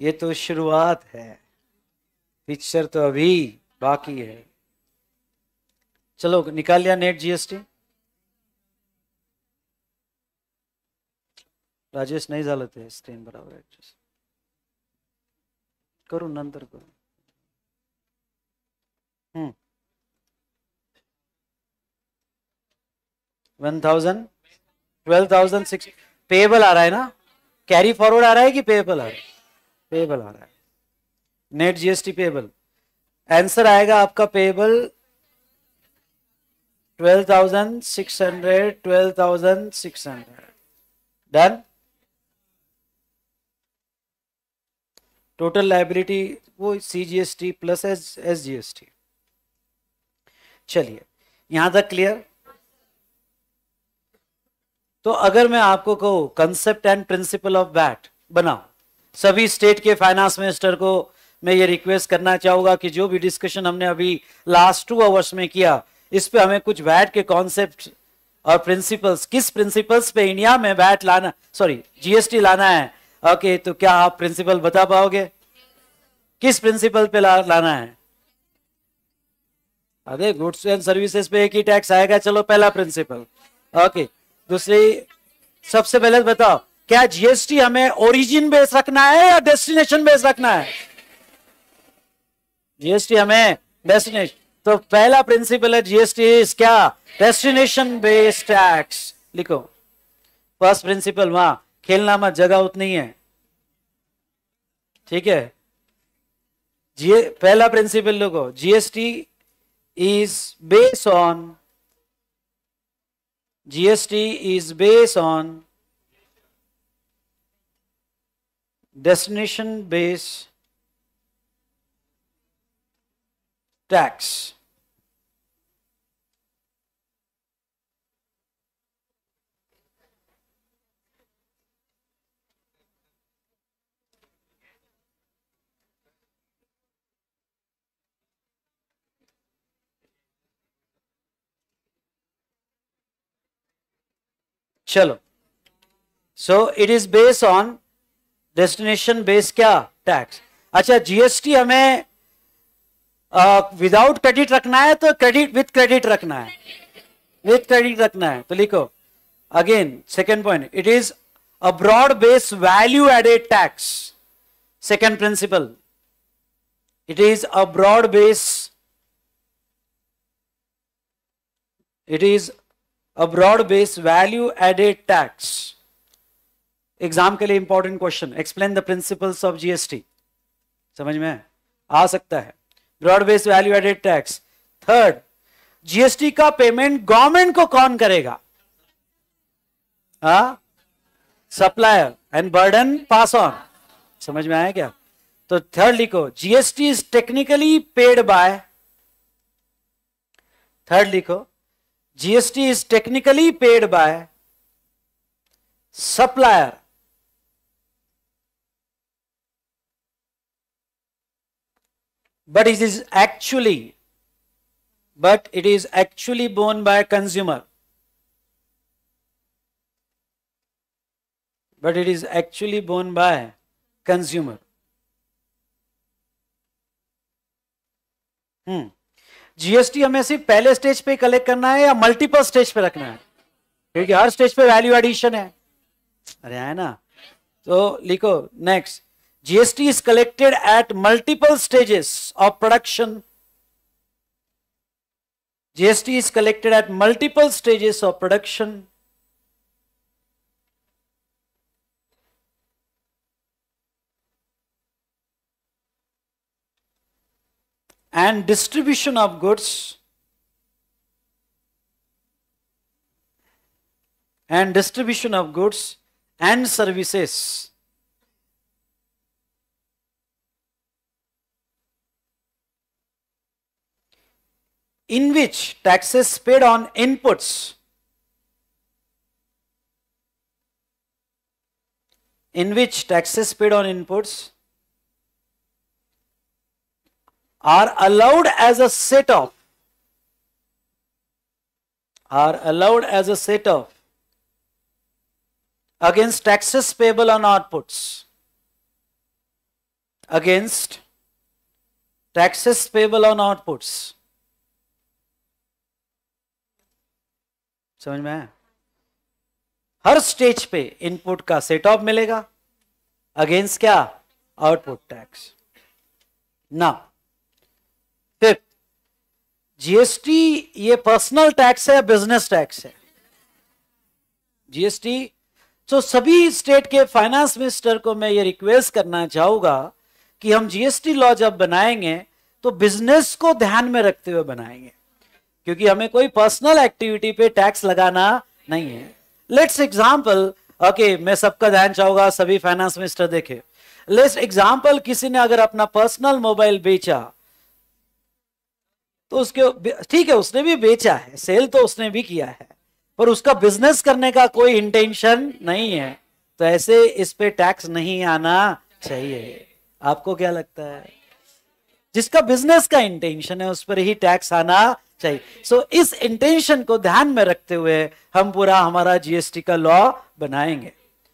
ये तो शुरुआत है पिक्चर तो अभी बाकी है चलो निकाल लिया नेट जीएसटी राजेश नहीं झालं स्क्रीन बराबर एडजस्ट करू नंतर करू one thousand twelve thousand six payable आ रहा है ना कैरी फॉरवर्ड आ रहा है कि पेबल आ रहा है पेबल आ रहा है नेट जीएसटी पेबल आंसर आएगा आपका payable twelve thousand six hundred twelve thousand six hundred done total liability वो C G S T plus S S G S T चलिए यहां तक क्लियर तो अगर मैं आपको कहूं concept and principle of VAT बनाओ सभी स्टेट के फाइनेंस मिनिस्टर को मैं ये रिक्वेस्ट करना चाहूंगा कि जो भी डिस्कशन हमने अभी लास्ट टू आवर्स में किया इस पे हमें कुछ वैट के कॉन्सेप्ट और प्रिंसिपल्स किस प्रिंसिपल्स पे इंडिया में वैट लाना सॉरी जीएसटी लाना है ओके तो क्या आप प्रिंसिपल बता पाओगे किस प्रिंसिपल पे ला, लाना है अरे गुड्स एंड सर्विसेज पे एक ही टैक्स आएगा चलो पहला प्रिंसिपल ओके दूसरी सबसे पहले बताओ क्या जीएसटी हमें ओरिजिन बेस रखना है या डेस्टिनेशन बेस रखना है जीएसटी हमें डेस्टिनेशन तो पहला प्रिंसिपल है जीएसटी इज क्या डेस्टिनेशन बेस्ड टैक्स लिखो फर्स्ट प्रिंसिपल वहां खेलना मत जगह उतनी है ठीक है जीए पहला प्रिंसिपल लिखो GST is base on GST is base on destination based tax. चलो so it is based on destination base क्या टैक्स अच्छा जीएसटी हमें विदाउट क्रेडिट रखना है तो क्रेडिट विथ क्रेडिट रखना है विथ क्रेडिट रखना है तो लिखो again second point it is a broad base value added tax second principle it is a broad base it is a broad base value added tax exam के लिए important question explain the principles of GST समझ में आ सकता है broad value added tax third GST का payment government को कौन करेगा हा supplier and burden pass on समझ में आया क्या तो थर्ड लिखो GST is technically paid by third लिखो GST is technically paid by supplier but it is actually but it is actually borne by consumer but it is actually borne by consumer hmm GST हमें सिर्फ पहले stage पे collect करना है या multiple stage पे रखना है क्योंकि हर स्टेज पे वैल्यू एडिशन है अरे है ना तो लिखो next GST is collected at multiple stages of production. GST is collected at multiple stages of production. and distribution of goods and distribution of goods and services in which taxes paid on inputs in which taxes paid on inputs are allowed as a set off are allowed as a set off against taxes payable on outputs against taxes payable on outputs समझ में आया हर stage पे input का set off मिलेगा against क्या output tax ना fifth GST ये पर्सनल टैक्स है बिजनेस टैक्स है जीएसटी तो सभी स्टेट के फाइनेंस मिनिस्टर को मैं ये रिक्वेस्ट करना चाहूंगा कि हम जीएसटी लॉ जब बनाएंगे तो बिजनेस को ध्यान में रखते हुए बनाएंगे क्योंकि हमें कोई पर्सनल एक्टिविटी पे टैक्स लगाना नहीं है लेट्स एग्जाम्पल ओके मैं सबका ध्यान चाहूंगा सभी फाइनेंस मिनिस्टर देखे लेट्स एग्जाम्पल किसी ने अगर अपना पर्सनल मोबाइल बेचा तो उसके ठीक है उसने भी बेचा है सेल तो उसने भी किया है पर उसका बिजनेस करने का कोई इंटेंशन नहीं है तो ऐसे इस पे टैक्स नहीं आना चाहिए आपको क्या लगता है जिसका बिजनेस का इंटेंशन है उस पर ही टैक्स आना चाहिए सो so, इस इंटेंशन को ध्यान में रखते हुए हम पूरा हमारा जीएसटी का लॉ बनाएंगे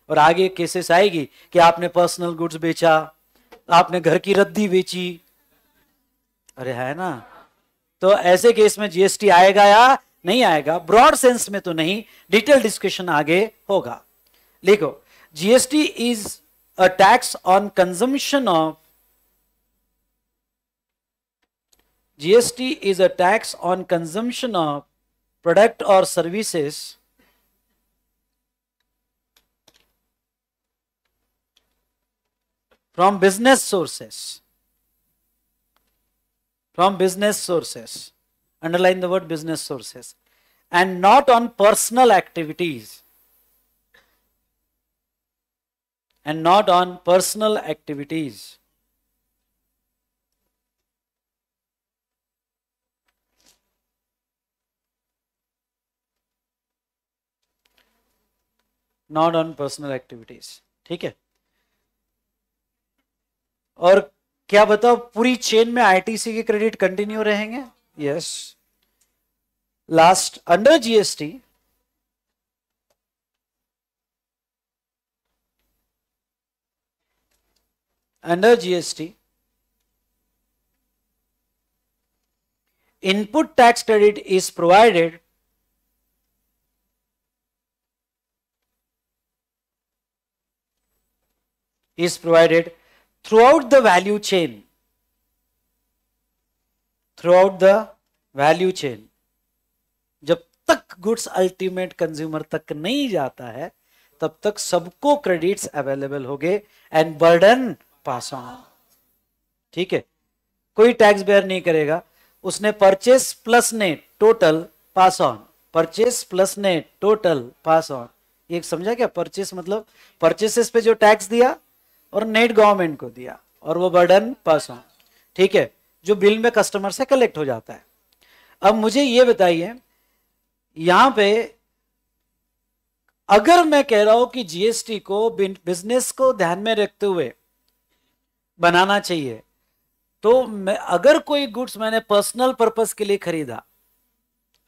और आगे केसेस आएगी कि आपने पर्सनल गुड्स बेचा आपने घर की रद्दी बेची अरे है ना तो ऐसे केस में जीएसटी आएगा या नहीं आएगा ब्रॉड सेंस में तो नहीं डिटेल डिस्कशन आगे होगा लिखो GST is a tax on consumption of GST is a tax on consumption of product or services from business sources. From business sources. Underline the word business sources. And not on personal activities. And not on personal activities. Not on personal activities ठीक है और क्या बताओ पूरी chain में ITC के credit continue रहेंगे yes last under GST under GST input tax credit is provided is provided throughout the value chain throughout the value chain जब तक गुड्स अल्टीमेट कंज्यूमर तक नहीं जाता है तब तक सबको क्रेडिट्स अवेलेबल हो गए एंड बर्डन पास ऑन ठीक है कोई टैक्स बेयर नहीं करेगा उसने purchase plus net total pass on purchase plus net total pass on एक समझा क्या परचेस मतलब परचेसेस पे जो टैक्स दिया और नेट गवर्नमेंट को दिया और वो बर्डन पास हो ठीक है जो बिल में कस्टमर से कलेक्ट हो जाता है अब मुझे ये बताइए यहां पे अगर मैं कह रहा हूं कि जीएसटी को बिजनेस को ध्यान में रखते हुए बनाना चाहिए तो मैं अगर कोई गुड्स मैंने पर्सनल पर्पस के लिए खरीदा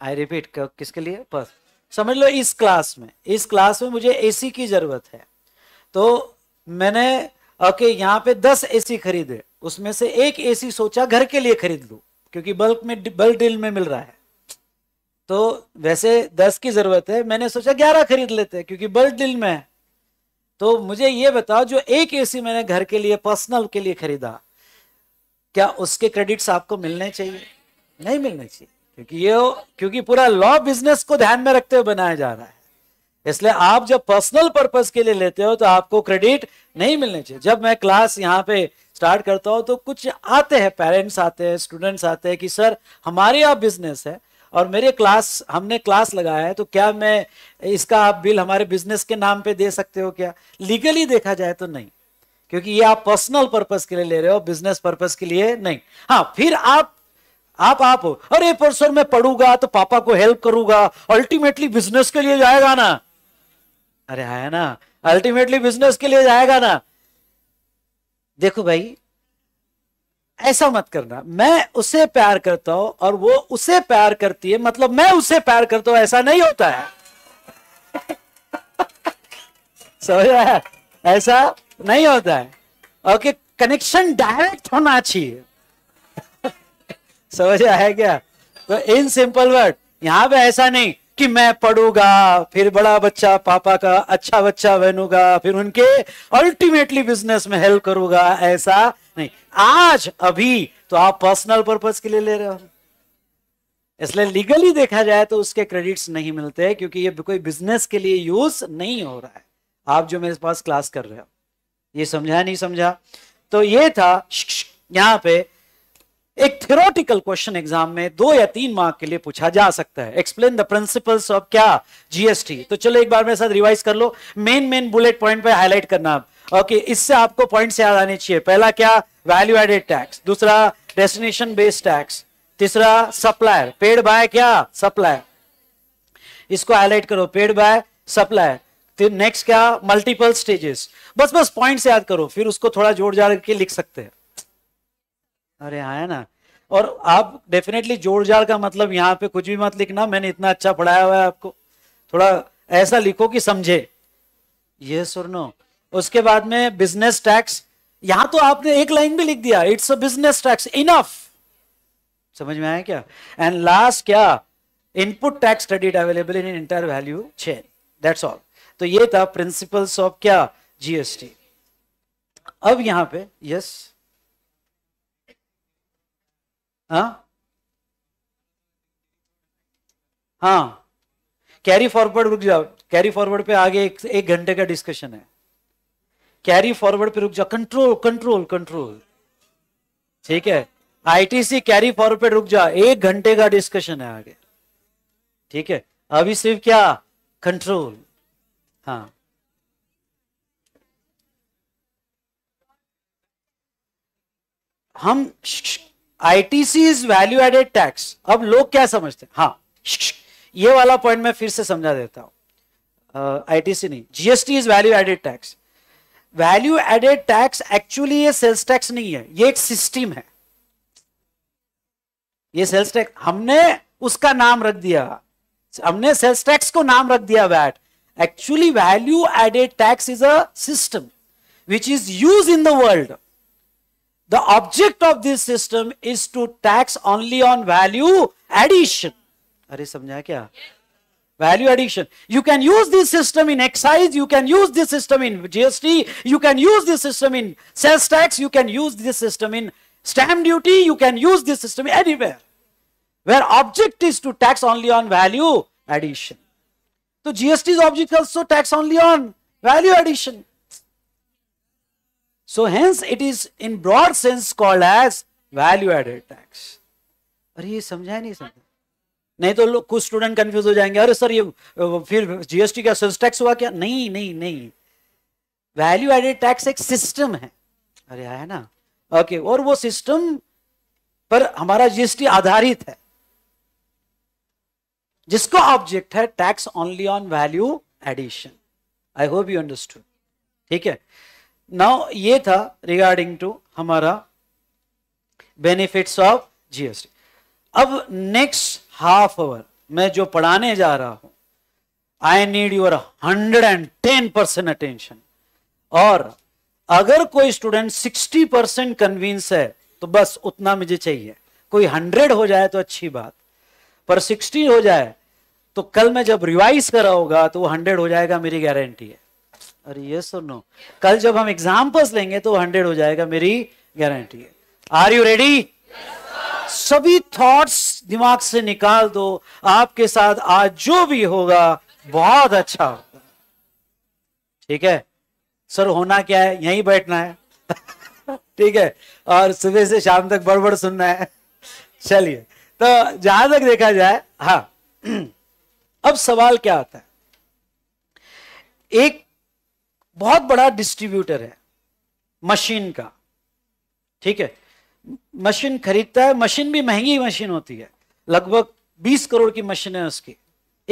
आई रिपीट किसके लिए पर्स समझ लो इस क्लास में इस क्लास में मुझे एसी की जरूरत है तो मैंने ओके यहाँ पे दस एसी खरीदे उसमें से एक एसी सोचा घर के लिए खरीद लू क्योंकि बल्क में बल्क डील में मिल रहा है तो वैसे दस की जरूरत है मैंने सोचा ग्यारह खरीद लेते हैं क्योंकि बल्क डील में है तो मुझे ये बताओ जो एक एसी मैंने घर के लिए पर्सनल के लिए खरीदा क्या उसके क्रेडिट्स आपको मिलने चाहिए नहीं मिलने चाहिए क्योंकि ये क्योंकि पूरा लॉ बिजनेस को ध्यान में रखते हुए बनाया जा रहा है इसलिए आप जब पर्सनल पर्पज के लिए लेते हो तो आपको क्रेडिट नहीं मिलने चाहिए जब मैं क्लास यहाँ पे स्टार्ट करता हूँ तो कुछ आते हैं पेरेंट्स आते हैं स्टूडेंट्स आते हैं कि सर हमारे यहाँ बिजनेस है और मेरे क्लास हमने क्लास लगाया है तो क्या मैं इसका आप बिल हमारे बिजनेस के नाम पे दे सकते हो क्या लीगली देखा जाए तो नहीं क्योंकि ये आप पर्सनल पर्पज के लिए ले रहे हो बिजनेस पर्पज के लिए नहीं हाँ फिर आप आप आप हो अरे परसों मैं पढ़ूंगा तो पापा को हेल्प करूंगा अल्टीमेटली बिजनेस के लिए जाएगा ना अरे आया ना अल्टीमेटली बिजनेस के लिए जाएगा ना देखो भाई ऐसा मत करना मैं उसे प्यार करता हूं और वो उसे प्यार करती है मतलब मैं उसे प्यार करता हूं ऐसा नहीं होता है समझ है ऐसा नहीं होता है ओके कनेक्शन डायरेक्ट होना चाहिए समझ आया क्या तो इन सिंपल वर्ड यहां पे ऐसा नहीं कि मैं पढ़ूंगा फिर बड़ा बच्चा पापा का अच्छा बच्चा बनूंगा फिर उनके अल्टीमेटली बिजनेस में हेल्प करूंगा ऐसा नहीं आज अभी तो आप पर्सनल पर्पज के लिए ले रहे हो इसलिए लीगली देखा जाए तो उसके क्रेडिट्स नहीं मिलते क्योंकि ये कोई बिजनेस के लिए यूज नहीं हो रहा है आप जो मेरे पास क्लास कर रहे हो ये समझा नहीं समझा तो ये था यहाँ पे एक थियोरटिकल क्वेश्चन एग्जाम में दो या तीन मार्क के लिए पूछा जा सकता है एक्सप्लेन द प्रिंसिपल्स ऑफ क्या जीएसटी तो चलो एक बार मेरे साथ रिवाइज कर लो मेन मेन बुलेट पॉइंट पे हाईलाइट करना ओके okay, इससे आपको पॉइंट याद आने चाहिए पहला क्या वैल्यू एडेड टैक्स दूसरा डेस्टिनेशन बेस्ड टैक्स तीसरा सप्लायर पेड बाय क्या सप्लायर इसको हाईलाइट करो पेड बाय सप्लायर नेक्स्ट क्या मल्टीपल स्टेजेस बस बस पॉइंट्स याद करो फिर उसको थोड़ा जोड़ जाड़ के लिख सकते हैं अरे हाँ, है ना और आप डेफिनेटली जोड़ जाड़ का मतलब यहाँ पे कुछ भी मत लिखना मैंने इतना अच्छा पढ़ाया हुआ है आपको थोड़ा ऐसा लिखो कि समझे ये सुनो उसके बाद में बिजनेस टैक्स यहां तो आपने एक लाइन भी लिख दिया it's a business tax enough समझ में आया क्या एंड लास्ट क्या input tax credit available in inter value chain that's all तो ये था प्रिंसिपल्स ऑफ क्या जीएसटी अब यहां पे यस yes, हा हाँ कैरी हाँ। फॉरवर्ड रुक जाओ कैरी फॉरवर्ड पे आगे एक, एक घंटे का डिस्कशन है कैरी फॉरवर्ड पे रुक जाओ कंट्रोल कंट्रोल कंट्रोल ठीक है आईटीसी कैरी फॉरवर्ड पे रुक जाओ एक घंटे का डिस्कशन है आगे ठीक है अभी सिर्फ क्या कंट्रोल हाँ हम ITC is value added tax अब लोग क्या समझते हैं हाँ ये वाला पॉइंट मैं फिर से समझा देता हूं आईटीसी uh, नहीं GST is value added tax value added tax actually ये सेल्स टैक्स नहीं है ये एक सिस्टम है ये सेल्स टैक्स हमने उसका नाम रख दिया हमने सेल्स टैक्स को नाम रख दिया VAT actually value added tax is a system which is use in the world The object of this system is to tax only on value addition. अरे समझा kya? Value addition. You can use this system in excise, you can use this system in GST, you can use this system in sales tax, you can use this system in stamp duty, you can use this system anywhere. Where object is to tax only on value addition. So GST's object also tax only on value addition. So hence it is in broad sense called as value added tax. और ये समझा नहीं समझा नहीं तो लोग कुछ student confuse हो जाएंगे अरे सर ये फिर जीएसटी का सेल्स टैक्स हुआ क्या नहीं नहीं नहीं वैल्यू एडेड टैक्स एक सिस्टम है अरे है ना ओके और वो सिस्टम पर हमारा जीएसटी आधारित है जिसका ऑब्जेक्ट है tax only on value addition I hope you understood ठीक है नाउ ये था रिगार्डिंग टू हमारा बेनिफिट्स ऑफ जीएसटी अब नेक्स्ट हाफ आवर मैं जो पढ़ाने जा रहा हूं I need your hundred and ten percent attention और अगर कोई स्टूडेंट सिक्सटी परसेंट कन्विंस है तो बस उतना मुझे चाहिए कोई हंड्रेड हो जाए तो अच्छी बात पर सिक्सटी हो जाए तो कल मैं जब रिवाइज करा होगा तो वो हंड्रेड हो जाएगा मेरी गारंटी है अरे यस और नो कल जब हम एग्जाम्पल्स लेंगे तो हंड्रेड हो जाएगा मेरी गारंटी है आर यू रेडी सभी थॉट्स दिमाग से निकाल दो आपके साथ आज जो भी होगा बहुत अच्छा होगा ठीक है सर होना क्या है यहीं बैठना है ठीक है और सुबह से शाम तक बड़बड़ सुनना है चलिए तो जहां तक देखा जाए हाँ अब सवाल क्या आता है एक बहुत बड़ा डिस्ट्रीब्यूटर है मशीन का ठीक है मशीन खरीदता है मशीन भी महंगी मशीन होती है लगभग 20 करोड़ की मशीन है उसकी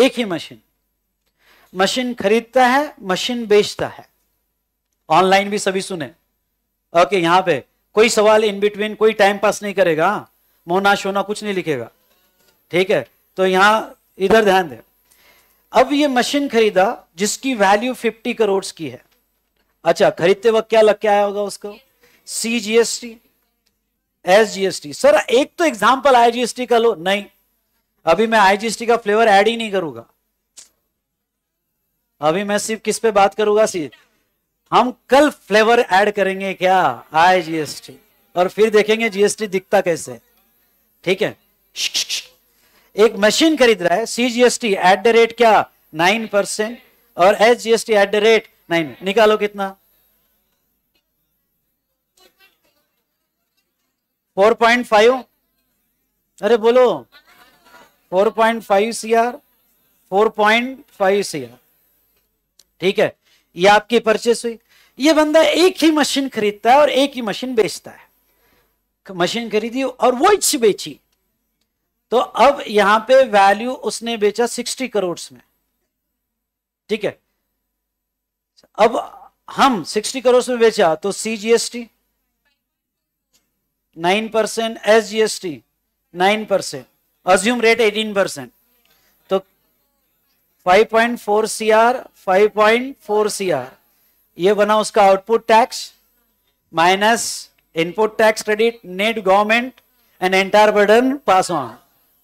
एक ही मशीन मशीन खरीदता है मशीन बेचता है ऑनलाइन भी सभी सुने ओके यहां पे कोई सवाल इन बिटवीन कोई टाइम पास नहीं करेगा मोना शोना कुछ नहीं लिखेगा ठीक है तो यहां इधर ध्यान दे अब ये मशीन खरीदा जिसकी वैल्यू 50 करोड़ की है अच्छा खरीदते वक्त क्या लग के आया होगा उसको C GST S GST sir एक तो एग्जाम्पल आईजीएसटी का लो नहीं अभी मैं आईजीएसटी का फ्लेवर ऐड ही नहीं करूंगा अभी मैं सिर्फ किस पे बात करूंगा सी हम कल फ्लेवर ऐड करेंगे क्या आईजीएसटी और फिर देखेंगे जीएसटी दिखता कैसे ठीक है एक मशीन खरीद रहा है C GST at the rate क्या नाइन परसेंट और S GST at the rate nine निकालो कितना फोर पॉइंट फाइव अरे बोलो four point five C R four point five C R ठीक है ये आपकी परचेस हुई ये बंदा एक ही मशीन खरीदता है और एक ही मशीन बेचता है मशीन खरीदी और वो इच्छी बेची तो अब यहां पे वैल्यू उसने बेचा सिक्सटी करोड़ में ठीक है अब हम 60 करोड़ में बेचा तो C G S T nine percent S G S T nine percent assume rate eighteen percent तो five point four C R five point four C R ये बना उसका output tax minus input tax credit net government and entire burden pass on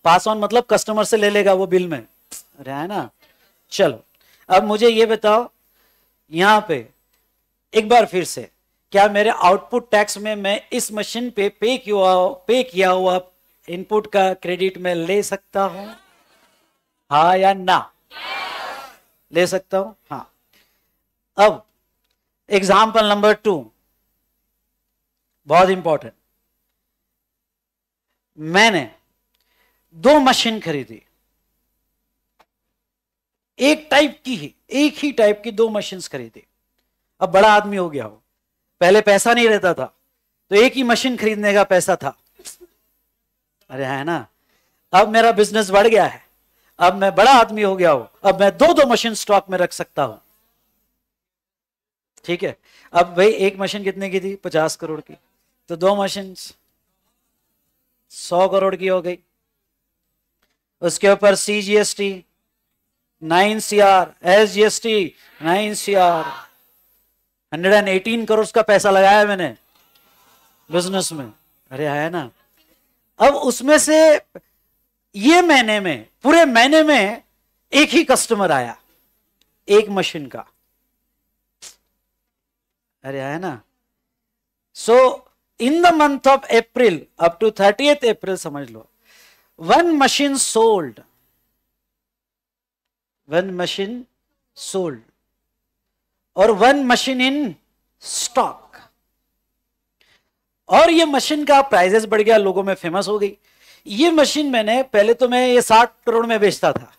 pass on मतलब customer से ले लेगा वो bill में रहा है ना चलो अब मुझे ये बताओ यहां पे एक बार फिर से क्या मेरे आउटपुट टैक्स में मैं इस मशीन पे पे किया पे किया हुआ इनपुट का क्रेडिट में ले सकता हूं हा या ना ले सकता हूं हाँ अब एग्जाम्पल नंबर टू बहुत इंपॉर्टेंट मैंने दो मशीन खरीदी एक टाइप की ही एक ही टाइप की दो मशीन खरीदे अब बड़ा आदमी हो गया हो पहले पैसा नहीं रहता था तो एक ही मशीन खरीदने का पैसा था अरे है ना अब मेरा बिजनेस बढ़ गया है अब मैं बड़ा आदमी हो गया हूं अब मैं दो दो मशीन स्टॉक में रख सकता हूं ठीक है अब भाई एक मशीन कितने की थी पचास करोड़ की तो दो मशीन सौ करोड़ की हो गई उसके ऊपर CGST nine C R S G S T nine C R hundred and eighteen crore का पैसा लगाया मैंने बिजनेस में अरे आया ना अब उसमें से ये महीने में पूरे महीने में एक ही कस्टमर आया एक मशीन का अरे आया ना so in the month of April up to thirty April समझ लो one machine sold one machine sold और वन मशीन इन स्टॉक और ये मशीन का प्राइजेस बढ़ गया लोगों में फेमस हो गई ये मशीन मैंने पहले तो मैं ये साठ करोड़ में बेचता था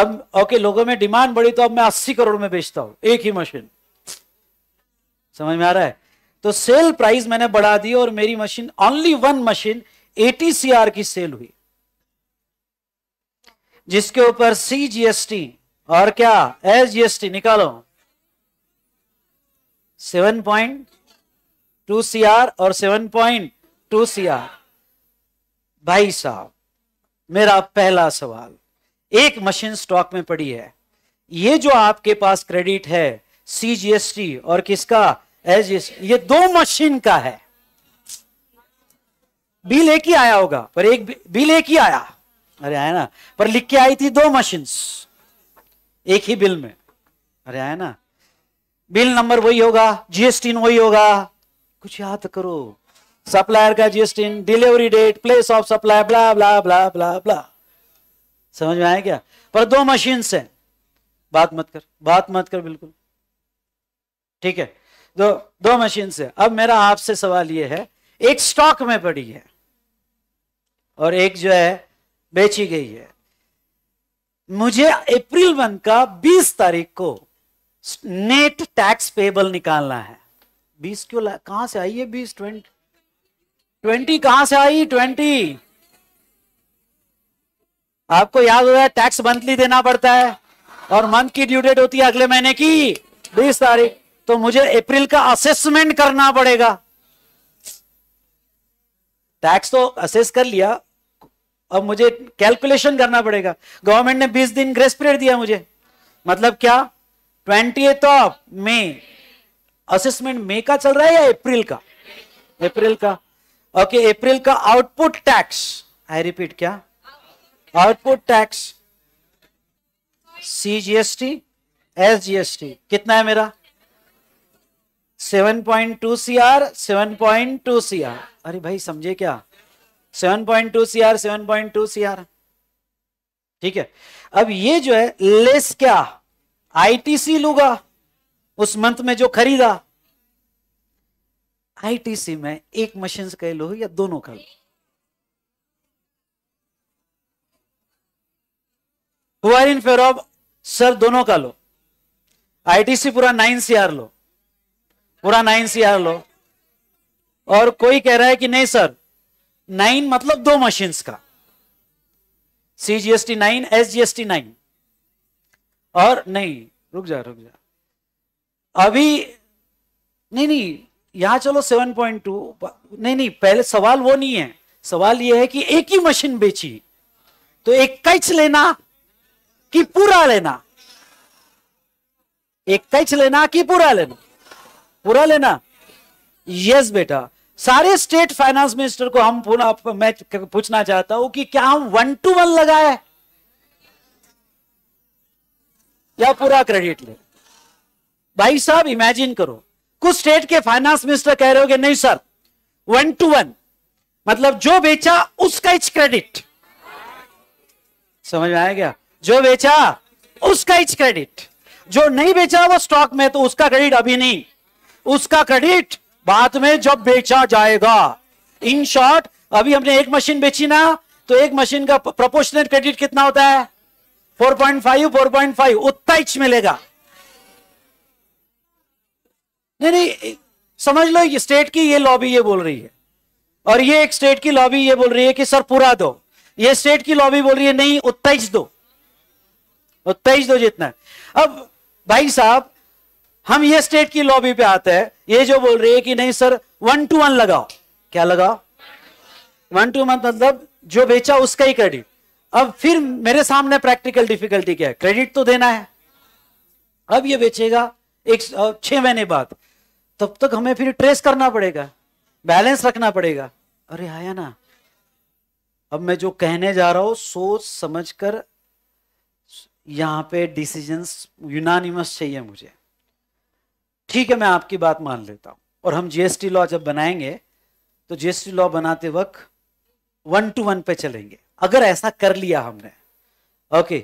अब ओके लोगों में डिमांड बढ़ी तो अब मैं अस्सी करोड़ में बेचता हूं एक ही मशीन समझ में आ रहा है तो सेल प्राइस मैंने बढ़ा दी और मेरी machine only one machine eighty C R की सेल हुई जिसके ऊपर सीजीएसटी और क्या एस जीएसटी निकालो seven point two C R और seven point two C R भाई साहब मेरा पहला सवाल एक मशीन स्टॉक में पड़ी है ये जो आपके पास क्रेडिट है सीजीएसटी और किसका जीएसटी ये दो मशीन का है बिल एक ही आया होगा पर एक बिल एक ही आया अरे आया ना पर लिख के आई थी दो मशीन्स एक ही बिल में अरे आया ना बिल नंबर वही होगा जीएसटी वही होगा कुछ याद करो सप्लायर का GST delivery date place of supply blah blah blah blah blah समझ में आया क्या पर दो मशीन से बात मत कर बात मत कर बिल्कुल ठीक है दो दो मशीन से अब मेरा आपसे सवाल यह है एक स्टॉक में पड़ी है और एक जो है बेची गई है मुझे अप्रैल वन का 20 तारीख को नेट टैक्स पेबल निकालना है 20 क्यों कहां से आई है 20 ट्वेंटी ट्वेंटी कहां से आई 20 आपको याद हो रहा है टैक्स मंथली देना पड़ता है और मंथ की ड्यू डेट होती है अगले महीने की 20 तारीख तो मुझे अप्रैल का असेसमेंट करना पड़ेगा टैक्स तो असेस कर लिया अब मुझे कैलकुलेशन करना पड़ेगा गवर्नमेंट ने 20 दिन ग्रेस पीरियड दिया मुझे मतलब क्या twenty of May assessment May का चल रहा है या अप्रैल का अप्रैल का ओके अप्रैल का आउटपुट टैक्स आई रिपीट क्या output tax C GST S GST कितना है मेरा 7.2 सीआर 7.2 सीआर अरे भाई समझे क्या seven point two C R seven point two C R ठीक है अब ये जो है लेस क्या आईटीसी लूगा उस मंथ में जो खरीदा आईटीसी में एक मशीन से कह लो या दोनों का लो हुआ इन फेवर ऑफ सर दोनों का लो आईटीसी पूरा नाइन सी आर लो पूरा नाइन सी आर लो और कोई कह रहा है कि नहीं सर नाइन मतलब दो मशीन का C GST nine S T nine और नहीं रुक जा रुक जा अभी नहीं नहीं यहां चलो सेवन पॉइंट टू नहीं नहीं पहले सवाल वो नहीं है सवाल ये है कि एक ही मशीन बेची तो एक कैच लेना कि पूरा लेना एक कैच लेना कि पूरा लेना पूरा लेना यस बेटा सारे स्टेट फाइनेंस मिनिस्टर को हम पुनः मैं पूछना चाहता हूं कि क्या हम वन टू वन लगाए या पूरा क्रेडिट ले भाई साहब इमेजिन करो कुछ स्टेट के फाइनेंस मिनिस्टर कह रहे हो नहीं सर वन टू वन मतलब जो बेचा उसका इच क्रेडिट समझ में आया क्या जो बेचा उसका इच क्रेडिट जो नहीं बेचा वो स्टॉक में तो उसका क्रेडिट अभी नहीं उसका क्रेडिट बाद में जब बेचा जाएगा इन शॉर्ट अभी हमने एक मशीन बेची ना तो एक मशीन का प्रोपोर्शनल क्रेडिट कितना होता है 4.5 पॉइंट उतना ही मिलेगा नहीं नहीं समझ लो ये स्टेट की ये लॉबी ये बोल रही है और ये एक स्टेट की लॉबी ये बोल रही है कि सर पूरा दो ये स्टेट की लॉबी बोल रही है नहीं उत्ताइस दो उत्ताइस दो जितना अब भाई साहब हम ये स्टेट की लॉबी पे आते हैं ये जो बोल रही है कि नहीं सर वन टू वन लगाओ क्या लगाओ वन टू वन मतलब जो बेचा उसका ही क्रेडिट अब फिर मेरे सामने प्रैक्टिकल डिफिकल्टी क्या है क्रेडिट तो देना है अब ये बेचेगा एक छह महीने बाद तब तक हमें फिर ट्रेस करना पड़ेगा बैलेंस रखना पड़ेगा अरे आया ना अब मैं जो कहने जा रहा हूं सोच समझ कर यहां पर डिसीजन यूनानिमस चाहिए मुझे ठीक है मैं आपकी बात मान लेता हूं और हम जीएसटी लॉ जब बनाएंगे तो जीएसटी लॉ बनाते वक्त वन टू वन पे चलेंगे अगर ऐसा कर लिया हमने ओके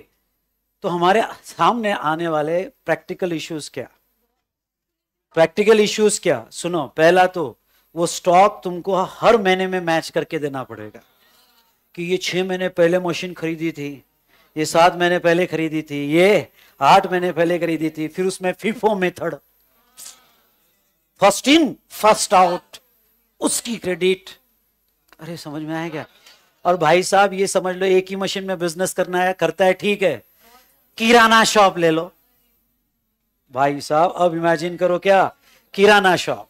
तो हमारे सामने आने वाले प्रैक्टिकल इश्यूज क्या प्रैक्टिकल इश्यूज क्या सुनो पहला तो वो स्टॉक तुमको हर महीने में मैच करके देना पड़ेगा कि ये छह महीने पहले मशीन खरीदी थी ये सात महीने पहले खरीदी थी ये आठ महीने पहले खरीदी थी फिर उसमें FIFO method first in first out उसकी क्रेडिट अरे समझ में आया क्या और भाई साहब ये समझ लो एक ही मशीन में बिजनेस करना है करता है ठीक है किराना शॉप ले लो भाई साहब अब इमेजिन करो क्या kirana shop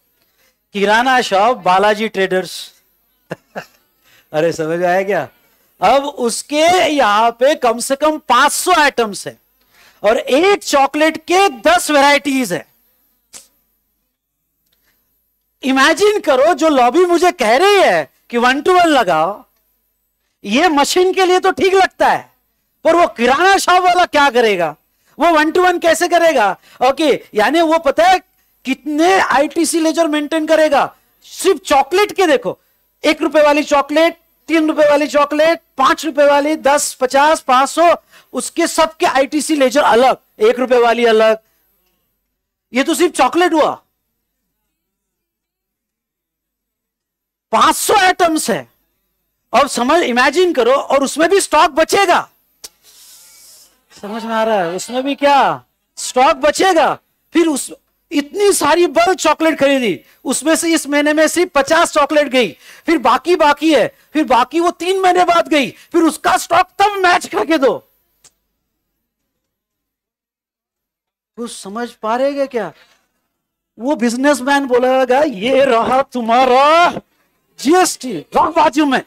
kirana shop Balaji traders अरे समझ आया क्या अब उसके यहां पे कम से कम 500 आइटम्स है और एक चॉकलेट के 10 वेराइटीज है इमेजिन करो जो लॉबी मुझे कह रही है कि वन टू वन लगाओ ये मशीन के लिए तो ठीक लगता है पर वो किराना शॉप वाला क्या करेगा वो वन टू वन कैसे करेगा ओके यानी वो पता है कितने आईटीसी लेजर मेंटेन करेगा सिर्फ चॉकलेट के देखो एक रुपए वाली चॉकलेट तीन रुपए वाली चॉकलेट पांच रुपए वाली दस पचास पांच सौ उसके सबके आईटीसी लेजर अलग एक रुपए वाली अलग ये तो सिर्फ चॉकलेट हुआ 500 एटम्स है और समझ इमेजिन करो और उसमें भी स्टॉक बचेगा समझ में आ रहा है उसमें भी क्या स्टॉक बचेगा फिर उस इतनी सारी बल चॉकलेट खरीदी उसमें से इस महीने में सिर्फ पचास चॉकलेट गई फिर बाकी बाकी है फिर बाकी वो तीन महीने बाद गई फिर उसका स्टॉक तब मैच करके दो कुछ समझ पा रहे क्या वो बिजनेसमैन बोला ये रहा तुम्हारा जीएसटी बाजू में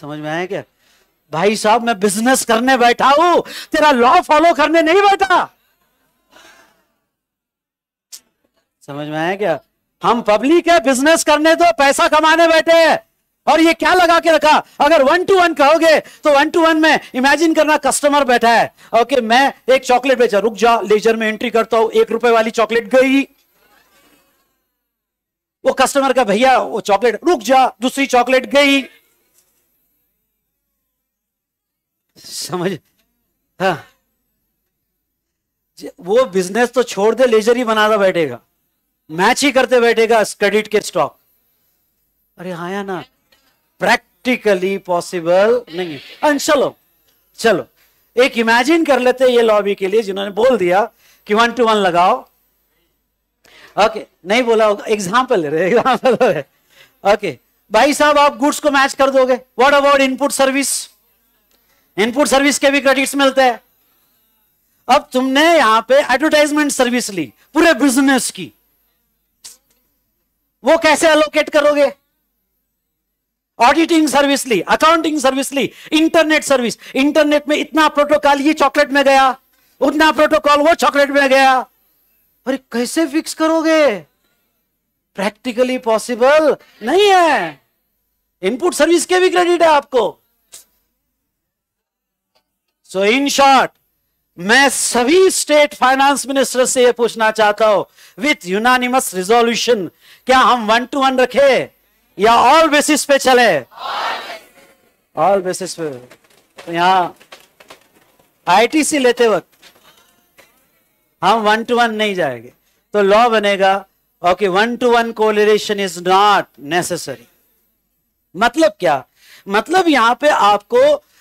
समझ में आया क्या भाई साहब मैं बिजनेस करने बैठा हूं तेरा लॉ फॉलो करने नहीं बैठा समझ में आया क्या हम पब्लिक है बिजनेस करने दो पैसा कमाने बैठे हैं और ये क्या लगा के रखा अगर वन टू वन कहोगे तो वन टू वन में इमेजिन करना कस्टमर बैठा है ओके मैं एक चॉकलेट बेचा रुक जा लेजर में एंट्री करता हूं एक रुपए वाली चॉकलेट गई वो कस्टमर का भैया वो चॉकलेट रुक जा दूसरी चॉकलेट गई समझ हाँ वो बिजनेस तो छोड़ दे लेजर ही बनाता बैठेगा मैच ही करते बैठेगा क्रेडिट के स्टॉक अरे आया हाँ ना प्रैक्टिकली पॉसिबल नहीं है हाँ, चलो चलो एक इमेजिन कर लेते ये लॉबी के लिए जिन्होंने बोल दिया कि वन टू वन लगाओ ओके नहीं बोला होगा एग्जाम्पल ले रहे एग्जाम्पल रहे ओके भाई साहब आप गुड्स को मैच कर दोगे what about input service input service के भी क्रेडिट्स मिलते हैं अब तुमने यहां पे एडवर्टाइजमेंट सर्विस ली पूरे बिजनेस की वो कैसे अलोकेट करोगे ऑडिटिंग सर्विस ली अकाउंटिंग सर्विस ली इंटरनेट सर्विस इंटरनेट में इतना प्रोटोकॉल ये चॉकलेट में गया उतना प्रोटोकॉल वो चॉकलेट में गया अरे कैसे फिक्स करोगे प्रैक्टिकली पॉसिबल नहीं है इनपुट सर्विस के भी क्रेडिट है आपको सो इन शॉर्ट मैं सभी स्टेट फाइनेंस मिनिस्टर से यह पूछना चाहता हूं विथ यूनानिमस रिजोल्यूशन क्या हम वन टू वन रखे या ऑल बेसिस पे चले ऑल बेसिस पे तो यहां आईटीसी लेते वक्त हम वन टू वन नहीं जाएंगे तो लॉ बनेगा okay one to one collation is not necessary मतलब क्या मतलब यहां पे आपको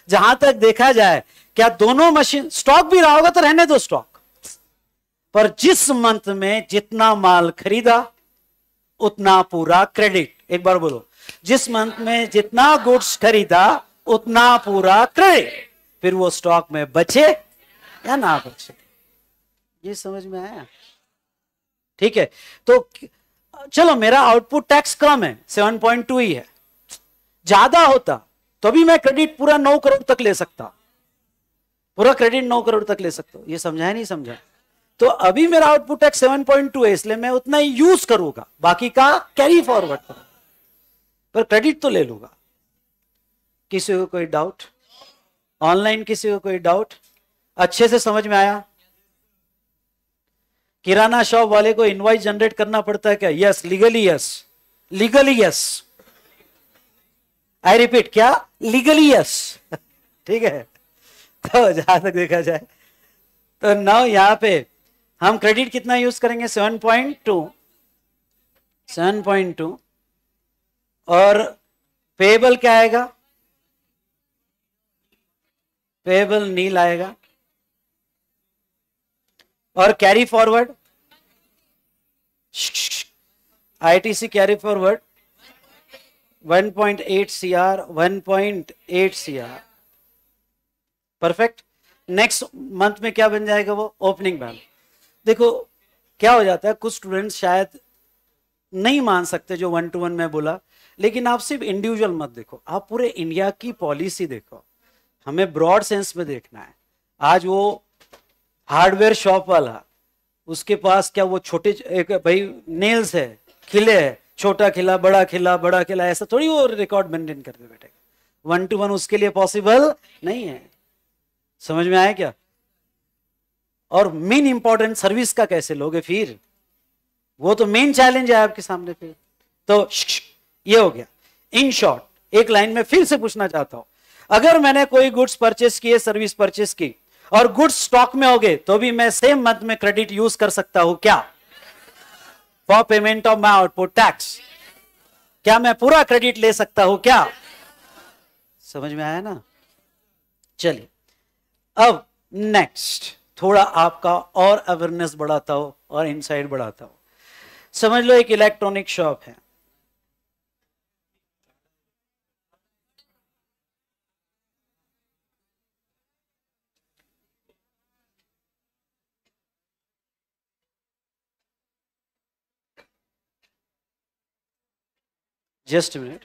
जहां तक देखा जाए क्या दोनों मशीन स्टॉक भी रहा होगा तो रहने दो स्टॉक पर जिस मंथ में जितना माल खरीदा उतना पूरा क्रेडिट एक बार बोलो जिस मंथ में जितना गुड्स खरीदा उतना पूरा क्रेडिट फिर वो स्टॉक में बचे या ना बचे ये समझ में आया ठीक है तो चलो मेरा आउटपुट टैक्स कम है सेवन पॉइंट टू ही है ज्यादा होता तो भी मैं क्रेडिट पूरा नौ करोड़ तक ले सकता पूरा क्रेडिट नौ करोड़ तक ले सकता ये समझाया नहीं समझा तो अभी मेरा output tax seven point two है इसलिए मैं उतना ही यूज करूंगा बाकी का कैरी फॉरवर्ड पर, पर क्रेडिट तो ले लूंगा किसी को कोई डाउट ऑनलाइन किसी को कोई डाउट अच्छे से समझ में आया किराना शॉप वाले को इनवाइस जनरेट करना पड़ता है क्या yes legally yes legally yes I repeat क्या लीगली यस ठीक है तो जहां तक देखा जाए तो नौ यहां पे हम क्रेडिट कितना यूज करेंगे seven point two seven point two और पेबल क्या आएगा पेबल नील आएगा और carry forward C R one 1.8 eight 1.8 R perfect next month में क्या बन जाएगा वो ओपनिंग बैल देखो क्या हो जाता है कुछ स्टूडेंट्स शायद नहीं मान सकते जो वन टू वन में बोला लेकिन आप सिर्फ इंडिविजुअल मत देखो आप पूरे इंडिया की पॉलिसी देखो हमें ब्रॉड सेंस में देखना है आज वो हार्डवेयर शॉप वाला उसके पास क्या वो छोटे एक भाई नेल्स है खिले है छोटा खिला बड़ा खिला बड़ा खिला ऐसा थोड़ी वो रिकॉर्ड मेंटेन करके बैठेगा वन टू वन उसके लिए पॉसिबल नहीं है समझ में आया क्या और मेन इंपॉर्टेंट सर्विस का कैसे लोगे फिर वो तो मेन चैलेंज है आपके सामने फिर तो ये हो गया इन शॉर्ट एक लाइन में फिर से पूछना चाहता हूं अगर मैंने कोई गुड्स परचेस किए सर्विस परचेस की और गुड्स स्टॉक में होगे तो भी मैं सेम मंथ में क्रेडिट यूज कर सकता हूं क्या for payment of my output tax क्या मैं पूरा क्रेडिट ले सकता हूं क्या समझ में आया ना चलिए अब नेक्स्ट थोड़ा आपका और अवेयरनेस बढ़ाता हो और इनसाइड बढ़ाता हो समझ लो एक इलेक्ट्रॉनिक शॉप है just a minute.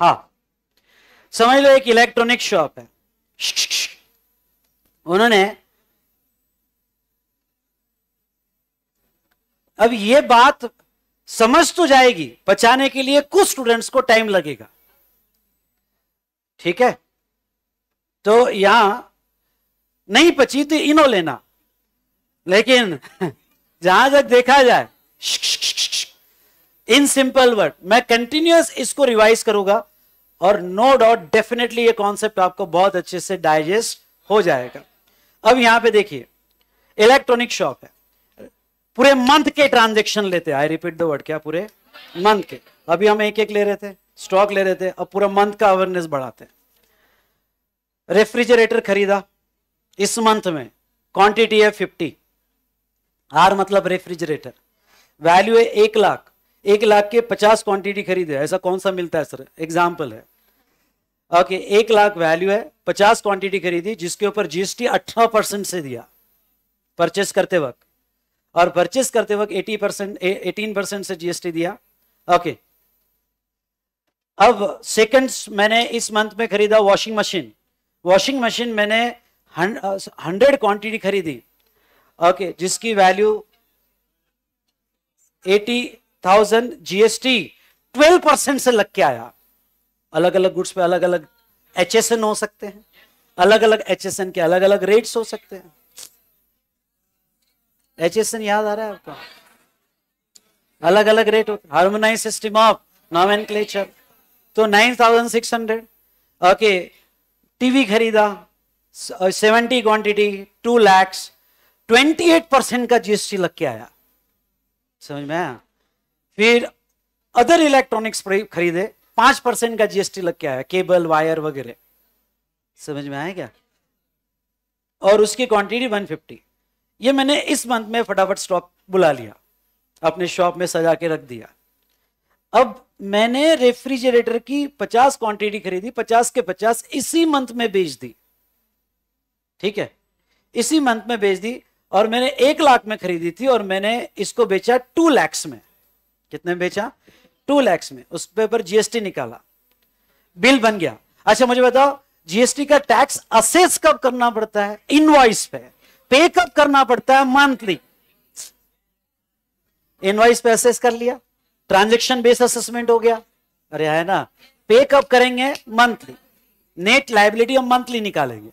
हाँ समझ लो एक इलेक्ट्रॉनिक शॉप है उन्होंने अब ये बात समझ तो जाएगी बचाने के लिए कुछ स्टूडेंट्स को टाइम लगेगा ठीक है तो यहां नहीं पची तो इनो लेना लेकिन जहां तक देखा जाए इन सिंपल वर्ड मैं कंटिन्यूस इसको रिवाइज करूंगा और नो डाउट डेफिनेटली ये कॉन्सेप्ट आपको बहुत अच्छे से डाइजेस्ट हो जाएगा अब यहां पे देखिए इलेक्ट्रॉनिक शॉप है पूरे मंथ के ट्रांजेक्शन लेते हैं आई रिपीट द वर्ड क्या पूरे मंथ के अभी हम एक एक ले रहे थे स्टॉक ले रहे थे अब पूरा मंथ का अवेयरनेस बढ़ाते हैं रेफ्रिजरेटर खरीदा इस मंथ में क्वांटिटी है फिफ्टी आर मतलब रेफ्रिजरेटर वैल्यू है एक लाख एक लाख के पचास क्वांटिटी खरीदे ऐसा कौन सा मिलता है सर एग्जाम्पल है ओके okay, एक लाख वैल्यू है पचास क्वांटिटी खरीदी जिसके ऊपर जीएसटी अठारह परसेंट से दिया परचेस करते वक्त और परचेस करते वक्त एटी परसेंट एटीन परसेंट से जीएसटी दिया ओके okay. अब सेकंड्स मैंने इस मंथ में खरीदा वॉशिंग मशीन वॉशिंग मशीन मैंने हंड्रेड क्वांटिटी खरीदी ओके जिसकी value eighty thousand GST twelve percent से लग के आया अलग अलग गुड्स पे अलग अलग एच हो सकते हैं अलग अलग एच के अलग अलग रेट्स हो सकते हैं एच याद आ रहा है आपका अलग अलग रेट होते हार्मोनाइज सिस्टम ऑफ क्लेचर तो nine thousand six hundred okay TV खरीदा seventy quantity two lakhs 28 percent का जीएसटी लग के आया समझ में आया फिर अदर इलेक्ट्रॉनिक्स खरीदे पांच परसेंट का जीएसटी लग के आया केबल वायर वगैरह समझ में आया क्या और उसकी क्वांटिटी 150 ये मैंने इस मंथ में फटाफट स्टॉक बुला लिया अपने शॉप में सजा के रख दिया अब मैंने रेफ्रिजरेटर की 50 क्वांटिटी खरीदी 50 के 50 इसी मंथ में बेच दी ठीक है इसी मंथ में बेच दी और मैंने एक लाख में खरीदी थी और मैंने इसको बेचा टू लैक्स में कितने में बेचा टू लैक्स में उस पे पर जीएसटी निकाला बिल बन गया अच्छा मुझे बताओ जीएसटी का टैक्स असेस कब करना पड़ता है इनवाइस पे पे कब करना पड़ता है मंथली इनवाइस पे असेस कर लिया ट्रांजेक्शन बेस असेसमेंट हो गया अरे है ना पे कब करेंगे मंथली नेट लाइबिलिटी हम मंथली निकालेंगे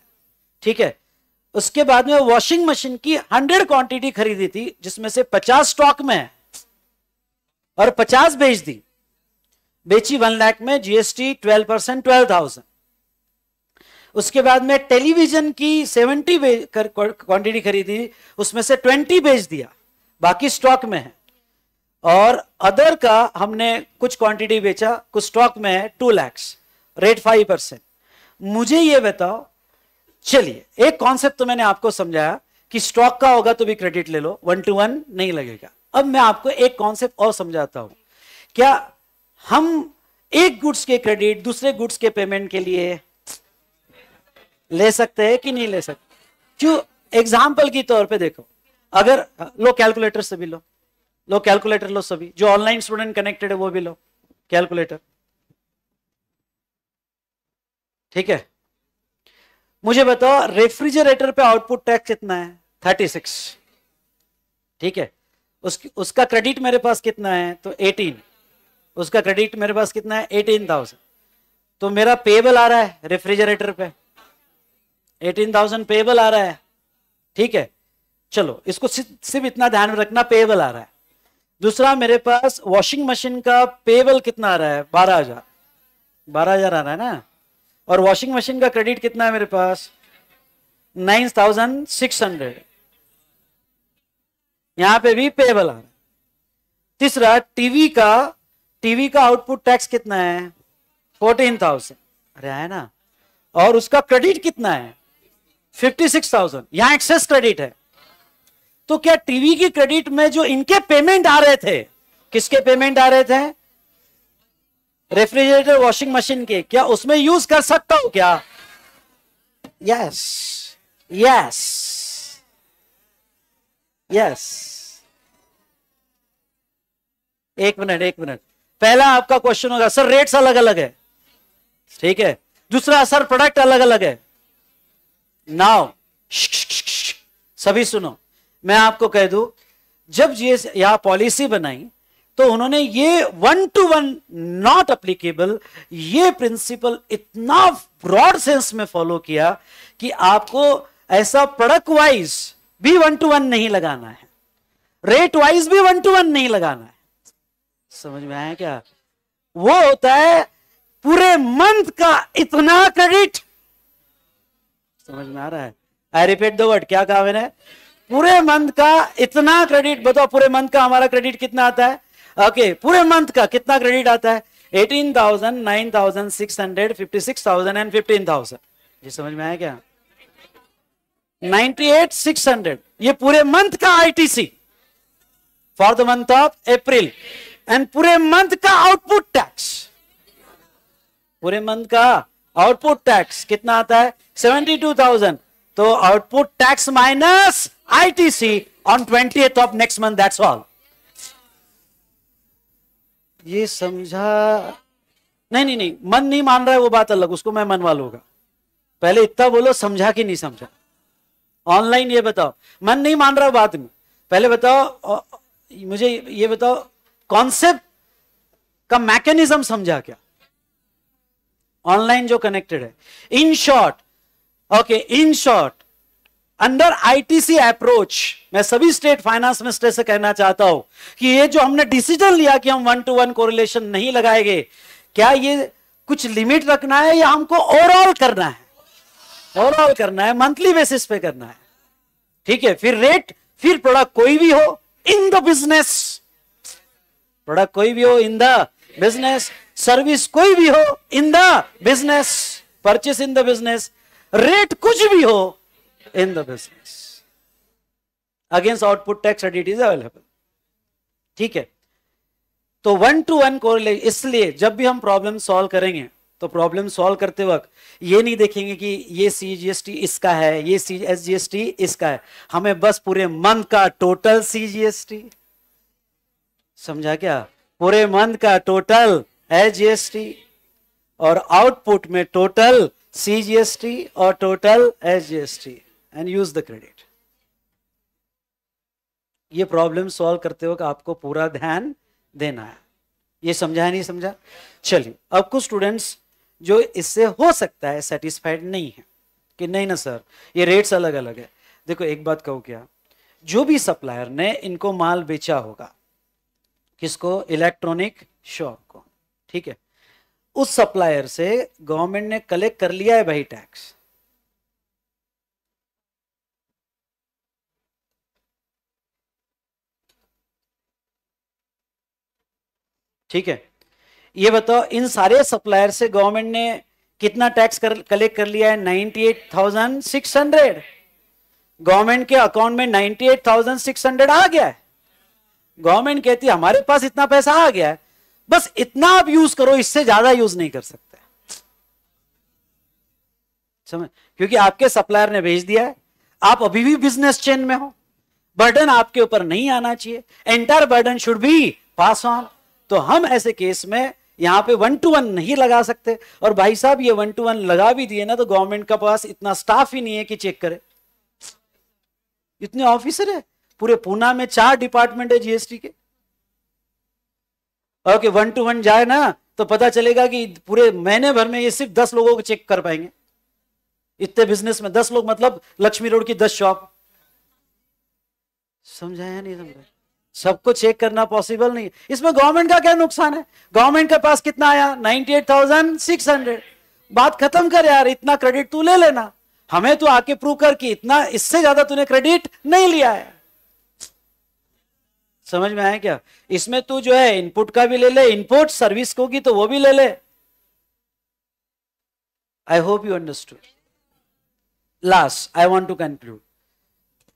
ठीक है उसके बाद में वॉशिंग मशीन की हंड्रेड क्वांटिटी खरीदी थी जिसमें से पचास स्टॉक में है और पचास बेच दी बेची वन लाख में GST twelve percent twelve thousand उसके बाद में टेलीविजन की सेवेंटी क्वांटिटी खरीदी उसमें से ट्वेंटी बेच दिया बाकी स्टॉक में है और अदर का हमने कुछ क्वांटिटी बेचा कुछ स्टॉक में है two lakhs rate five percent मुझे ये बताओ चलिए एक कॉन्सेप्ट तो मैंने आपको समझाया कि स्टॉक का होगा तो भी क्रेडिट ले लो वन टू वन नहीं लगेगा अब मैं आपको एक कॉन्सेप्ट और समझाता हूं क्या हम एक गुड्स के क्रेडिट दूसरे गुड्स के पेमेंट के लिए ले सकते हैं कि नहीं ले सकते क्यों एग्जाम्पल की तौर पे देखो अगर लो कैलकुलेटर से भी लो लो कैलकुलेटर लो सभी जो ऑनलाइन स्टूडेंट कनेक्टेड है वो भी लो कैलकुलेटर ठीक है मुझे बताओ रेफ्रिजरेटर पे आउटपुट टैक्स कितना है थर्टी सिक्स ठीक है उसकी उसका क्रेडिट मेरे पास कितना है तो एटीन उसका क्रेडिट मेरे पास कितना है एटीन थाउजेंड तो मेरा पेबल आ रहा है रेफ्रिजरेटर पे एटीन थाउजेंड पेबल आ रहा है ठीक है चलो इसको सिर्फ इतना ध्यान में रखना पेबल आ रहा है दूसरा मेरे पास वॉशिंग मशीन का पेबल कितना आ रहा है बारह हजार बारह हजार आ रहा है ना और वॉशिंग मशीन का क्रेडिट कितना है मेरे पास नाइन थाउजेंड सिक्स हंड्रेड यहां पे भी पेबल आ रहा है तीसरा टीवी का टीवी का आउटपुट टैक्स कितना है फोर्टीन थाउजेंड अरे है ना और उसका क्रेडिट कितना है फिफ्टी सिक्स थाउजेंड यहां एक्सेस क्रेडिट है तो क्या टीवी की क्रेडिट में जो इनके पेमेंट आ रहे थे किसके पेमेंट आ रहे थे रेफ्रिजरेटर वॉशिंग मशीन के क्या उसमें यूज कर सकता हूं क्या यस यस यस एक मिनट एक मिनट पहला आपका क्वेश्चन होगा सर रेट्स अलग अलग है ठीक है दूसरा सर प्रोडक्ट अलग अलग है नाउ सभी सुनो मैं आपको कह दू जब ये यहां पॉलिसी बनाई तो उन्होंने ये one to one not applicable ये प्रिंसिपल इतना ब्रॉड सेंस में फॉलो किया कि आपको ऐसा प्रोडक्ट वाइज भी वन टू वन नहीं लगाना है रेट वाइज भी वन टू वन नहीं लगाना है समझ में आया क्या वो होता है पूरे मंथ का इतना क्रेडिट समझ में आ रहा है आई रिपीट दो वर्ड क्या कहा मैंने पूरे मंथ का इतना क्रेडिट बताओ पूरे मंथ का हमारा क्रेडिट कितना आता है ओके पूरे मंथ का कितना क्रेडिट आता है eighteen thousand nine thousand six hundred fifty six thousand and fifteen thousand ये समझ में आया क्या नाइनटी एट सिक्स हंड्रेड ये पूरे मंथ का ITC for the month of April and पूरे मंथ का आउटपुट टैक्स पूरे मंथ का आउटपुट टैक्स कितना आता है सेवेंटी टू थाउजेंड तो output tax minus ITC on twenty of next month that's all ये समझा नहीं नहीं नहीं मन नहीं मान रहा है वो बात अलग उसको मैं मनवा लूंगा पहले इतना बोलो समझा कि नहीं समझा ऑनलाइन ये बताओ मन नहीं मान रहा बात में पहले बताओ मुझे ये बताओ कॉन्सेप्ट का मैकेनिज्म समझा क्या ऑनलाइन जो कनेक्टेड है in short okay in short under ITC approach मैं सभी स्टेट फाइनेंस मिनिस्टर से कहना चाहता हूं कि ये जो हमने डिसीजन लिया कि हम वन टू वन कोरिलेशन नहीं लगाएंगे क्या ये कुछ लिमिट रखना है या हमको ओवरऑल करना है ओवरऑल करना है मंथली बेसिस पे करना है ठीक है फिर रेट फिर प्रोडक्ट कोई भी हो इन द बिजनेस प्रोडक्ट कोई भी हो इन द बिजनेस सर्विस कोई भी हो in the business purchase in the business rate कुछ भी हो in the business. Against output tax credit is available. ठीक है तो वन टू वन कोरिलेशन इसलिए जब भी हम प्रॉब्लम सॉल्व करेंगे तो प्रॉब्लम सॉल्व करते वक्त ये नहीं देखेंगे कि ये सीजीएसटी जी इसका है ये सी इसका है हमें बस पूरे मंथ का टोटल सी जी समझा क्या पूरे मंथ का टोटल है जी और आउटपुट में टोटल सी जी और total S G and use the credit ये प्रॉब्लम सॉल्व करते वक्त आपको पूरा ध्यान देना है ये समझा है नहीं समझा चलिए अब कुछ स्टूडेंट्स जो इससे हो सकता है सेटिस्फाइड नहीं है कि नहीं ना सर ये रेट्स अलग अलग है देखो एक बात कहूँ क्या जो भी सप्लायर ने इनको माल बेचा होगा किसको इलेक्ट्रॉनिक शॉप को ठीक है उस सप्लायर से गवर्नमेंट ने कलेक्ट कर लिया है भाई टैक्स ठीक है ये बताओ इन सारे सप्लायर से गवर्नमेंट ने कितना टैक्स कर, कलेक्ट कर लिया है 98,600 गवर्नमेंट के अकाउंट में 98,600 आ गया है गवर्नमेंट कहती है हमारे पास इतना पैसा आ गया है बस इतना आप यूज करो इससे ज्यादा यूज नहीं कर सकते समझ क्योंकि आपके सप्लायर ने भेज दिया है आप अभी भी बिजनेस चेन में हो बर्डन आपके ऊपर नहीं आना चाहिए entire burden should be pass on तो हम ऐसे केस में यहाँ पे वन टू वन नहीं लगा सकते और भाई साहब ये वन टू वन लगा भी दिए ना तो गवर्नमेंट का पास इतना स्टाफ ही नहीं है कि चेक करे इतने ऑफिसर है पूरे पूना में चार डिपार्टमेंट है जीएसटी के ओके वन टू वन जाए ना तो पता चलेगा कि पूरे महीने भर में ये सिर्फ दस लोगों को चेक कर पाएंगे इतने बिजनेस में दस लोग मतलब लक्ष्मी रोड की दस शॉप समझाया नहीं समझाया सबको चेक करना पॉसिबल नहीं इसमें गवर्नमेंट का क्या नुकसान है गवर्नमेंट के पास कितना आया 98,600 बात खत्म कर यार इतना क्रेडिट तू ले लेना हमें तो आके प्रूव कर कि इतना इससे ज्यादा तूने क्रेडिट नहीं लिया है समझ में आया क्या इसमें तू जो है इनपुट का भी ले ले इनपुट सर्विस को की तो वो भी ले ले I hope you understood last I want to conclude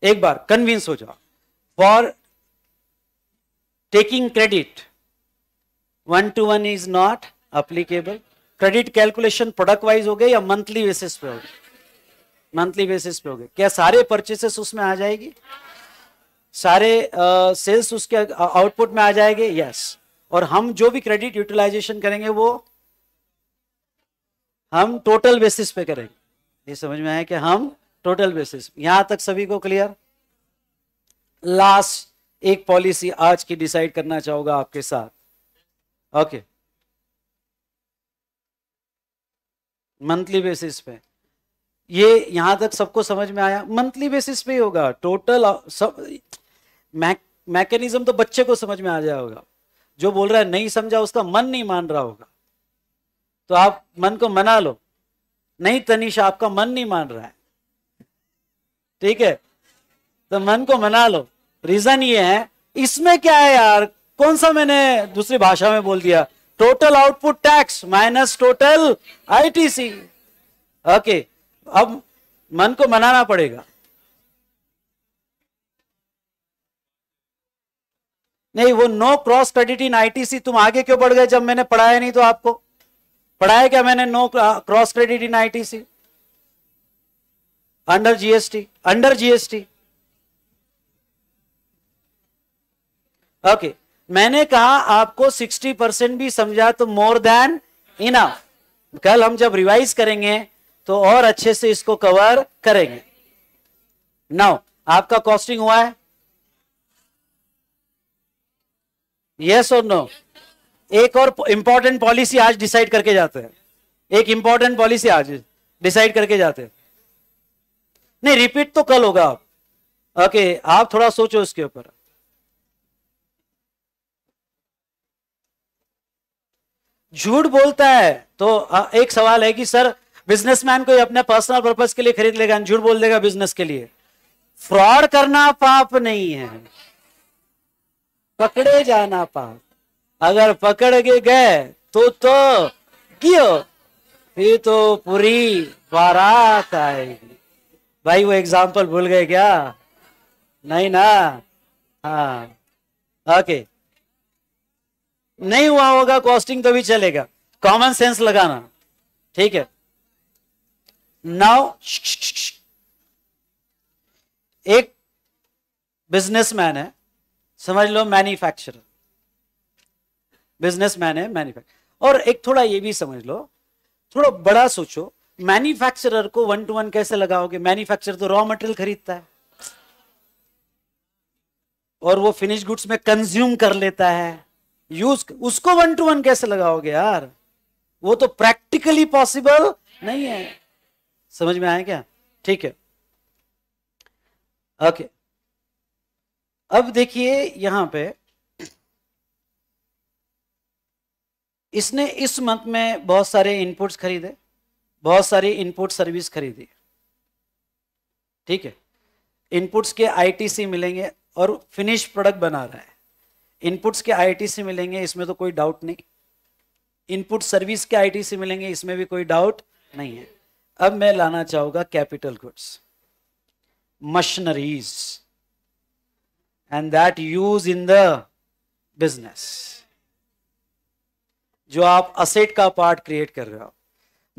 एक बार कन्विंस हो जाओ for taking credit one to one is not applicable credit calculation product wise हो गई या मंथली बेसिस पे हो होगी मंथली बेसिस पे हो गए क्या सारे परचेसेस उसमें आ जाएगी सारे सेल्स uh, उसके आउटपुट में आ जाएंगे यस yes. और हम जो भी क्रेडिट यूटिलाइजेशन करेंगे वो हम टोटल बेसिस पे करेंगे ये समझ में आया कि हम टोटल बेसिस यहां तक सभी को क्लियर लास्ट एक पॉलिसी आज की डिसाइड करना चाहूंगा आपके साथ ओके मंथली बेसिस पे ये यहां तक सबको समझ में आया मंथली बेसिस पे ही होगा टोटल सब मैकेनिज्म तो बच्चे को समझ में आ जाएगा जो बोल रहा है नहीं समझा उसका मन नहीं मान रहा होगा तो आप मन को मना लो नहीं तनिषा आपका मन नहीं मान रहा है ठीक है तो मन को मना लो रीजन ये है इसमें क्या है यार कौन सा मैंने दूसरी भाषा में बोल दिया total output tax minus total ITC okay अब मन को मनाना पड़ेगा नहीं वो no cross credit in ITC तुम आगे क्यों बढ़ गए जब मैंने पढ़ाया नहीं तो आपको पढ़ाया क्या मैंने no cross credit in ITC under GST under GST okay मैंने कहा आपको 60 परसेंट भी समझा तो मोर देन इनफ कल हम जब रिवाइज करेंगे तो और अच्छे से इसको कवर करेंगे नाउ आपका कॉस्टिंग हुआ है यस और नो एक और इंपॉर्टेंट पॉलिसी आज डिसाइड करके जाते हैं एक इंपॉर्टेंट पॉलिसी आज डिसाइड करके जाते हैं नहीं रिपीट तो कल होगा आप ओके okay, आप थोड़ा सोचो इसके ऊपर झूठ बोलता है तो हाँ, एक सवाल है कि सर बिजनेसमैन कोई अपने पर्सनल पर्पज के लिए खरीद लेगा झूठ बोल देगा बिजनेस के लिए फ्रॉड करना पाप नहीं है पकड़े जाना पाप अगर पकड़ के गए तो तो क्यों फिर तो पूरी बारात आएगी भाई वो एग्जाम्पल भूल गए क्या नहीं ना हाँ ओके नहीं हुआ होगा कॉस्टिंग तो भी चलेगा कॉमन सेंस लगाना ठीक है नाउ एक बिजनेसमैन है समझ लो मैन्युफैक्चरर बिजनेसमैन है मैन्युफैक्चर और एक थोड़ा ये भी समझ लो थोड़ा बड़ा सोचो मैन्युफैक्चरर को वन टू वन कैसे लगाओगे मैन्युफैक्चरर तो रॉ मटेरियल खरीदता है और वो फिनिश गुड्स में कंज्यूम कर लेता है यूज उसको वन टू वन कैसे लगाओगे यार वो तो प्रैक्टिकली पॉसिबल नहीं है समझ में आया क्या ठीक है ओके अब देखिए यहां पे इसने इस मंथ में बहुत सारे इनपुट्स खरीदे बहुत सारी इनपुट सर्विस खरीदी ठीक है इनपुट्स के आईटीसी मिलेंगे और फिनिश प्रोडक्ट बना रहा है इनपुट्स के आईटी से मिलेंगे इसमें तो कोई डाउट नहीं इनपुट सर्विस के आईटी से मिलेंगे इसमें भी कोई डाउट नहीं है अब मैं लाना चाहूंगा capital goods machineries and that use in the business जो आप असेट का पार्ट क्रिएट कर रहे हो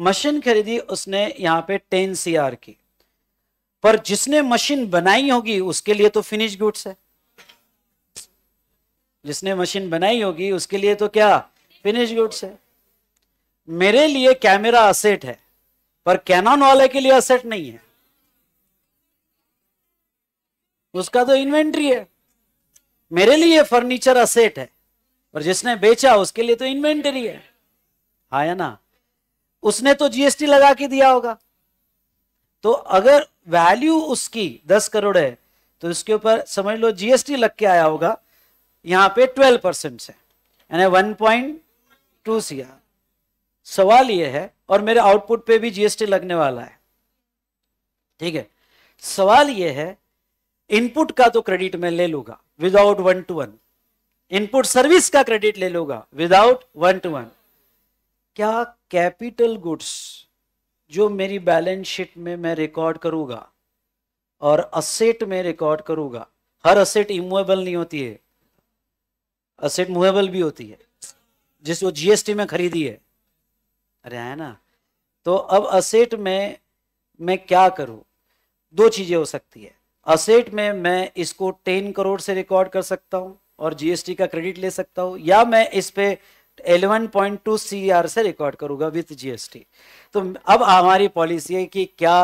मशीन खरीदी उसने यहां पे टेन सीआर की पर जिसने मशीन बनाई होगी उसके लिए तो फिनिश गुड्स है जिसने मशीन बनाई होगी उसके लिए तो क्या फिनिश गुड्स है मेरे लिए कैमरा असेट है पर कैनन वाले के लिए असेट नहीं है उसका तो इन्वेंट्री है मेरे लिए फर्नीचर असेट है और जिसने बेचा उसके लिए तो इन्वेंटरी है आया हाँ ना उसने तो जीएसटी लगा के दिया होगा तो अगर वैल्यू उसकी दस करोड़ है तो इसके ऊपर समझ लो जीएसटी लग के आया होगा यहां पे 12 परसेंट है यानी 1.2 पॉइंट सवाल ये है और मेरे आउटपुट पे भी जीएसटी लगने वाला है ठीक है सवाल ये है इनपुट का तो क्रेडिट मैं ले लूंगा without one to one input service का क्रेडिट ले लूंगा विदाउट वन टू वन क्या कैपिटल गुड्स जो मेरी बैलेंस शीट में मैं रिकॉर्ड करूंगा और असेट में रिकॉर्ड करूंगा हर असेट इमूवेबल नहीं होती है असेट मूवेबल भी होती है जिसको जीएसटी में खरीदी है अरे है ना तो अब असेट में मैं क्या करूं दो चीजें हो सकती है असेट में मैं इसको टेन करोड़ से रिकॉर्ड कर सकता हूं और जीएसटी का क्रेडिट ले सकता हूं या मैं इस पे 11.2 सीआर से रिकॉर्ड करूंगा विथ जीएसटी तो अब हमारी पॉलिसी है कि क्या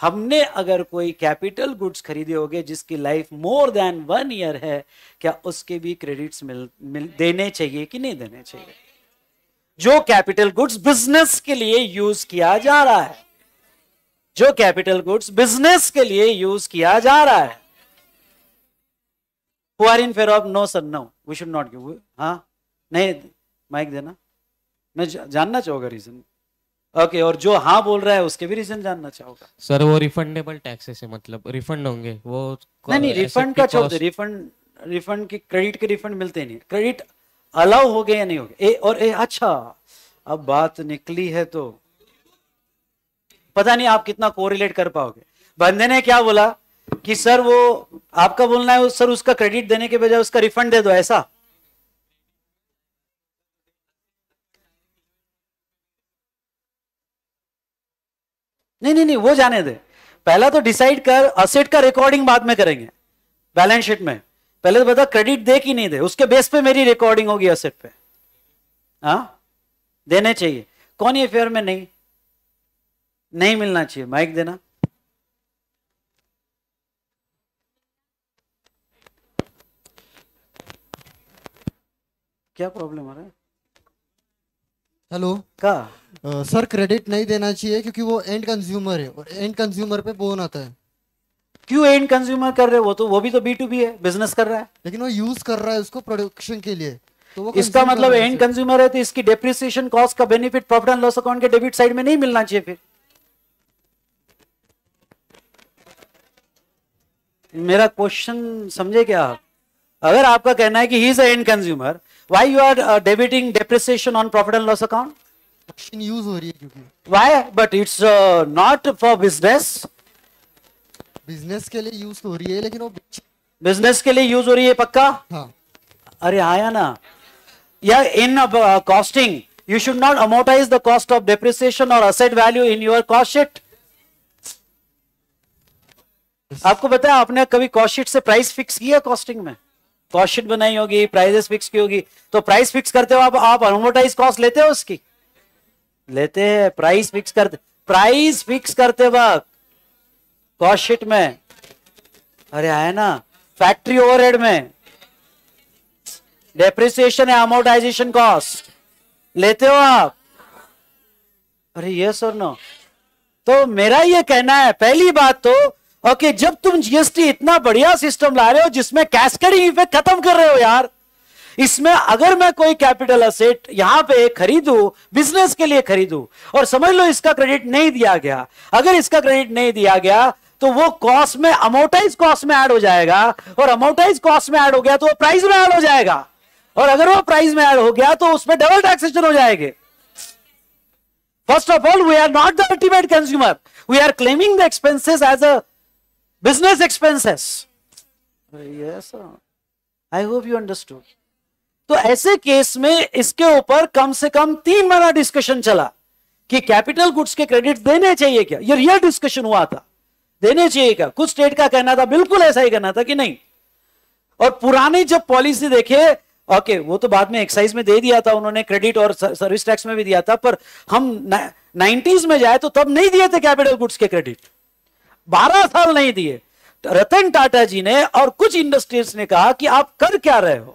हमने अगर कोई कैपिटल गुड्स खरीदे होंगे जिसकी life more than one year है क्या उसके भी क्रेडिट्स मिल, मिल देने चाहिए कि नहीं देने चाहिए जो कैपिटल गुड्स बिजनेस के लिए यूज किया जा रहा है जो कैपिटल गुड्स बिजनेस के लिए यूज किया जा रहा है who are in favour of no sir no we should not give हाँ नहीं माइक देना मैं जानना चाहूंगा रीजन ओके और जो हाँ बोल रहा है उसके भी रीजन जानना चाहूंगा सर वो रिफंडेबल टैक्सेस है मतलब रिफंड होंगे वो नहीं नहीं रिफंड का छोड़ रिफंड रिफंड की क्रेडिट के रिफंड मिलते नहीं क्रेडिट अलाउ हो गए या नहीं हो गए और ए अच्छा अब बात निकली है तो पता नहीं आप कितना कोरिलेट कर पाओगे बंदे ने क्या बोला कि सर वो आपका बोलना है सर उसका क्रेडिट देने के बजाय उसका रिफंड दे दो ऐसा नहीं नहीं नहीं वो जाने दे पहला तो डिसाइड कर असेट का रिकॉर्डिंग बाद में करेंगे बैलेंस शीट में पहले तो बता क्रेडिट दे कि नहीं दे उसके बेस पे मेरी रिकॉर्डिंग होगी असेट पे हाँ देने चाहिए कौन ये फेयर में नहीं नहीं मिलना चाहिए माइक देना क्या प्रॉब्लम आ रहा है हेलो का सर क्रेडिट नहीं देना चाहिए क्योंकि वो एंड कंज्यूमर है और एंड कंज्यूमर पे बोन आता है क्यों एंड कंज्यूमर कर रहे हो वो तो वो भी तो बी टू बी है बिजनेस कर रहा है लेकिन वो यूज कर रहा है उसको प्रोडक्शन के लिए तो वो इसका मतलब एंड कंज्यूमर है तो इसकी डेप्रिसिएशन कॉस्ट का benefit profit and loss account के डेबिट साइड में नहीं मिलना चाहिए फिर मेरा क्वेश्चन समझे क्या आप अगर आपका कहना है कि he is end consumer why you are debiting depreciation on profit and loss account machine use हो रही है क्योंकि why but it's not for business business के लिए यूज हो रही है लेकिन वो बिजनेस के लिए यूज हो रही है पक्का हाँ. अरे आया ना या in costing you should not amortize the cost of depreciation और asset value in your cost आपको बताया आपने कभी कॉस्ट शीट से प्राइस फिक्स किया कॉस्टिंग में कॉस्ट शीट बनाई होगी प्राइजेस फिक्स की होगी तो प्राइस फिक्स करते हो आप आप अमोटाइज कॉस्ट लेते हो उसकी लेते हैं प्राइस फिक्स करते प्राइस फिक्स करते वक्त कॉस्ट शीट में अरे आया ना फैक्ट्री ओवरहेड में डेप्रिसिएशन या अमोटाइजेशन कॉस्ट लेते हो आप अरे ये सर नो तो मेरा ये कहना है पहली बात तो ओके जब तुम जीएसटी इतना बढ़िया सिस्टम ला रहे हो जिसमें कैस्केडिंग इफेक्ट खत्म कर रहे हो यार इसमें अगर मैं कोई कैपिटल असेट यहां पे खरीदू बिजनेस के लिए खरीदू और समझ लो इसका क्रेडिट नहीं दिया गया अगर इसका क्रेडिट नहीं दिया गया तो वो कॉस्ट में अमोटाइज कॉस्ट में ऐड हो जाएगा और अमोटाइज कॉस्ट में ऐड हो गया तो वो प्राइस में ऐड हो जाएगा और अगर वो प्राइस में ऐड हो गया तो उसमें डबल टैक्सेशन हो जाएंगे first of all we are not the ultimate consumer we are claiming the expenses as a business expenses yes I hope you understood तो ऐसे केस में इसके ऊपर कम से कम तीन महीना डिस्कशन चला कि कैपिटल गुड्स के क्रेडिट देने चाहिए क्या ये रियल डिस्कशन हुआ था देने चाहिए क्या कुछ स्टेट का कहना था बिल्कुल ऐसा ही कहना था कि नहीं और पुरानी जब पॉलिसी देखे ओके वो तो बाद में एक्साइज में दे दिया था उन्होंने क्रेडिट और सर्विस टैक्स में भी दिया था पर हम नाइनटीज में जाए तो तब नहीं दिए थे कैपिटल गुड्स के क्रेडिट बारह साल नहीं दिए तो रतन टाटा जी ने और कुछ इंडस्ट्रीज ने कहा कि आप कर क्या रहे हो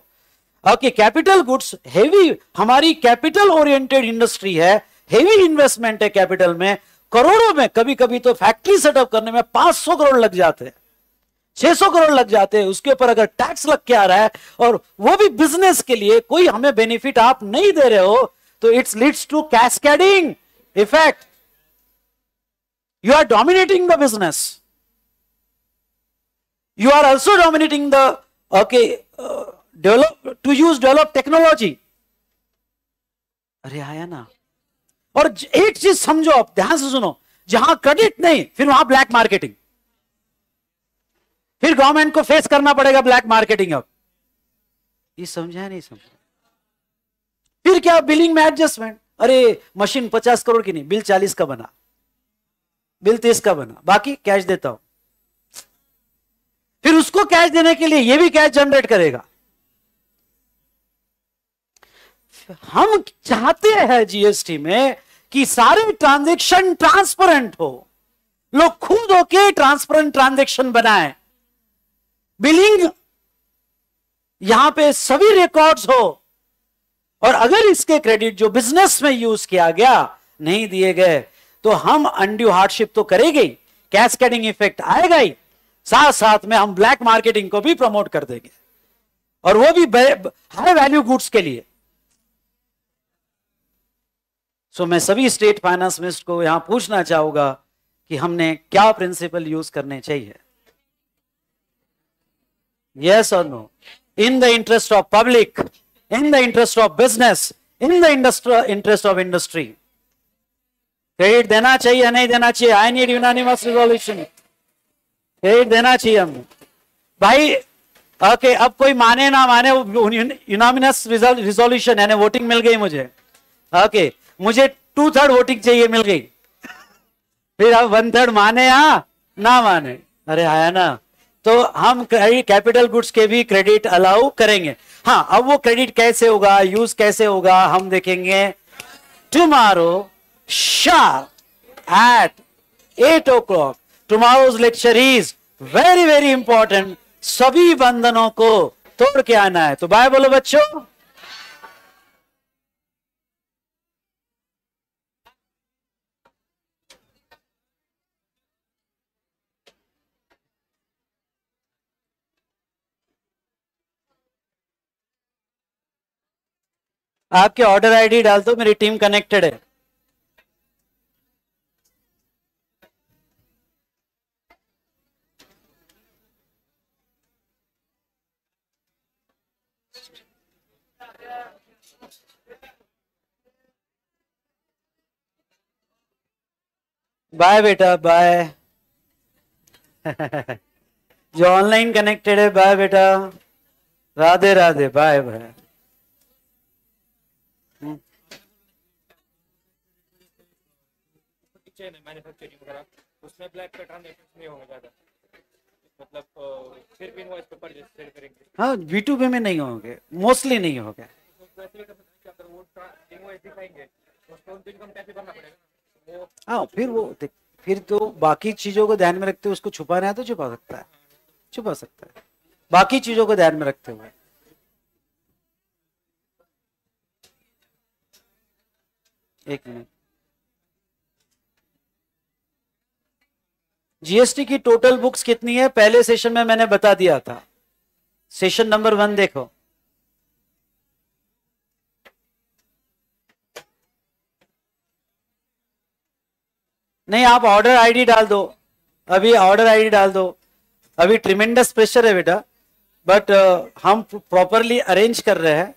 ओके कैपिटल गुड्स हेवी हमारी कैपिटल ओरिएंटेड इंडस्ट्री है हेवी इन्वेस्टमेंट है कैपिटल में करोड़ों में कभी कभी तो फैक्ट्री सेटअप करने में 500 करोड़ लग जाते हैं 600 करोड़ लग जाते हैं उसके ऊपर अगर टैक्स लग के आ रहा है और वो भी बिजनेस के लिए कोई हमें बेनिफिट आप नहीं दे रहे हो तो it's leads to cascading effect you are dominating the business you are also dominating the okay develop to use develop technology अरे आया ना और एक चीज समझो आप ध्यान से सुनो जहां क्रेडिट नहीं फिर वहां ब्लैक मार्केटिंग फिर गवर्नमेंट को फेस करना पड़ेगा ब्लैक मार्केटिंग अब ये समझा नहीं समझा फिर क्या बिलिंग में एडजस्टमेंट अरे मशीन पचास करोड़ की नहीं बिल चालीस का बना बिल तीस का बना बाकी कैश देता हूं फिर उसको कैश देने के लिए ये भी कैश जनरेट करेगा हम चाहते हैं जीएसटी में कि सारे ट्रांजेक्शन ट्रांसपेरेंट हो लोग खुद होके ट्रांसपेरेंट ट्रांजेक्शन बनाए बिलिंग यहां पे सभी रिकॉर्ड्स हो और अगर इसके क्रेडिट जो बिजनेस में यूज किया गया नहीं दिए गए तो हम अंड्यू हार्डशिप तो करेंगे ही कैस्केडिंग इफेक्ट आएगा ही साथ साथ में हम ब्लैक मार्केटिंग को भी प्रमोट कर देंगे और वो भी हाई वैल्यू गुड्स के लिए सो मैं सभी स्टेट फाइनेंस मिनिस्टर को यहां पूछना चाहूंगा कि हमने क्या प्रिंसिपल यूज करने चाहिए यस और no in the interest of public in the interest of business in the industry interest of industry credit देना चाहिए नहीं देना चाहिए I need unanimous resolution credit देना चाहिए हम भाई ओके okay, अब कोई माने ना माने यूनामिनस रिजोल्यूशन यानी वोटिंग मिल गई मुझे ओके okay, मुझे टू थर्ड वोटिंग चाहिए मिल गई फिर अब वन थर्ड माने या ना माने अरे आया ना तो हम कैपिटल गुड्स के भी क्रेडिट अलाउ करेंगे हाँ अब वो क्रेडिट कैसे होगा यूज कैसे होगा हम देखेंगे tomorrow sharp at eight o'clock tomorrow's lecture is very very important सभी बंधनों को तोड़ के आना है तो बाय बोलो बच्चों आपके ऑर्डर आईडी डाल दो मेरी टीम कनेक्टेड है बाय बेटा बाय जो ऑनलाइन कनेक्टेड है बाय बेटा राधे राधे बाय बाय से मैन्युफैक्चरिंग वगैरह उसमें ब्लैक का ट्रांजेक्शन नहीं होगा ज़्यादा मतलब फिर भी इनवॉइस पे परचेज सेल करेंगे हाँ बी टू बी में नहीं होंगे मोस्टली नहीं होगा तो हाँ फिर वो फिर तो बाकी चीज़ों को ध्यान में रखते हुए उसको छुपाना है तो छुपा सकता है छुपा सकता है बाकी चीज़ों को ध्यान में रखते हुए एक मिनट जीएसटी की टोटल बुक्स कितनी है पहले सेशन में मैंने बता दिया था सेशन नंबर वन देखो नहीं आप ऑर्डर आईडी डाल दो अभी ऑर्डर आईडी डाल दो अभी ट्रिमेंडस प्रेशर है बेटा बट uh, हम प्रॉपरली अरेंज कर रहे हैं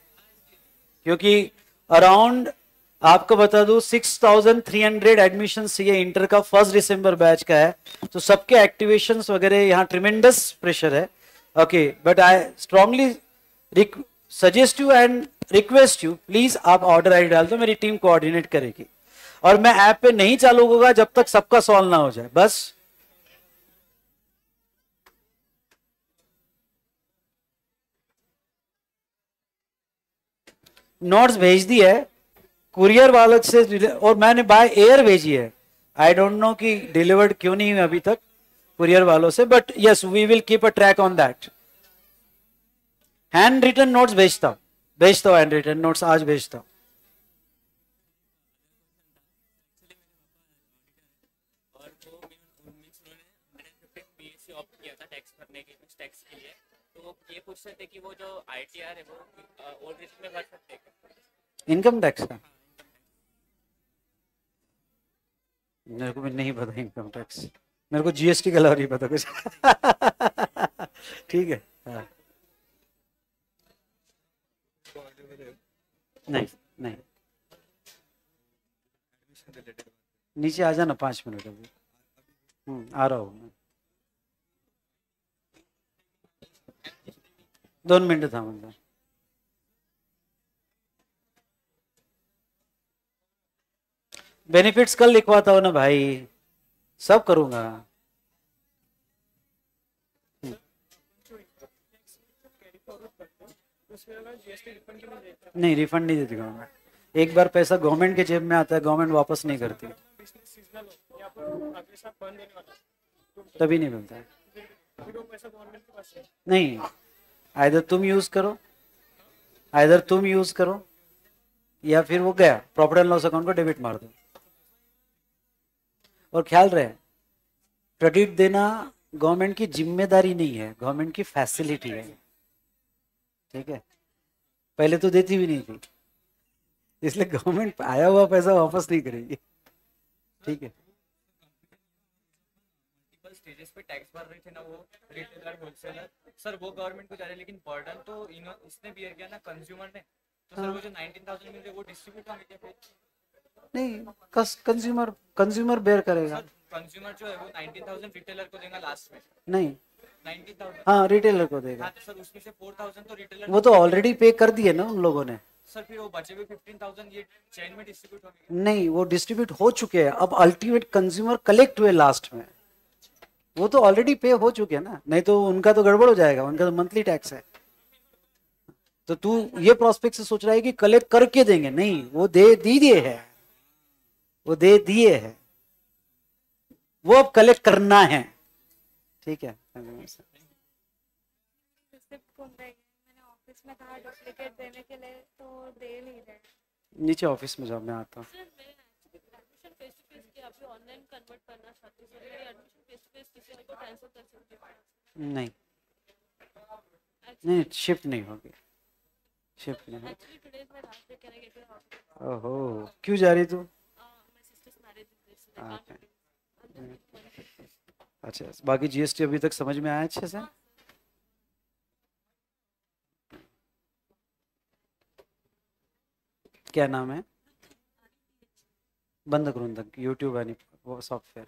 क्योंकि अराउंड आपको बता थ्री 6,300 एडमिशन ये इंटर का फर्स्ट डिसम्बर बैच का है तो सबके एक्टिवेशन वगैरह यहाँ ट्रिमेंडस प्रेशर है okay but I strongly suggest you and request you please आप ऑर्डर आई डाल दो मेरी टीम कोऑर्डिनेट करेगी और मैं ऐप पे नहीं चालू होगा जब तक सबका सॉल्व ना हो जाए बस नोट्स भेज दिए कुरियर वाले से और मैंने बाय एयर भेजी है आई डोंट नो कि डिलीवर्ड क्यों नहीं हुई अभी तक कुरियर वालों से but yes we will keep a track on that handwritten notes भेजता हूं भेजता हूं हैंड रिटर्न नोट्स आज भेजता हूं इनकम टैक्स का मेरे को भी नहीं पता इनकम टैक्स मेरे को जीएसटी के अलावा नहीं पता कुछ ठीक है हाँ। नहीं नहीं नीचे आ जाना पाँच मिनट अभी हम्म, आ रहा हूँ मैं दोन मिनट था मतलब बेनिफिट्स कल लिखवाता हो ना भाई सब करूंगा नहीं रिफंड नहीं देती गवर्नमेंट एक बार पैसा गवर्नमेंट के जेब में आता है गवर्नमेंट वापस नहीं करती तभी नहीं मिलता है नहीं आइधर तुम यूज करो आइधर तुम यूज करो या फिर वो गया प्रॉपर्टी एंड लॉस अकाउंट को डेबिट मार दो और ख्याल रहे क्रेडिट देना गवर्नमेंट की जिम्मेदारी नहीं है गवर्नमेंट की फैसिलिटी है ठीक है पहले तो देती भी नहीं थी इसलिए गवर्नमेंट आया हुआ पैसा वापस नहीं करेगी ठीक है पे टैक्स भर रहे थे ना वो सर वो गवर्नमेंट को जा रहे लेकिन बर्डन तो इसने बियर किया ना कंज्यूमर ने तो सर वो हाँ। जो 19000 मिल रहे वो नहीं कस, कंज्यूमर कंज्यूमर बेयर करेगा कंज्यूमर जो है वो 19000 रिटेलर को देगा लास्ट में नहीं 19000 हाँ रिटेलर को देगा हाँ, तो सर उसमें से 4000 तो रिटेलर वो तो ऑलरेडी पे कर दिए ना उन लोगों ने सर फिर वो बचे हुए 15000 ये चेन में डिस्ट्रीब्यूट होंगे नहीं वो डिस्ट्रीब्यूट हो चुके हैं अब अल्टीमेट कंज्यूमर कलेक्ट हुए लास्ट में वो तो ऑलरेडी पे हो चुके हैं ना नहीं तो उनका तो गड़बड़ हो जाएगा उनका तो मंथली टैक्स है तो तू ये प्रोस्पेक्ट से सोच रहा है कि कलेक्ट करके देंगे नहीं वो दे दी दिए है वो दे दिए है वो अब कलेक्ट करना है ठीक है नीचे ऑफिस में जाओ मैं आता हूँ नहीं नहीं शिफ्ट नहीं होगी शिफ्ट नहीं होगी ओहो क्यों जा रही तू अच्छा, अच्छा बाकी जीएसटी अभी तक समझ में आया अच्छे से क्या नाम है बंधक रुंधक यूट्यूब यानी सॉफ्टवेयर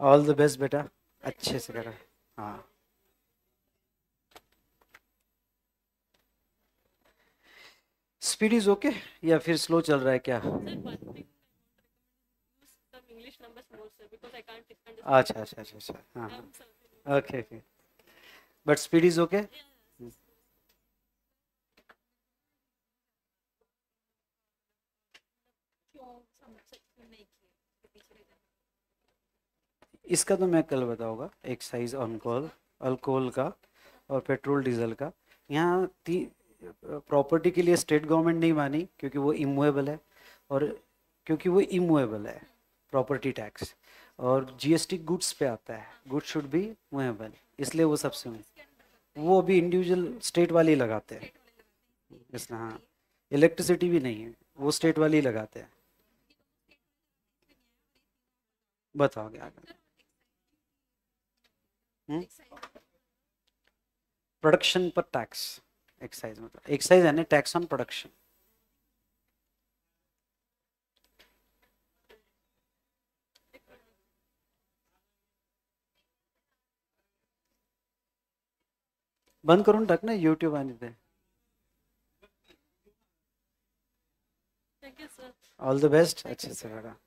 ऑल द बेस्ट बेटा अच्छे से करा हाँ स्पीड इज ओके या फिर स्लो चल रहा है क्या अच्छा अच्छा अच्छा अच्छा हाँ okay okay but speed is okay इसका तो मैं कल बताऊंगा एक्साइज ऑन अल्कोहल का और पेट्रोल डीजल का यहाँ ती प्रॉपर्टी के लिए स्टेट गवर्नमेंट नहीं मानी क्योंकि वो इमूवेबल है और क्योंकि वो इमूवेबल है प्रॉपर्टी टैक्स और जीएसटी गुड्स पे आता है गुड्स शुड बी मूवेबल इसलिए वो सबसे वो अभी इंडिविजुअल स्टेट वाले ही लगाते हैं इसलिए हाँ इलेक्ट्रिसिटी भी नहीं है वो स्टेट वाले ही लगाते हैं बताओगे आगे प्रोडक्शन हम्म? पर टैक्स एक्साइज मतलब एक्साइज यानी टैक्स ऑन प्रोडक्शन बंद करून टाक ना युट्यूब आणि ते ऑल द बेस्ट अच्छा सर अच्छा,